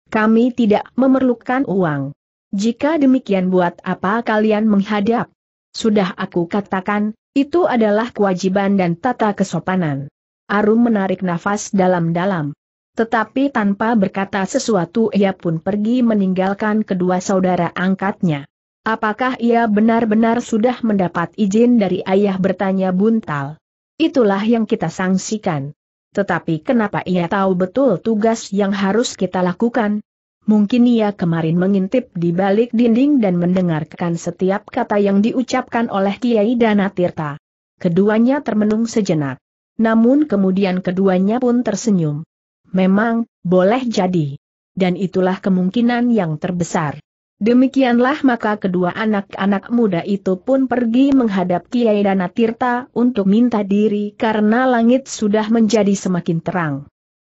Kami tidak memerlukan uang. Jika demikian buat apa kalian menghadap? Sudah aku katakan, itu adalah kewajiban dan tata kesopanan. Arum menarik nafas dalam-dalam. Tetapi tanpa berkata sesuatu ia pun pergi meninggalkan kedua saudara angkatnya. Apakah ia benar-benar sudah mendapat izin dari ayah bertanya buntal? Itulah yang kita sangsikan. Tetapi kenapa ia tahu betul tugas yang harus kita lakukan? Mungkin ia kemarin mengintip di balik dinding dan mendengarkan setiap kata yang diucapkan oleh Kiai Dana Tirta. Keduanya termenung sejenak namun kemudian keduanya pun tersenyum. Memang, boleh jadi. Dan itulah kemungkinan yang terbesar. Demikianlah maka kedua anak-anak muda itu pun pergi menghadap Kiai Tirta untuk minta diri karena langit sudah menjadi semakin terang.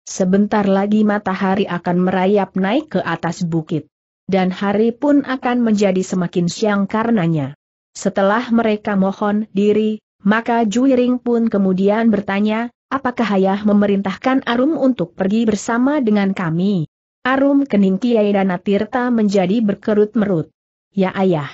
Sebentar lagi matahari akan merayap naik ke atas bukit. Dan hari pun akan menjadi semakin siang karenanya. Setelah mereka mohon diri, maka Juiring pun kemudian bertanya, apakah ayah memerintahkan Arum untuk pergi bersama dengan kami? Arum kening Kiai Danatirta menjadi berkerut merut. Ya ayah.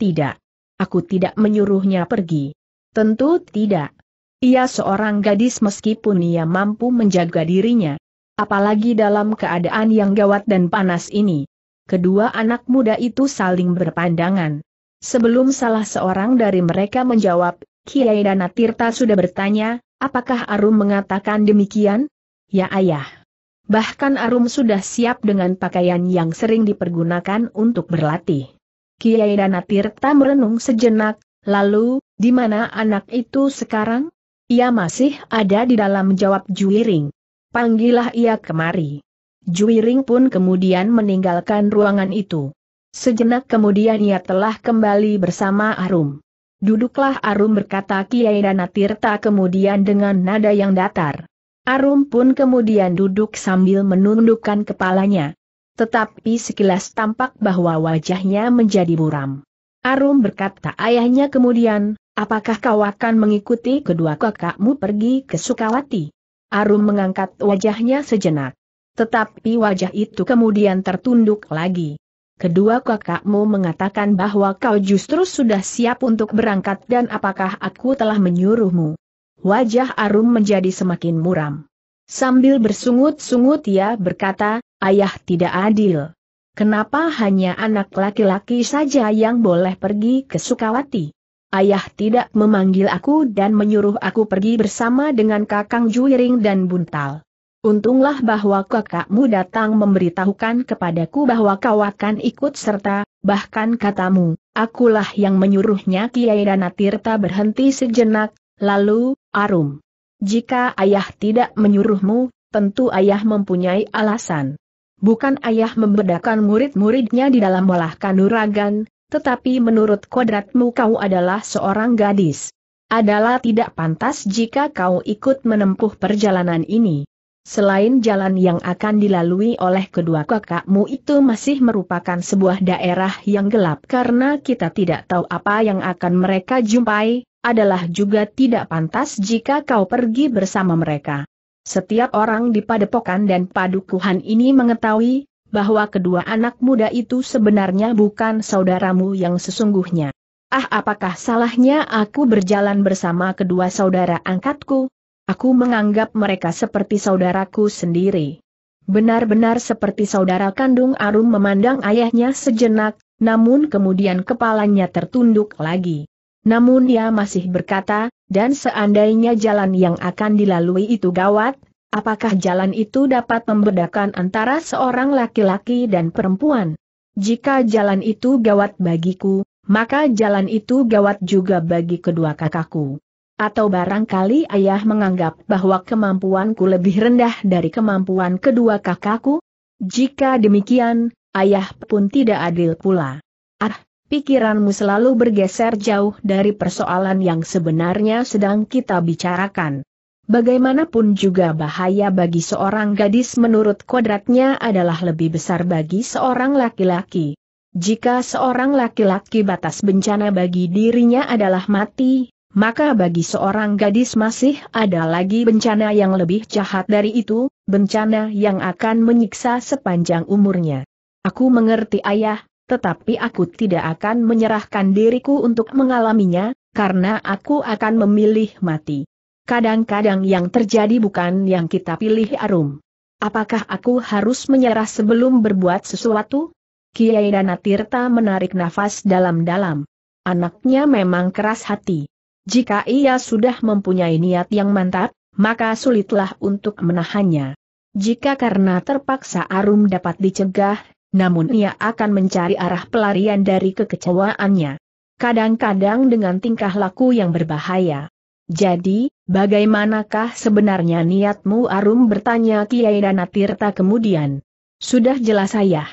Tidak. Aku tidak menyuruhnya pergi. Tentu tidak. Ia seorang gadis meskipun ia mampu menjaga dirinya. Apalagi dalam keadaan yang gawat dan panas ini. Kedua anak muda itu saling berpandangan. Sebelum salah seorang dari mereka menjawab, Kiai Dana Tirta sudah bertanya, apakah Arum mengatakan demikian? Ya ayah. Bahkan Arum sudah siap dengan pakaian yang sering dipergunakan untuk berlatih. Kiai Dana Tirta merenung sejenak, lalu, di mana anak itu sekarang? Ia masih ada di dalam jawab Juiring. Panggillah ia kemari. Juiring pun kemudian meninggalkan ruangan itu. Sejenak kemudian ia telah kembali bersama Arum. Duduklah Arum berkata Kiai Danatirta kemudian dengan nada yang datar. Arum pun kemudian duduk sambil menundukkan kepalanya. Tetapi sekilas tampak bahwa wajahnya menjadi buram. Arum berkata ayahnya kemudian, apakah kau akan mengikuti kedua kakakmu pergi ke Sukawati? Arum mengangkat wajahnya sejenak. Tetapi wajah itu kemudian tertunduk lagi. Kedua kakakmu mengatakan bahwa kau justru sudah siap untuk berangkat dan apakah aku telah menyuruhmu? Wajah Arum menjadi semakin muram. Sambil bersungut-sungut ia berkata, ayah tidak adil. Kenapa hanya anak laki-laki saja yang boleh pergi ke Sukawati? Ayah tidak memanggil aku dan menyuruh aku pergi bersama dengan Kakang Juiring dan Buntal. Untunglah bahwa kakakmu datang memberitahukan kepadaku bahwa kau akan ikut serta, bahkan katamu, akulah yang menyuruhnya Kiai Danatirta berhenti sejenak, lalu, Arum. Jika ayah tidak menyuruhmu, tentu ayah mempunyai alasan. Bukan ayah membedakan murid-muridnya di dalam olah kanuragan, tetapi menurut kodratmu kau adalah seorang gadis. Adalah tidak pantas jika kau ikut menempuh perjalanan ini. Selain jalan yang akan dilalui oleh kedua kakakmu itu masih merupakan sebuah daerah yang gelap karena kita tidak tahu apa yang akan mereka jumpai, adalah juga tidak pantas jika kau pergi bersama mereka. Setiap orang di padepokan dan padukuhan ini mengetahui, bahwa kedua anak muda itu sebenarnya bukan saudaramu yang sesungguhnya. Ah apakah salahnya aku berjalan bersama kedua saudara angkatku? Aku menganggap mereka seperti saudaraku sendiri. Benar-benar seperti saudara kandung Arum memandang ayahnya sejenak, namun kemudian kepalanya tertunduk lagi. Namun dia masih berkata, dan seandainya jalan yang akan dilalui itu gawat, apakah jalan itu dapat membedakan antara seorang laki-laki dan perempuan? Jika jalan itu gawat bagiku, maka jalan itu gawat juga bagi kedua kakakku. Atau barangkali ayah menganggap bahwa kemampuanku lebih rendah dari kemampuan kedua kakakku? Jika demikian, ayah pun tidak adil pula. Ah, pikiranmu selalu bergeser jauh dari persoalan yang sebenarnya sedang kita bicarakan. Bagaimanapun juga bahaya bagi seorang gadis menurut kodratnya adalah lebih besar bagi seorang laki-laki. Jika seorang laki-laki batas bencana bagi dirinya adalah mati, maka bagi seorang gadis masih ada lagi bencana yang lebih jahat dari itu, bencana yang akan menyiksa sepanjang umurnya. Aku mengerti ayah, tetapi aku tidak akan menyerahkan diriku untuk mengalaminya, karena aku akan memilih mati. Kadang-kadang yang terjadi bukan yang kita pilih arum. Apakah aku harus menyerah sebelum berbuat sesuatu? Kiai Danatirta menarik nafas dalam-dalam. Anaknya memang keras hati. Jika ia sudah mempunyai niat yang mantap, maka sulitlah untuk menahannya. Jika karena terpaksa Arum dapat dicegah, namun ia akan mencari arah pelarian dari kekecewaannya. Kadang-kadang dengan tingkah laku yang berbahaya. Jadi, bagaimanakah sebenarnya niatmu Arum bertanya Kiai Danatirta kemudian? Sudah jelas saya.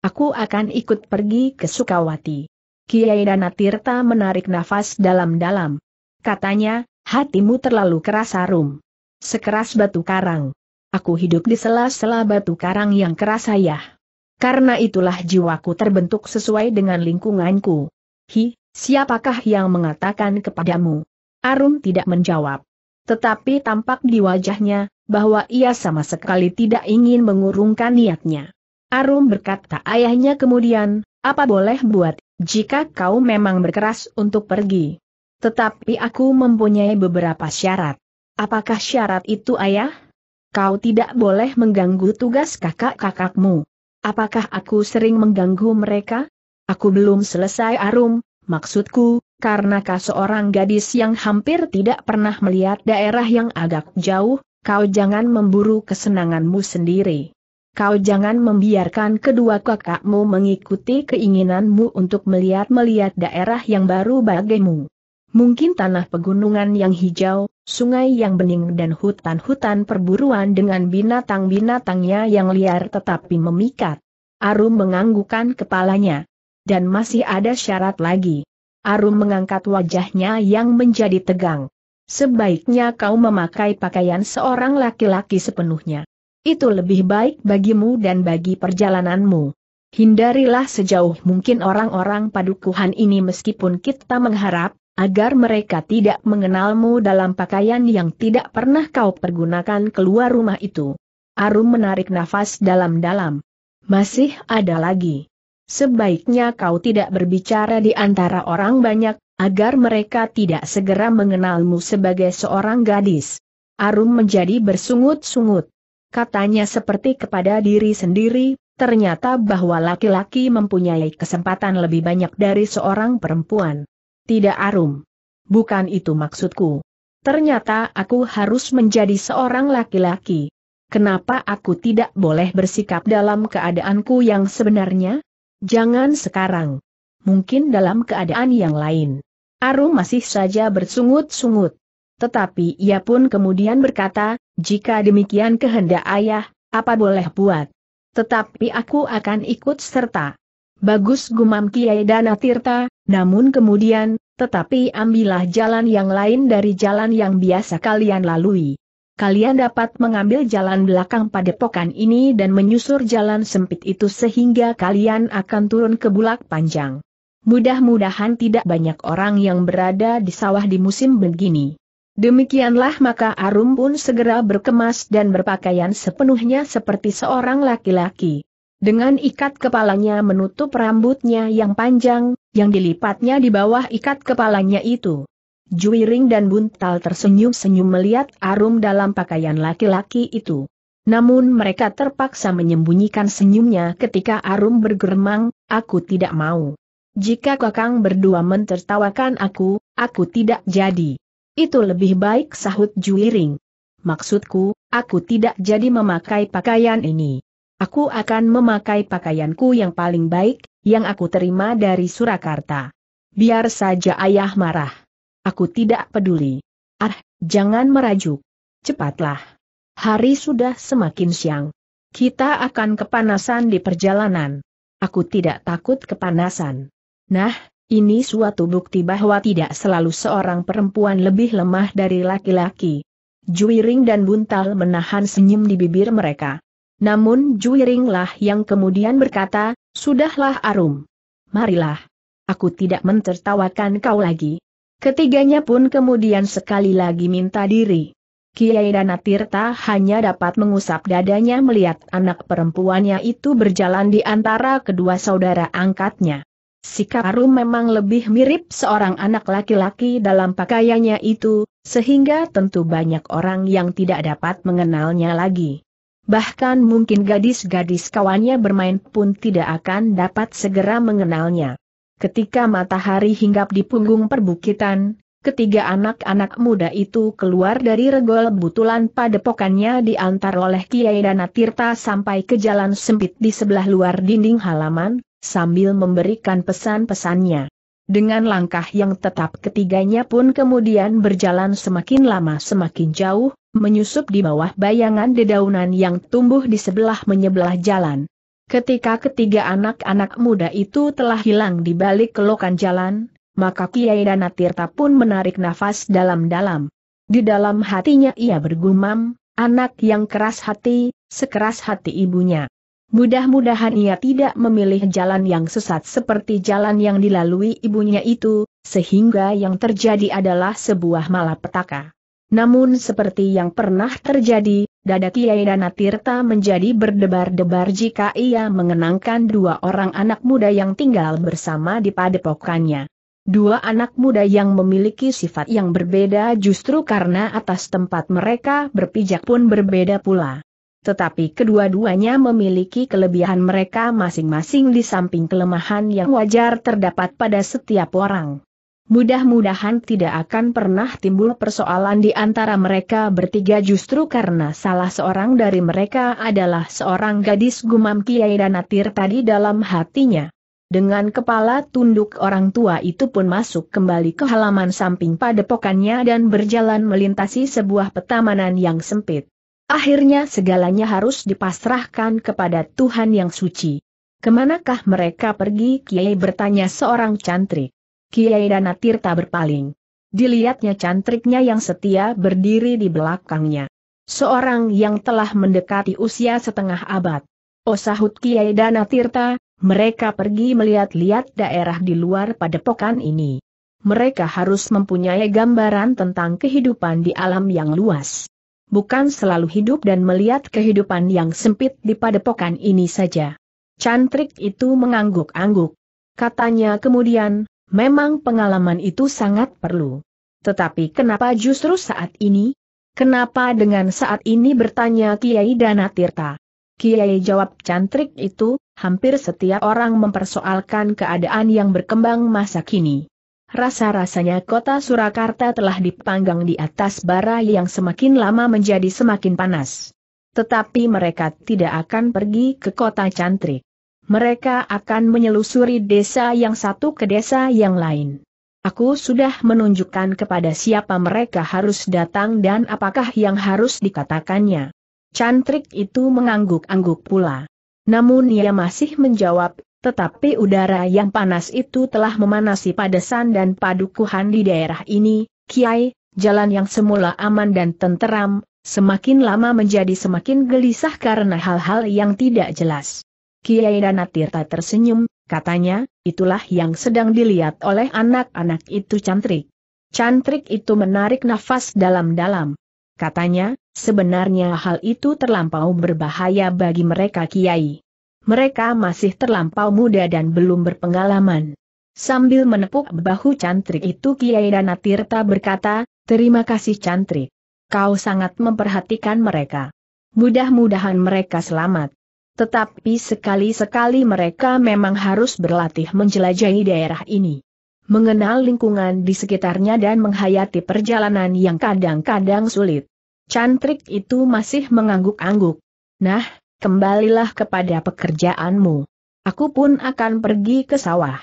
Aku akan ikut pergi ke Sukawati. Kiai Danatirta menarik nafas dalam-dalam katanya, hatimu terlalu keras Arum, Sekeras batu karang. Aku hidup di sela-sela batu karang yang keras ayah. Karena itulah jiwaku terbentuk sesuai dengan lingkunganku. Hi, siapakah yang mengatakan kepadamu? Arum tidak menjawab. Tetapi tampak di wajahnya, bahwa ia sama sekali tidak ingin mengurungkan niatnya. Arum berkata ayahnya kemudian, apa boleh buat, jika kau memang berkeras untuk pergi. Tetapi aku mempunyai beberapa syarat. Apakah syarat itu ayah? Kau tidak boleh mengganggu tugas kakak-kakakmu. Apakah aku sering mengganggu mereka? Aku belum selesai arum, maksudku, karena kau seorang gadis yang hampir tidak pernah melihat daerah yang agak jauh, kau jangan memburu kesenanganmu sendiri. Kau jangan membiarkan kedua kakakmu mengikuti keinginanmu untuk melihat-melihat daerah yang baru bagimu mungkin tanah pegunungan yang hijau, sungai yang bening dan hutan-hutan perburuan dengan binatang-binatangnya yang liar tetapi memikat. Arum menganggukkan kepalanya. Dan masih ada syarat lagi. Arum mengangkat wajahnya yang menjadi tegang. Sebaiknya kau memakai pakaian seorang laki-laki sepenuhnya. Itu lebih baik bagimu dan bagi perjalananmu. Hindarilah sejauh mungkin orang-orang padukuhan ini meskipun kita mengharap, agar mereka tidak mengenalmu dalam pakaian yang tidak pernah kau pergunakan keluar rumah itu. Arum menarik nafas dalam-dalam. Masih ada lagi. Sebaiknya kau tidak berbicara di antara orang banyak, agar mereka tidak segera mengenalmu sebagai seorang gadis. Arum menjadi bersungut-sungut. Katanya seperti kepada diri sendiri, ternyata bahwa laki-laki mempunyai kesempatan lebih banyak dari seorang perempuan. Tidak arum. Bukan itu maksudku. Ternyata aku harus menjadi seorang laki-laki. Kenapa aku tidak boleh bersikap dalam keadaanku yang sebenarnya? Jangan sekarang. Mungkin dalam keadaan yang lain. Arum masih saja bersungut-sungut. Tetapi ia pun kemudian berkata, jika demikian kehendak ayah, apa boleh buat? Tetapi aku akan ikut serta. Bagus gumam Kiai Dana Tirta, namun kemudian, tetapi ambillah jalan yang lain dari jalan yang biasa kalian lalui. Kalian dapat mengambil jalan belakang padepokan ini dan menyusur jalan sempit itu sehingga kalian akan turun ke bulak panjang. Mudah-mudahan tidak banyak orang yang berada di sawah di musim begini. Demikianlah maka Arum pun segera berkemas dan berpakaian sepenuhnya seperti seorang laki-laki. Dengan ikat kepalanya menutup rambutnya yang panjang, yang dilipatnya di bawah ikat kepalanya itu. Juiring dan Buntal tersenyum-senyum melihat arum dalam pakaian laki-laki itu. Namun mereka terpaksa menyembunyikan senyumnya ketika arum bergermang, aku tidak mau. Jika kakang berdua mentertawakan aku, aku tidak jadi. Itu lebih baik sahut Juiring. Maksudku, aku tidak jadi memakai pakaian ini. Aku akan memakai pakaianku yang paling baik, yang aku terima dari Surakarta. Biar saja ayah marah. Aku tidak peduli. Ah, jangan merajuk. Cepatlah. Hari sudah semakin siang. Kita akan kepanasan di perjalanan. Aku tidak takut kepanasan. Nah, ini suatu bukti bahwa tidak selalu seorang perempuan lebih lemah dari laki-laki. Juiring dan Buntal menahan senyum di bibir mereka. Namun Juiringlah yang kemudian berkata, Sudahlah Arum. Marilah. Aku tidak mentertawakan kau lagi. Ketiganya pun kemudian sekali lagi minta diri. Kiai Danatirta hanya dapat mengusap dadanya melihat anak perempuannya itu berjalan di antara kedua saudara angkatnya. Sikap Arum memang lebih mirip seorang anak laki-laki dalam pakaiannya itu, sehingga tentu banyak orang yang tidak dapat mengenalnya lagi bahkan mungkin gadis-gadis kawannya bermain pun tidak akan dapat segera mengenalnya. Ketika matahari hinggap di punggung perbukitan, ketiga anak-anak muda itu keluar dari regol butulan padepokannya diantar oleh Kiai Tirta sampai ke jalan sempit di sebelah luar dinding halaman, sambil memberikan pesan-pesannya. Dengan langkah yang tetap ketiganya pun kemudian berjalan semakin lama semakin jauh, menyusup di bawah bayangan dedaunan yang tumbuh di sebelah menyebelah jalan. Ketika ketiga anak-anak muda itu telah hilang di balik kelokan jalan, maka Kiai Danatirta pun menarik nafas dalam-dalam. Di dalam hatinya ia bergumam, anak yang keras hati, sekeras hati ibunya. Mudah-mudahan ia tidak memilih jalan yang sesat seperti jalan yang dilalui ibunya itu, sehingga yang terjadi adalah sebuah malapetaka. Namun seperti yang pernah terjadi, dada Kiai Danatirta menjadi berdebar-debar jika ia mengenangkan dua orang anak muda yang tinggal bersama di padepokannya. Dua anak muda yang memiliki sifat yang berbeda justru karena atas tempat mereka berpijak pun berbeda pula. Tetapi kedua-duanya memiliki kelebihan mereka masing-masing di samping kelemahan yang wajar terdapat pada setiap orang. Mudah-mudahan tidak akan pernah timbul persoalan di antara mereka bertiga justru karena salah seorang dari mereka adalah seorang gadis gumam Kiai Danatir tadi dalam hatinya. Dengan kepala tunduk orang tua itu pun masuk kembali ke halaman samping padepokannya dan berjalan melintasi sebuah petamanan yang sempit. Akhirnya segalanya harus dipasrahkan kepada Tuhan yang suci. Kemanakah mereka pergi Kiai bertanya seorang cantrik. Kiai Danatirta Tirta berpaling. Dilihatnya cantriknya yang setia berdiri di belakangnya. Seorang yang telah mendekati usia setengah abad. Osahut oh Kiai Dana Tirta, mereka pergi melihat-lihat daerah di luar padepokan ini. Mereka harus mempunyai gambaran tentang kehidupan di alam yang luas. Bukan selalu hidup dan melihat kehidupan yang sempit di padepokan ini saja. Cantrik itu mengangguk-angguk. Katanya kemudian, Memang pengalaman itu sangat perlu. Tetapi kenapa justru saat ini? Kenapa dengan saat ini bertanya Kiai Dana Tirta? Kiai jawab cantrik itu, hampir setiap orang mempersoalkan keadaan yang berkembang masa kini. Rasa-rasanya kota Surakarta telah dipanggang di atas bara yang semakin lama menjadi semakin panas. Tetapi mereka tidak akan pergi ke kota cantrik mereka akan menyelusuri desa yang satu ke desa yang lain. Aku sudah menunjukkan kepada siapa mereka harus datang dan apakah yang harus dikatakannya. Cantrik itu mengangguk-angguk pula. Namun ia masih menjawab, tetapi udara yang panas itu telah memanasi padesan dan padukuhan di daerah ini, Kiai, jalan yang semula aman dan tenteram, semakin lama menjadi semakin gelisah karena hal-hal yang tidak jelas. Kiai Danatirta tersenyum, katanya, itulah yang sedang dilihat oleh anak-anak itu cantrik. Cantrik itu menarik nafas dalam-dalam. Katanya, sebenarnya hal itu terlampau berbahaya bagi mereka Kiai. Mereka masih terlampau muda dan belum berpengalaman. Sambil menepuk bahu cantrik itu Kiai Danatirta berkata, terima kasih cantrik. Kau sangat memperhatikan mereka. Mudah-mudahan mereka selamat. Tetapi sekali-sekali mereka memang harus berlatih menjelajahi daerah ini. Mengenal lingkungan di sekitarnya dan menghayati perjalanan yang kadang-kadang sulit. Cantrik itu masih mengangguk-angguk. Nah, kembalilah kepada pekerjaanmu. Aku pun akan pergi ke sawah.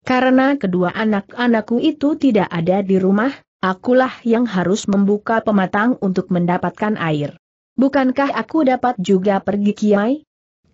Karena kedua anak-anakku itu tidak ada di rumah, akulah yang harus membuka pematang untuk mendapatkan air. Bukankah aku dapat juga pergi kiai?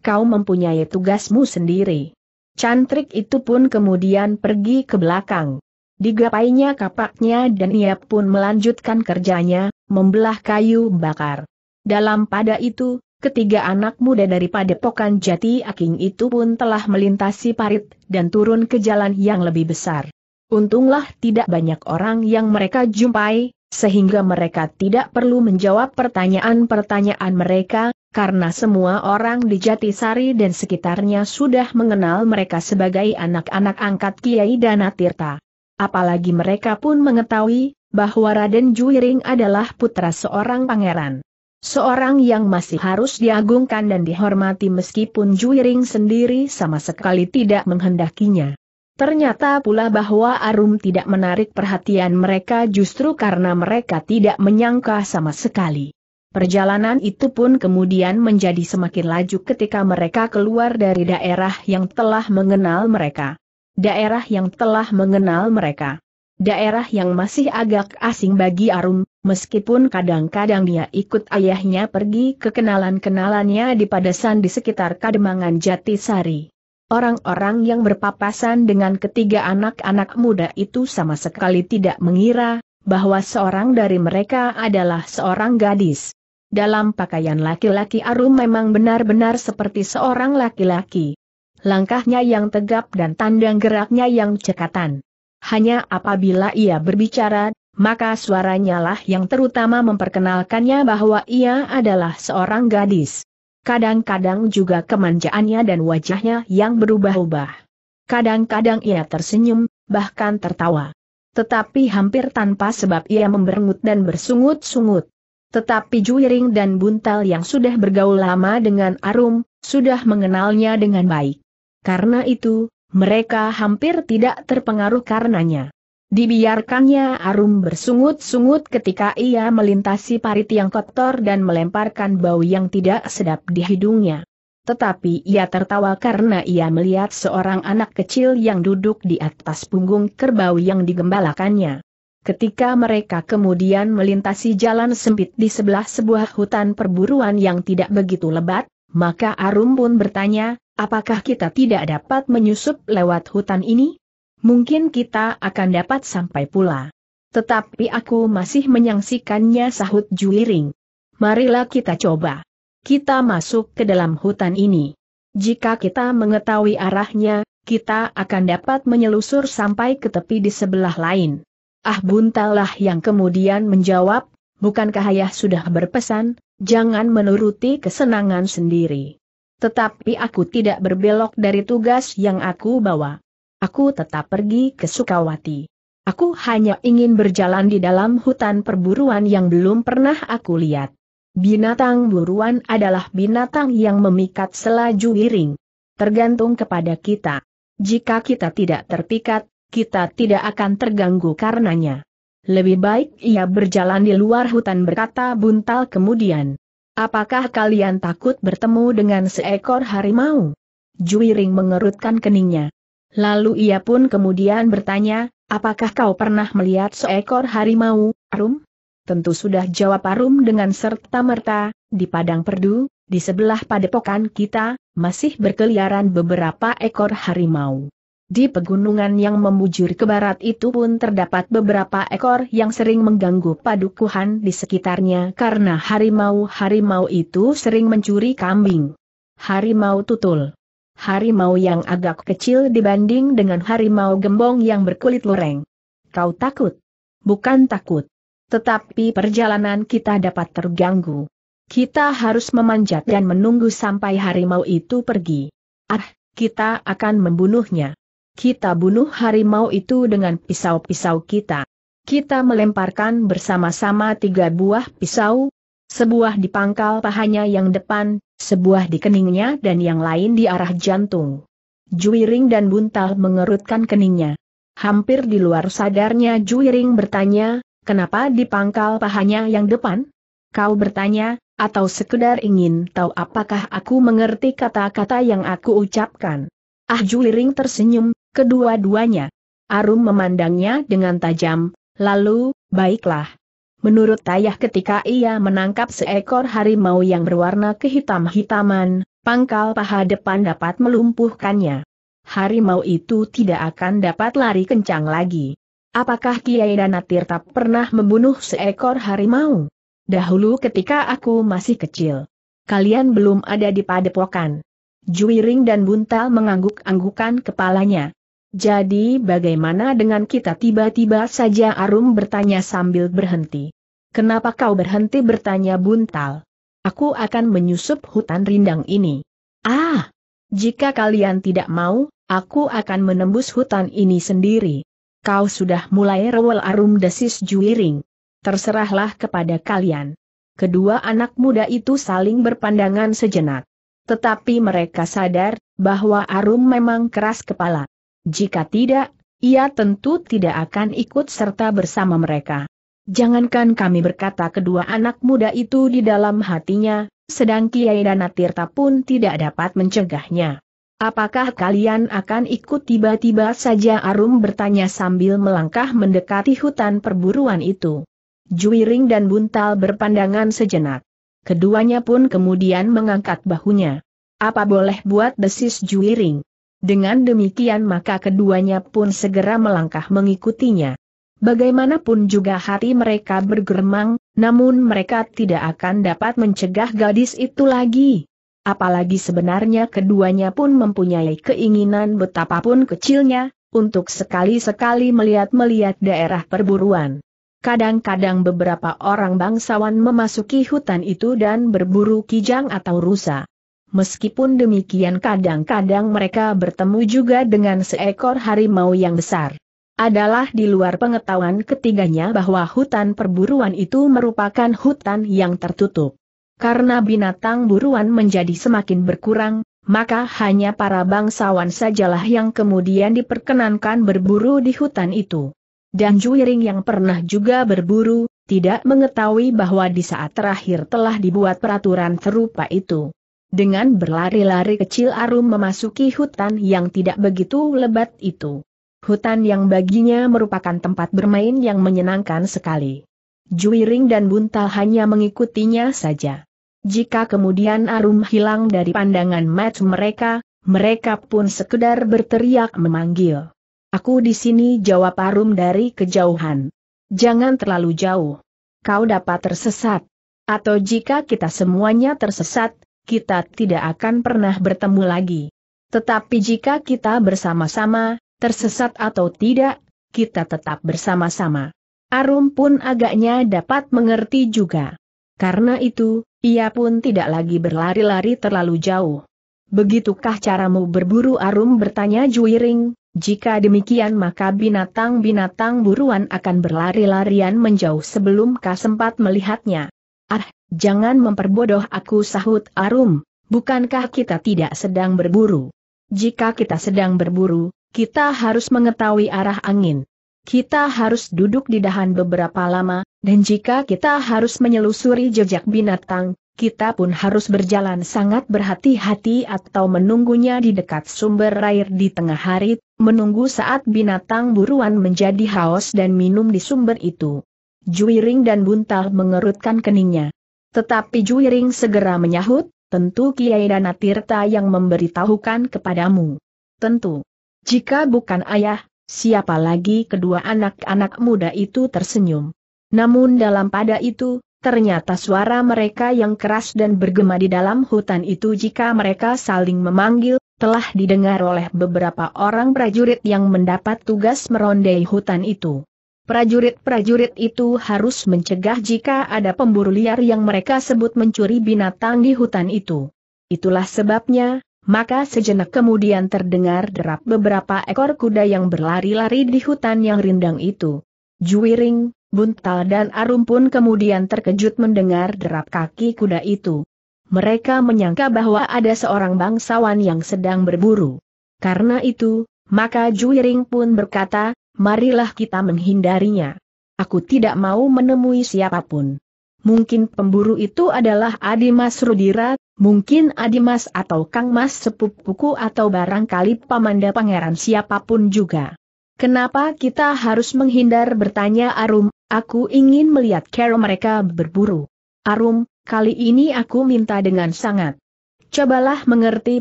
kau mempunyai tugasmu sendiri. Cantrik itu pun kemudian pergi ke belakang. Digapainya kapaknya dan ia pun melanjutkan kerjanya, membelah kayu bakar. Dalam pada itu, Ketiga anak muda dari padepokan jati aking itu pun telah melintasi parit dan turun ke jalan yang lebih besar. Untunglah tidak banyak orang yang mereka jumpai, sehingga mereka tidak perlu menjawab pertanyaan-pertanyaan mereka, karena semua orang di Jatisari dan sekitarnya sudah mengenal mereka sebagai anak-anak angkat Kiai Danatirta. Apalagi mereka pun mengetahui, bahwa Raden Juiring adalah putra seorang pangeran. Seorang yang masih harus diagungkan dan dihormati meskipun Juiring sendiri sama sekali tidak menghendakinya. Ternyata pula bahwa Arum tidak menarik perhatian mereka justru karena mereka tidak menyangka sama sekali. Perjalanan itu pun kemudian menjadi semakin laju ketika mereka keluar dari daerah yang telah mengenal mereka. Daerah yang telah mengenal mereka. Daerah yang masih agak asing bagi Arum, meskipun kadang-kadang dia ikut ayahnya pergi ke kenalan-kenalannya di padesan di sekitar Kademangan Jatisari. Orang-orang yang berpapasan dengan ketiga anak-anak muda itu sama sekali tidak mengira bahwa seorang dari mereka adalah seorang gadis. Dalam pakaian laki-laki Arum memang benar-benar seperti seorang laki-laki. Langkahnya yang tegap dan tandang geraknya yang cekatan. Hanya apabila ia berbicara, maka suaranya lah yang terutama memperkenalkannya bahwa ia adalah seorang gadis. Kadang-kadang juga kemanjaannya dan wajahnya yang berubah-ubah. Kadang-kadang ia tersenyum, bahkan tertawa. Tetapi hampir tanpa sebab ia memberengut dan bersungut-sungut. Tetapi Juiring dan Buntal yang sudah bergaul lama dengan Arum, sudah mengenalnya dengan baik. Karena itu, mereka hampir tidak terpengaruh karenanya. Dibiarkannya Arum bersungut-sungut ketika ia melintasi parit yang kotor dan melemparkan bau yang tidak sedap di hidungnya. Tetapi ia tertawa karena ia melihat seorang anak kecil yang duduk di atas punggung kerbau yang digembalakannya. Ketika mereka kemudian melintasi jalan sempit di sebelah sebuah hutan perburuan yang tidak begitu lebat, maka Arum pun bertanya, apakah kita tidak dapat menyusup lewat hutan ini? mungkin kita akan dapat sampai pula. Tetapi aku masih menyangsikannya sahut Juiring. Marilah kita coba. Kita masuk ke dalam hutan ini. Jika kita mengetahui arahnya, kita akan dapat menyelusur sampai ke tepi di sebelah lain. Ah buntalah yang kemudian menjawab, bukankah ayah sudah berpesan, jangan menuruti kesenangan sendiri. Tetapi aku tidak berbelok dari tugas yang aku bawa. Aku tetap pergi ke Sukawati. Aku hanya ingin berjalan di dalam hutan perburuan yang belum pernah aku lihat. Binatang buruan adalah binatang yang memikat selaju iring. Tergantung kepada kita. Jika kita tidak terpikat, kita tidak akan terganggu karenanya. Lebih baik ia berjalan di luar hutan berkata buntal kemudian. Apakah kalian takut bertemu dengan seekor harimau? Juiring mengerutkan keningnya. Lalu ia pun kemudian bertanya, apakah kau pernah melihat seekor harimau, Arum? Tentu sudah jawab Arum dengan serta-merta, di padang perdu, di sebelah padepokan kita, masih berkeliaran beberapa ekor harimau. Di pegunungan yang membujur ke barat itu pun terdapat beberapa ekor yang sering mengganggu padukuhan di sekitarnya karena harimau-harimau itu sering mencuri kambing. Harimau tutul harimau yang agak kecil dibanding dengan harimau gembong yang berkulit loreng. Kau takut? Bukan takut. Tetapi perjalanan kita dapat terganggu. Kita harus memanjat dan menunggu sampai harimau itu pergi. Ah, kita akan membunuhnya. Kita bunuh harimau itu dengan pisau-pisau kita. Kita melemparkan bersama-sama tiga buah pisau, sebuah di pangkal pahanya yang depan, sebuah di keningnya dan yang lain di arah jantung. Juiring dan Buntal mengerutkan keningnya. Hampir di luar sadarnya Juiring bertanya, kenapa di pangkal pahanya yang depan? Kau bertanya, atau sekedar ingin tahu apakah aku mengerti kata-kata yang aku ucapkan? Ah Juiring tersenyum, kedua-duanya. Arum memandangnya dengan tajam, lalu, baiklah, Menurut Tayah, ketika ia menangkap seekor harimau yang berwarna kehitam-hitaman, pangkal paha depan dapat melumpuhkannya. Harimau itu tidak akan dapat lari kencang lagi. Apakah Kiai tak pernah membunuh seekor harimau? Dahulu ketika aku masih kecil. Kalian belum ada di padepokan. Juiring dan Buntal mengangguk-anggukan kepalanya. Jadi bagaimana dengan kita tiba-tiba saja Arum bertanya sambil berhenti. Kenapa kau berhenti bertanya buntal? Aku akan menyusup hutan rindang ini. Ah! Jika kalian tidak mau, aku akan menembus hutan ini sendiri. Kau sudah mulai rewel Arum desis juiring. Terserahlah kepada kalian. Kedua anak muda itu saling berpandangan sejenak. Tetapi mereka sadar, bahwa Arum memang keras kepala. Jika tidak, ia tentu tidak akan ikut serta bersama mereka. Jangankan kami berkata kedua anak muda itu di dalam hatinya, sedang Kiai Danatirta pun tidak dapat mencegahnya. Apakah kalian akan ikut tiba-tiba saja Arum bertanya sambil melangkah mendekati hutan perburuan itu. Juiring dan Buntal berpandangan sejenak. Keduanya pun kemudian mengangkat bahunya. Apa boleh buat desis Juiring? Dengan demikian maka keduanya pun segera melangkah mengikutinya. Bagaimanapun juga hati mereka bergeremang, namun mereka tidak akan dapat mencegah gadis itu lagi. Apalagi sebenarnya keduanya pun mempunyai keinginan betapapun kecilnya, untuk sekali-sekali melihat-melihat daerah perburuan. Kadang-kadang beberapa orang bangsawan memasuki hutan itu dan berburu kijang atau rusa. Meskipun demikian kadang-kadang mereka bertemu juga dengan seekor harimau yang besar. Adalah di luar pengetahuan ketiganya bahwa hutan perburuan itu merupakan hutan yang tertutup. Karena binatang buruan menjadi semakin berkurang, maka hanya para bangsawan sajalah yang kemudian diperkenankan berburu di hutan itu. Dan Juiring yang pernah juga berburu, tidak mengetahui bahwa di saat terakhir telah dibuat peraturan serupa itu. Dengan berlari-lari kecil Arum memasuki hutan yang tidak begitu lebat itu. Hutan yang baginya merupakan tempat bermain yang menyenangkan sekali. Juiring dan Buntal hanya mengikutinya saja. Jika kemudian Arum hilang dari pandangan match mereka, mereka pun sekedar berteriak memanggil. Aku di sini jawab Arum dari kejauhan. Jangan terlalu jauh. Kau dapat tersesat. Atau jika kita semuanya tersesat, kita tidak akan pernah bertemu lagi. Tetapi jika kita bersama-sama, tersesat atau tidak, kita tetap bersama-sama. Arum pun agaknya dapat mengerti juga. Karena itu, ia pun tidak lagi berlari-lari terlalu jauh. Begitukah caramu berburu Arum bertanya Juiring, jika demikian maka binatang-binatang buruan akan berlari-larian menjauh sebelum kau sempat melihatnya. Ah, Jangan memperbodoh aku sahut Arum, bukankah kita tidak sedang berburu? Jika kita sedang berburu, kita harus mengetahui arah angin. Kita harus duduk di dahan beberapa lama, dan jika kita harus menyelusuri jejak binatang, kita pun harus berjalan sangat berhati-hati atau menunggunya di dekat sumber air di tengah hari, menunggu saat binatang buruan menjadi haus dan minum di sumber itu. Juiring dan Buntal mengerutkan keningnya. Tetapi Juiring segera menyahut, tentu Kiai Dana Tirta yang memberitahukan kepadamu. Tentu. Jika bukan ayah, siapa lagi kedua anak-anak muda itu tersenyum. Namun dalam pada itu, ternyata suara mereka yang keras dan bergema di dalam hutan itu jika mereka saling memanggil, telah didengar oleh beberapa orang prajurit yang mendapat tugas merondai hutan itu. Prajurit-prajurit itu harus mencegah jika ada pemburu liar yang mereka sebut mencuri binatang di hutan itu. Itulah sebabnya, maka sejenak kemudian terdengar derap beberapa ekor kuda yang berlari-lari di hutan yang rindang itu. Juwiring, Buntal dan Arum pun kemudian terkejut mendengar derap kaki kuda itu. Mereka menyangka bahwa ada seorang bangsawan yang sedang berburu. Karena itu, maka Juwiring pun berkata, marilah kita menghindarinya. Aku tidak mau menemui siapapun. Mungkin pemburu itu adalah Adimas Rudira, mungkin Adimas atau Kang Mas sepupuku atau barangkali pamanda pangeran siapapun juga. Kenapa kita harus menghindar bertanya Arum, aku ingin melihat cara mereka berburu. Arum, kali ini aku minta dengan sangat. Cobalah mengerti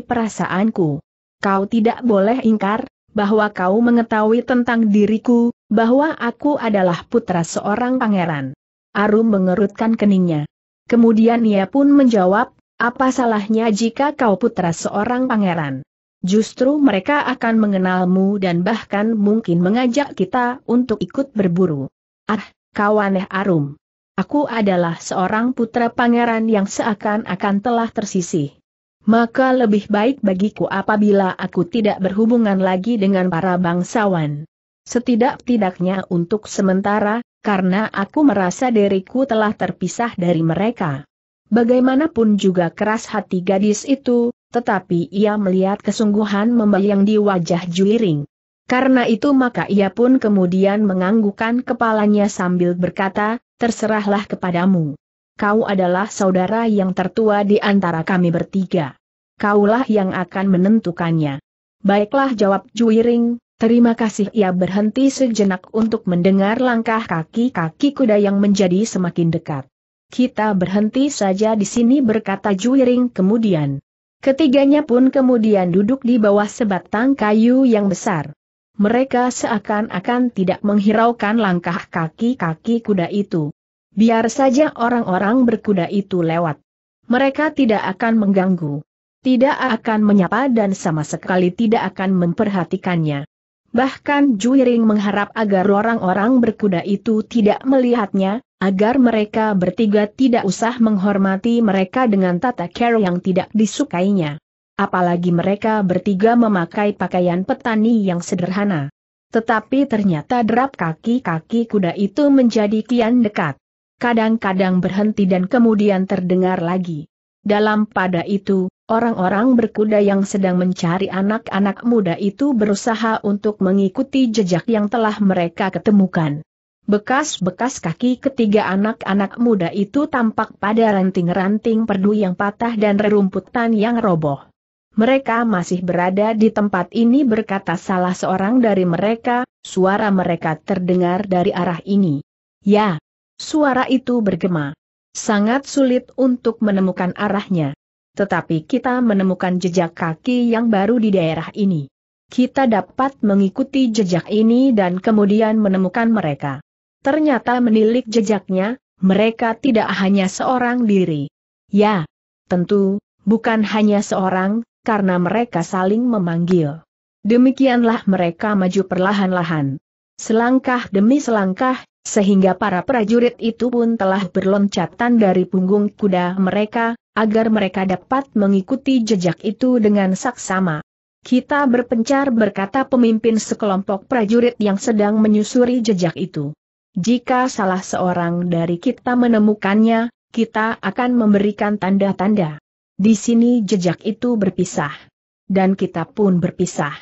perasaanku. Kau tidak boleh ingkar, bahwa kau mengetahui tentang diriku, bahwa aku adalah putra seorang pangeran. Arum mengerutkan keningnya. Kemudian ia pun menjawab, apa salahnya jika kau putra seorang pangeran? Justru mereka akan mengenalmu dan bahkan mungkin mengajak kita untuk ikut berburu. Ah, kau aneh Arum. Aku adalah seorang putra pangeran yang seakan-akan telah tersisih maka lebih baik bagiku apabila aku tidak berhubungan lagi dengan para bangsawan. Setidak-tidaknya untuk sementara, karena aku merasa diriku telah terpisah dari mereka. Bagaimanapun juga keras hati gadis itu, tetapi ia melihat kesungguhan membayang di wajah Juiring. Karena itu maka ia pun kemudian menganggukkan kepalanya sambil berkata, terserahlah kepadamu kau adalah saudara yang tertua di antara kami bertiga. Kaulah yang akan menentukannya. Baiklah jawab Juiring, terima kasih ia berhenti sejenak untuk mendengar langkah kaki-kaki kuda yang menjadi semakin dekat. Kita berhenti saja di sini berkata Juiring kemudian. Ketiganya pun kemudian duduk di bawah sebatang kayu yang besar. Mereka seakan-akan tidak menghiraukan langkah kaki-kaki kuda itu. Biar saja orang-orang berkuda itu lewat. Mereka tidak akan mengganggu. Tidak akan menyapa dan sama sekali tidak akan memperhatikannya. Bahkan Juiring mengharap agar orang-orang berkuda itu tidak melihatnya, agar mereka bertiga tidak usah menghormati mereka dengan tata cara yang tidak disukainya. Apalagi mereka bertiga memakai pakaian petani yang sederhana. Tetapi ternyata derap kaki-kaki kuda itu menjadi kian dekat kadang-kadang berhenti dan kemudian terdengar lagi. Dalam pada itu, orang-orang berkuda yang sedang mencari anak-anak muda itu berusaha untuk mengikuti jejak yang telah mereka ketemukan. Bekas-bekas kaki ketiga anak-anak muda itu tampak pada ranting-ranting perdu yang patah dan rerumputan yang roboh. Mereka masih berada di tempat ini berkata salah seorang dari mereka, suara mereka terdengar dari arah ini. Ya, Suara itu bergema. Sangat sulit untuk menemukan arahnya. Tetapi kita menemukan jejak kaki yang baru di daerah ini. Kita dapat mengikuti jejak ini dan kemudian menemukan mereka. Ternyata menilik jejaknya, mereka tidak hanya seorang diri. Ya, tentu, bukan hanya seorang, karena mereka saling memanggil. Demikianlah mereka maju perlahan-lahan. Selangkah demi selangkah, sehingga para prajurit itu pun telah berloncatan dari punggung kuda mereka, agar mereka dapat mengikuti jejak itu dengan saksama. Kita berpencar berkata pemimpin sekelompok prajurit yang sedang menyusuri jejak itu. Jika salah seorang dari kita menemukannya, kita akan memberikan tanda-tanda. Di sini jejak itu berpisah. Dan kita pun berpisah.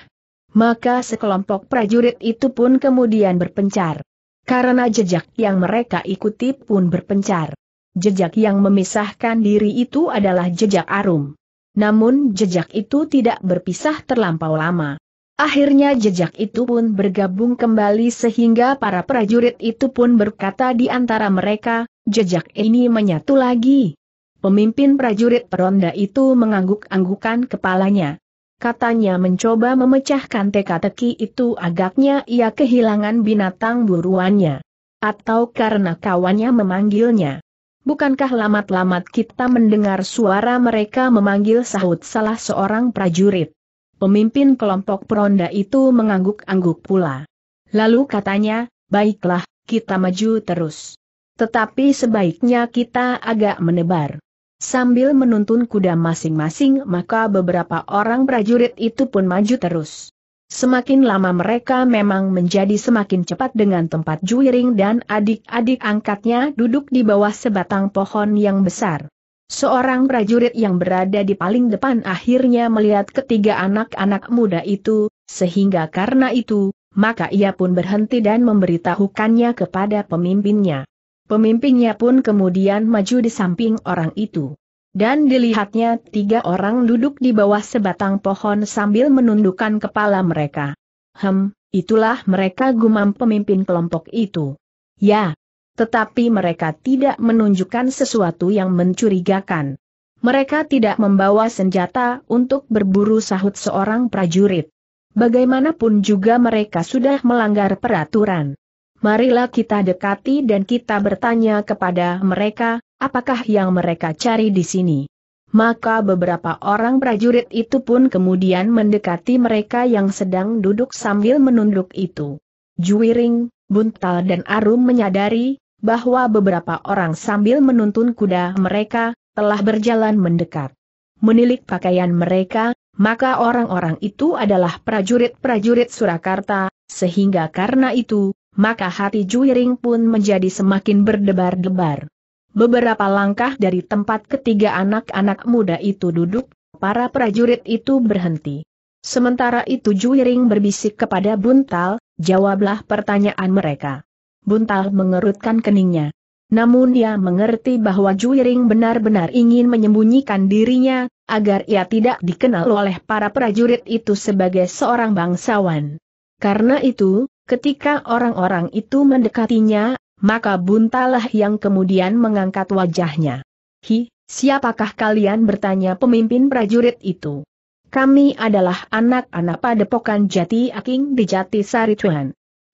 Maka sekelompok prajurit itu pun kemudian berpencar. Karena jejak yang mereka ikuti pun berpencar. Jejak yang memisahkan diri itu adalah jejak arum. Namun jejak itu tidak berpisah terlampau lama. Akhirnya jejak itu pun bergabung kembali sehingga para prajurit itu pun berkata di antara mereka, jejak ini menyatu lagi. Pemimpin prajurit peronda itu mengangguk-anggukan kepalanya. Katanya mencoba memecahkan teka-teki itu agaknya ia kehilangan binatang buruannya. Atau karena kawannya memanggilnya. Bukankah lamat-lamat kita mendengar suara mereka memanggil sahut salah seorang prajurit? Pemimpin kelompok peronda itu mengangguk-angguk pula. Lalu katanya, baiklah, kita maju terus. Tetapi sebaiknya kita agak menebar. Sambil menuntun kuda masing-masing maka beberapa orang prajurit itu pun maju terus. Semakin lama mereka memang menjadi semakin cepat dengan tempat juiring dan adik-adik angkatnya duduk di bawah sebatang pohon yang besar. Seorang prajurit yang berada di paling depan akhirnya melihat ketiga anak-anak muda itu, sehingga karena itu, maka ia pun berhenti dan memberitahukannya kepada pemimpinnya. Pemimpinnya pun kemudian maju di samping orang itu. Dan dilihatnya tiga orang duduk di bawah sebatang pohon sambil menundukkan kepala mereka. Hem, itulah mereka gumam pemimpin kelompok itu. Ya, tetapi mereka tidak menunjukkan sesuatu yang mencurigakan. Mereka tidak membawa senjata untuk berburu sahut seorang prajurit. Bagaimanapun juga mereka sudah melanggar peraturan marilah kita dekati dan kita bertanya kepada mereka, apakah yang mereka cari di sini. Maka beberapa orang prajurit itu pun kemudian mendekati mereka yang sedang duduk sambil menunduk itu. Juwiring, Buntal dan Arum menyadari, bahwa beberapa orang sambil menuntun kuda mereka, telah berjalan mendekat. Menilik pakaian mereka, maka orang-orang itu adalah prajurit-prajurit Surakarta, sehingga karena itu, maka hati Juiring pun menjadi semakin berdebar-debar. Beberapa langkah dari tempat ketiga anak-anak muda itu duduk, para prajurit itu berhenti. Sementara itu Juiring berbisik kepada Buntal, jawablah pertanyaan mereka. Buntal mengerutkan keningnya. Namun dia mengerti bahwa Juiring benar-benar ingin menyembunyikan dirinya, agar ia tidak dikenal oleh para prajurit itu sebagai seorang bangsawan. Karena itu, Ketika orang-orang itu mendekatinya, maka buntalah yang kemudian mengangkat wajahnya. Hi, siapakah kalian bertanya pemimpin prajurit itu? Kami adalah anak-anak padepokan Jati Aking di Jati Sari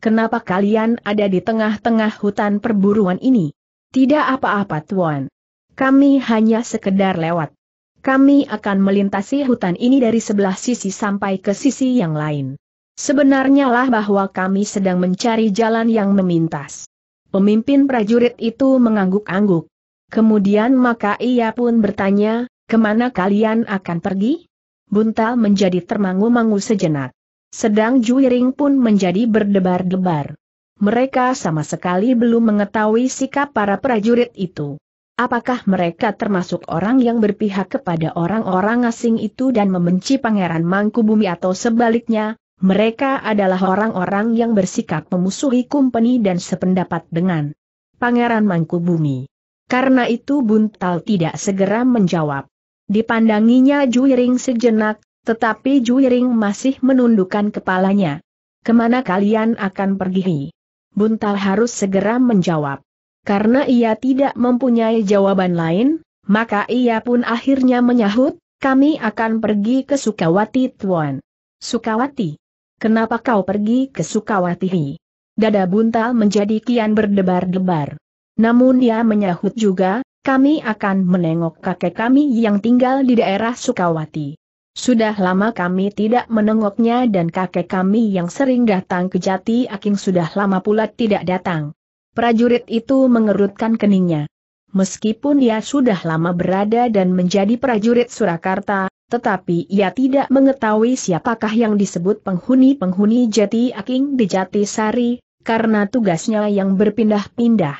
Kenapa kalian ada di tengah-tengah hutan perburuan ini? Tidak apa-apa Tuan. Kami hanya sekedar lewat. Kami akan melintasi hutan ini dari sebelah sisi sampai ke sisi yang lain. Sebenarnya lah bahwa kami sedang mencari jalan yang memintas. Pemimpin prajurit itu mengangguk-angguk. Kemudian maka ia pun bertanya, kemana kalian akan pergi? Buntal menjadi termangu-mangu sejenak. Sedang Juiring pun menjadi berdebar-debar. Mereka sama sekali belum mengetahui sikap para prajurit itu. Apakah mereka termasuk orang yang berpihak kepada orang-orang asing itu dan membenci Pangeran Mangkubumi atau sebaliknya, mereka adalah orang-orang yang bersikap memusuhi kumpeni dan sependapat dengan Pangeran Mangkubumi. Karena itu Buntal tidak segera menjawab. Dipandanginya Juiring sejenak, tetapi Juiring masih menundukkan kepalanya. Kemana kalian akan pergi? Buntal harus segera menjawab. Karena ia tidak mempunyai jawaban lain, maka ia pun akhirnya menyahut, kami akan pergi ke Sukawati Tuan. Sukawati. Kenapa kau pergi ke Sukawati? Dada buntal menjadi kian berdebar-debar. Namun dia menyahut juga, kami akan menengok kakek kami yang tinggal di daerah Sukawati. Sudah lama kami tidak menengoknya dan kakek kami yang sering datang ke Jati Aking sudah lama pula tidak datang. Prajurit itu mengerutkan keningnya. Meskipun ia sudah lama berada dan menjadi prajurit Surakarta, tetapi ia tidak mengetahui siapakah yang disebut penghuni-penghuni jati aking di jati sari, karena tugasnya yang berpindah-pindah.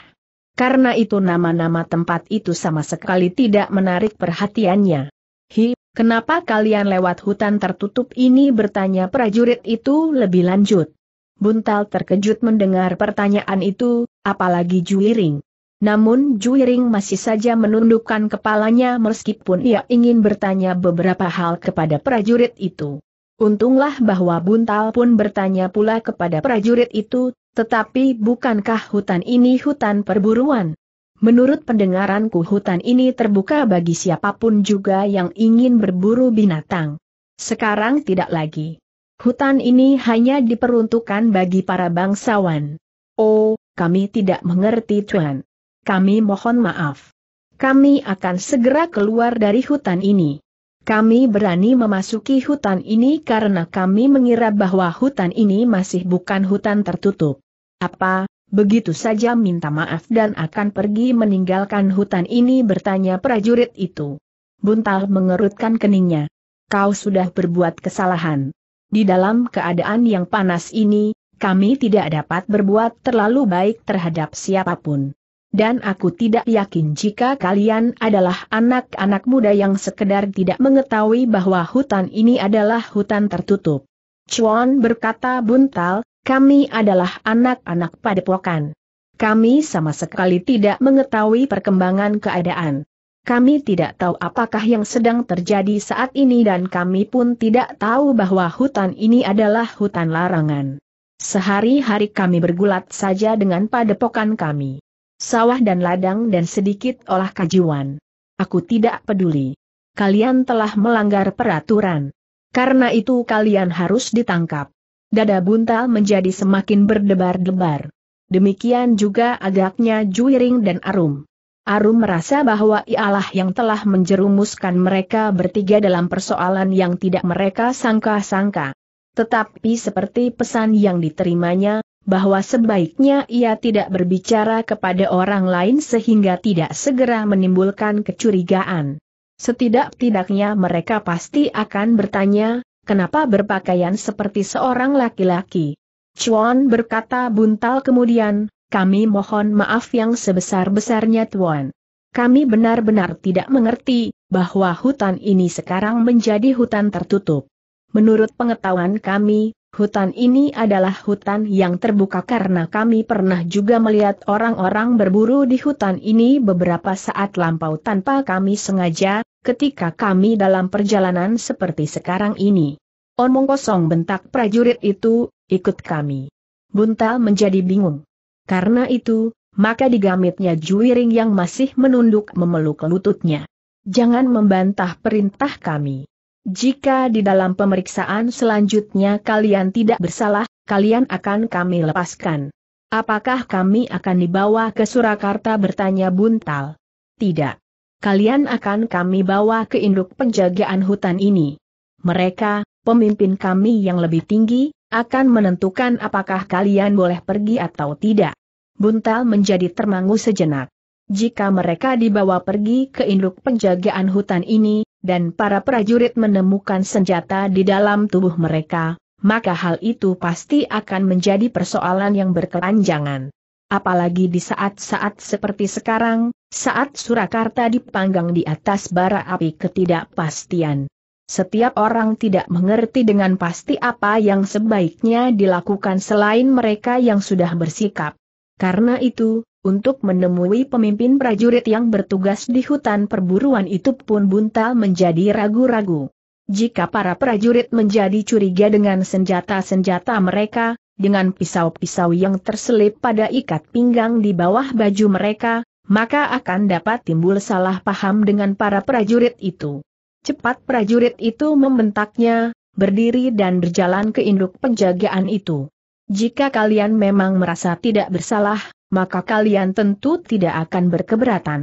Karena itu nama-nama tempat itu sama sekali tidak menarik perhatiannya. Hi, kenapa kalian lewat hutan tertutup ini bertanya prajurit itu lebih lanjut. Buntal terkejut mendengar pertanyaan itu, apalagi juiring. Namun Juiring masih saja menundukkan kepalanya meskipun ia ingin bertanya beberapa hal kepada prajurit itu. Untunglah bahwa Buntal pun bertanya pula kepada prajurit itu, tetapi bukankah hutan ini hutan perburuan? Menurut pendengaranku hutan ini terbuka bagi siapapun juga yang ingin berburu binatang. Sekarang tidak lagi. Hutan ini hanya diperuntukkan bagi para bangsawan. Oh, kami tidak mengerti Tuan kami mohon maaf. Kami akan segera keluar dari hutan ini. Kami berani memasuki hutan ini karena kami mengira bahwa hutan ini masih bukan hutan tertutup. Apa, begitu saja minta maaf dan akan pergi meninggalkan hutan ini bertanya prajurit itu. Buntal mengerutkan keningnya. Kau sudah berbuat kesalahan. Di dalam keadaan yang panas ini, kami tidak dapat berbuat terlalu baik terhadap siapapun dan aku tidak yakin jika kalian adalah anak-anak muda yang sekedar tidak mengetahui bahwa hutan ini adalah hutan tertutup. Chuan berkata buntal, kami adalah anak-anak padepokan. Kami sama sekali tidak mengetahui perkembangan keadaan. Kami tidak tahu apakah yang sedang terjadi saat ini dan kami pun tidak tahu bahwa hutan ini adalah hutan larangan. Sehari-hari kami bergulat saja dengan padepokan kami sawah dan ladang dan sedikit olah kajiwan. Aku tidak peduli. Kalian telah melanggar peraturan. Karena itu kalian harus ditangkap. Dada buntal menjadi semakin berdebar-debar. Demikian juga agaknya Juiring dan Arum. Arum merasa bahwa ialah yang telah menjerumuskan mereka bertiga dalam persoalan yang tidak mereka sangka-sangka. Tetapi seperti pesan yang diterimanya, bahwa sebaiknya ia tidak berbicara kepada orang lain sehingga tidak segera menimbulkan kecurigaan. Setidak-tidaknya mereka pasti akan bertanya, kenapa berpakaian seperti seorang laki-laki. Chuan berkata buntal kemudian, kami mohon maaf yang sebesar-besarnya Tuan. Kami benar-benar tidak mengerti, bahwa hutan ini sekarang menjadi hutan tertutup. Menurut pengetahuan kami, Hutan ini adalah hutan yang terbuka karena kami pernah juga melihat orang-orang berburu di hutan ini beberapa saat lampau tanpa kami sengaja, ketika kami dalam perjalanan seperti sekarang ini. Omong kosong bentak prajurit itu, ikut kami. Buntal menjadi bingung. Karena itu, maka digamitnya juiring yang masih menunduk memeluk lututnya. Jangan membantah perintah kami. Jika di dalam pemeriksaan selanjutnya kalian tidak bersalah, kalian akan kami lepaskan. Apakah kami akan dibawa ke Surakarta bertanya Buntal? Tidak. Kalian akan kami bawa ke induk penjagaan hutan ini. Mereka, pemimpin kami yang lebih tinggi, akan menentukan apakah kalian boleh pergi atau tidak. Buntal menjadi termangu sejenak. Jika mereka dibawa pergi ke induk penjagaan hutan ini, dan para prajurit menemukan senjata di dalam tubuh mereka, maka hal itu pasti akan menjadi persoalan yang berkelanjangan. Apalagi di saat-saat seperti sekarang, saat Surakarta dipanggang di atas bara api ketidakpastian. Setiap orang tidak mengerti dengan pasti apa yang sebaiknya dilakukan selain mereka yang sudah bersikap. Karena itu, untuk menemui pemimpin prajurit yang bertugas di hutan perburuan itu pun buntal menjadi ragu-ragu. Jika para prajurit menjadi curiga dengan senjata-senjata mereka, dengan pisau-pisau yang terselip pada ikat pinggang di bawah baju mereka, maka akan dapat timbul salah paham dengan para prajurit itu. Cepat prajurit itu membentaknya, berdiri dan berjalan ke induk penjagaan itu. Jika kalian memang merasa tidak bersalah, maka kalian tentu tidak akan berkeberatan.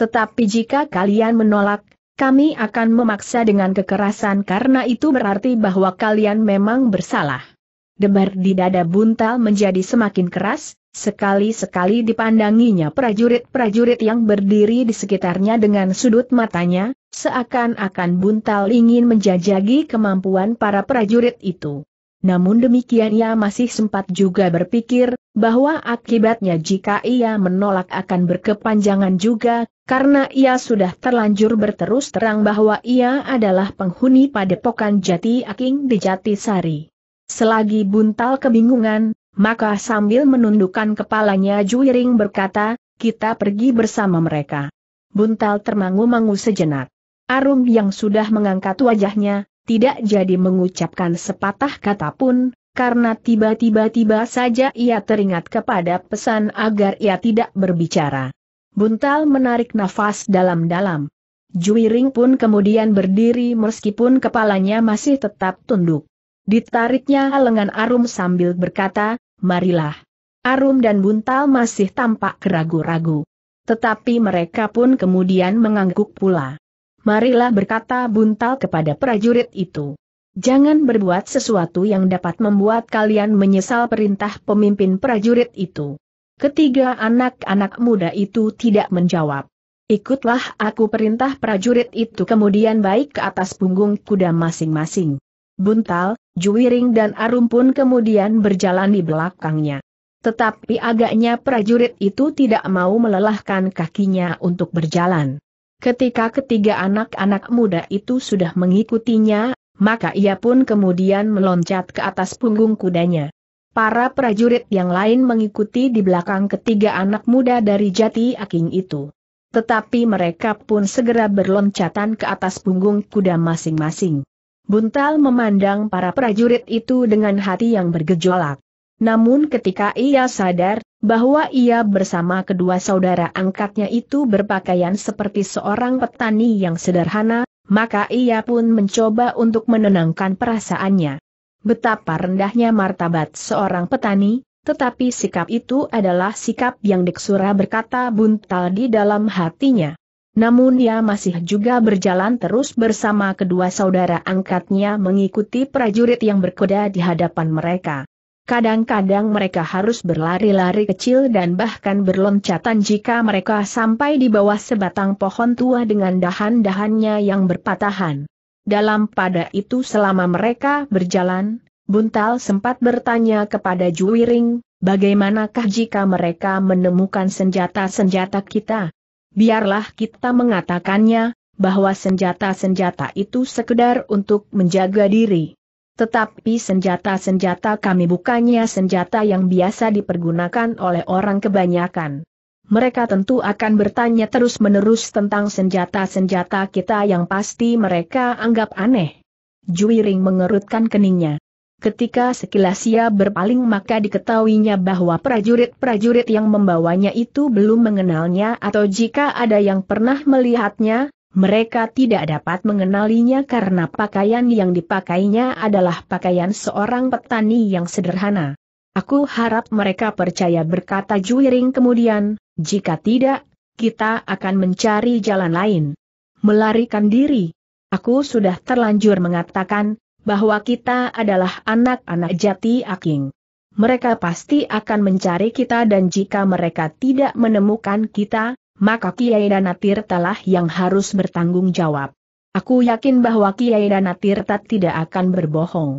Tetapi jika kalian menolak, kami akan memaksa dengan kekerasan karena itu berarti bahwa kalian memang bersalah. Debar di dada buntal menjadi semakin keras, sekali-sekali dipandanginya prajurit-prajurit yang berdiri di sekitarnya dengan sudut matanya, seakan-akan buntal ingin menjajagi kemampuan para prajurit itu. Namun demikian ia masih sempat juga berpikir, bahwa akibatnya jika ia menolak akan berkepanjangan juga, karena ia sudah terlanjur berterus terang bahwa ia adalah penghuni padepokan jati aking di jati sari. Selagi buntal kebingungan, maka sambil menundukkan kepalanya Juiring berkata, kita pergi bersama mereka. Buntal termangu-mangu sejenak. Arum yang sudah mengangkat wajahnya, tidak jadi mengucapkan sepatah kata pun, karena tiba-tiba-tiba saja ia teringat kepada pesan agar ia tidak berbicara. Buntal menarik nafas dalam-dalam. Juiring pun kemudian berdiri meskipun kepalanya masih tetap tunduk. Ditariknya lengan Arum sambil berkata, marilah. Arum dan Buntal masih tampak keragu-ragu. Tetapi mereka pun kemudian mengangguk pula. Marilah berkata Buntal kepada prajurit itu. Jangan berbuat sesuatu yang dapat membuat kalian menyesal perintah pemimpin prajurit itu. Ketiga anak-anak muda itu tidak menjawab. Ikutlah aku perintah prajurit itu kemudian baik ke atas punggung kuda masing-masing. Buntal, Juwiring dan Arum pun kemudian berjalan di belakangnya. Tetapi agaknya prajurit itu tidak mau melelahkan kakinya untuk berjalan. Ketika ketiga anak-anak muda itu sudah mengikutinya, maka ia pun kemudian meloncat ke atas punggung kudanya. Para prajurit yang lain mengikuti di belakang ketiga anak muda dari jati aking itu. Tetapi mereka pun segera berloncatan ke atas punggung kuda masing-masing. Buntal memandang para prajurit itu dengan hati yang bergejolak. Namun ketika ia sadar, bahwa ia bersama kedua saudara angkatnya itu berpakaian seperti seorang petani yang sederhana, maka ia pun mencoba untuk menenangkan perasaannya. Betapa rendahnya martabat seorang petani, tetapi sikap itu adalah sikap yang Deksura berkata buntal di dalam hatinya. Namun ia masih juga berjalan terus bersama kedua saudara angkatnya mengikuti prajurit yang berkuda di hadapan mereka. Kadang-kadang mereka harus berlari-lari kecil dan bahkan berloncatan jika mereka sampai di bawah sebatang pohon tua dengan dahan-dahannya yang berpatahan. Dalam pada itu selama mereka berjalan, Buntal sempat bertanya kepada Juwiring, bagaimanakah jika mereka menemukan senjata-senjata kita? Biarlah kita mengatakannya, bahwa senjata-senjata itu sekedar untuk menjaga diri. Tetapi senjata-senjata kami bukannya senjata yang biasa dipergunakan oleh orang kebanyakan. Mereka tentu akan bertanya terus-menerus tentang senjata-senjata kita yang pasti mereka anggap aneh. Juiring mengerutkan keningnya. Ketika sekilas ia berpaling maka diketahuinya bahwa prajurit-prajurit yang membawanya itu belum mengenalnya atau jika ada yang pernah melihatnya, mereka tidak dapat mengenalinya karena pakaian yang dipakainya adalah pakaian seorang petani yang sederhana. Aku harap mereka percaya berkata Juiring kemudian, jika tidak, kita akan mencari jalan lain. Melarikan diri. Aku sudah terlanjur mengatakan, bahwa kita adalah anak-anak jati aking. Mereka pasti akan mencari kita dan jika mereka tidak menemukan kita, maka Kiai Danatir telah yang harus bertanggung jawab. Aku yakin bahwa Kiai Danatir tak tidak akan berbohong.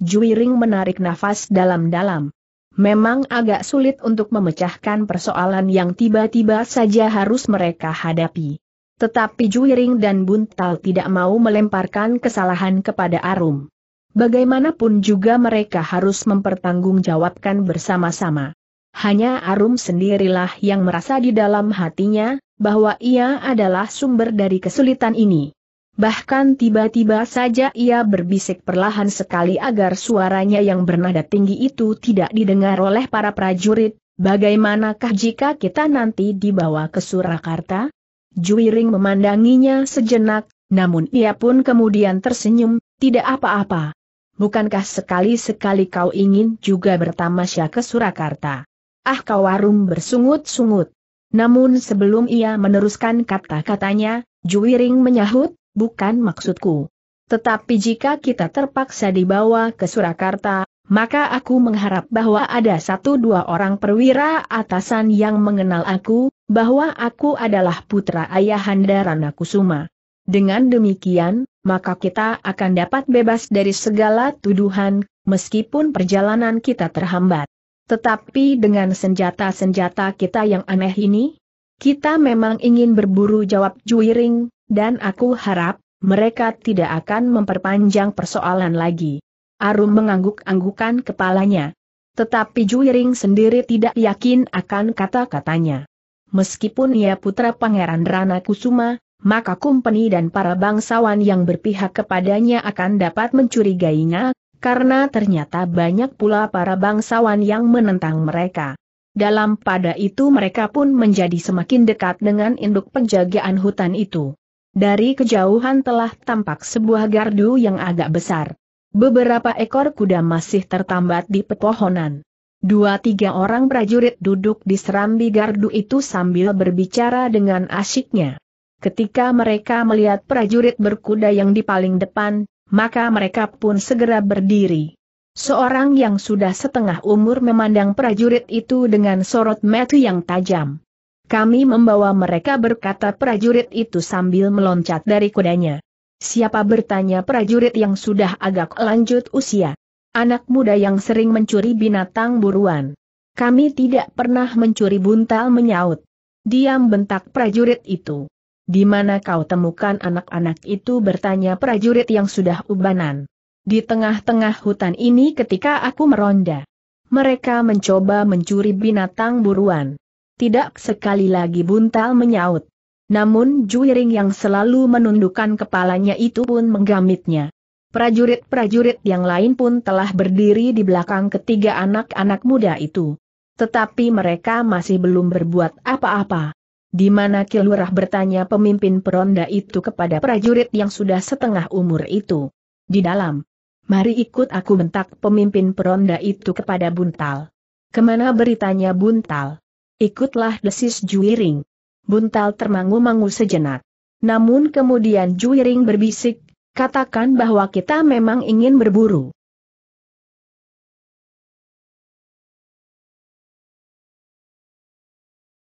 Juiring menarik nafas dalam-dalam. Memang agak sulit untuk memecahkan persoalan yang tiba-tiba saja harus mereka hadapi. Tetapi Juiring dan Buntal tidak mau melemparkan kesalahan kepada Arum. Bagaimanapun juga mereka harus mempertanggungjawabkan bersama-sama. Hanya Arum sendirilah yang merasa di dalam hatinya, bahwa ia adalah sumber dari kesulitan ini. Bahkan tiba-tiba saja ia berbisik perlahan sekali agar suaranya yang bernada tinggi itu tidak didengar oleh para prajurit, bagaimanakah jika kita nanti dibawa ke Surakarta? Juiring memandanginya sejenak, namun ia pun kemudian tersenyum, tidak apa-apa. Bukankah sekali-sekali kau ingin juga bertamasya ke Surakarta? Ah kawarum bersungut-sungut. Namun sebelum ia meneruskan kata-katanya, Juwiring menyahut, bukan maksudku. Tetapi jika kita terpaksa dibawa ke Surakarta, maka aku mengharap bahwa ada satu dua orang perwira atasan yang mengenal aku, bahwa aku adalah putra ayahanda Rana Kusuma. Dengan demikian, maka kita akan dapat bebas dari segala tuduhan, meskipun perjalanan kita terhambat. Tetapi dengan senjata-senjata kita yang aneh ini, kita memang ingin berburu jawab Juiring, dan aku harap, mereka tidak akan memperpanjang persoalan lagi. Arum mengangguk-anggukan kepalanya. Tetapi Juiring sendiri tidak yakin akan kata-katanya. Meskipun ia putra Pangeran Rana Kusuma, maka kumpeni dan para bangsawan yang berpihak kepadanya akan dapat mencurigainya, karena ternyata banyak pula para bangsawan yang menentang mereka. Dalam pada itu mereka pun menjadi semakin dekat dengan induk penjagaan hutan itu. Dari kejauhan telah tampak sebuah gardu yang agak besar. Beberapa ekor kuda masih tertambat di pepohonan. Dua tiga orang prajurit duduk di serambi gardu itu sambil berbicara dengan asyiknya. Ketika mereka melihat prajurit berkuda yang di paling depan, maka mereka pun segera berdiri. Seorang yang sudah setengah umur memandang prajurit itu dengan sorot mata yang tajam. Kami membawa mereka berkata prajurit itu sambil meloncat dari kudanya. Siapa bertanya prajurit yang sudah agak lanjut usia? Anak muda yang sering mencuri binatang buruan. Kami tidak pernah mencuri buntal menyaut. Diam bentak prajurit itu. Di mana kau temukan anak-anak itu bertanya prajurit yang sudah ubanan. Di tengah-tengah hutan ini ketika aku meronda. Mereka mencoba mencuri binatang buruan. Tidak sekali lagi buntal menyaut. Namun Juiring yang selalu menundukkan kepalanya itu pun menggamitnya. Prajurit-prajurit yang lain pun telah berdiri di belakang ketiga anak-anak muda itu. Tetapi mereka masih belum berbuat apa-apa di mana Kilurah bertanya pemimpin peronda itu kepada prajurit yang sudah setengah umur itu. Di dalam. Mari ikut aku bentak pemimpin peronda itu kepada Buntal. Kemana beritanya Buntal? Ikutlah desis Juiring. Buntal termangu-mangu sejenak. Namun kemudian Juiring berbisik, katakan bahwa kita memang ingin berburu.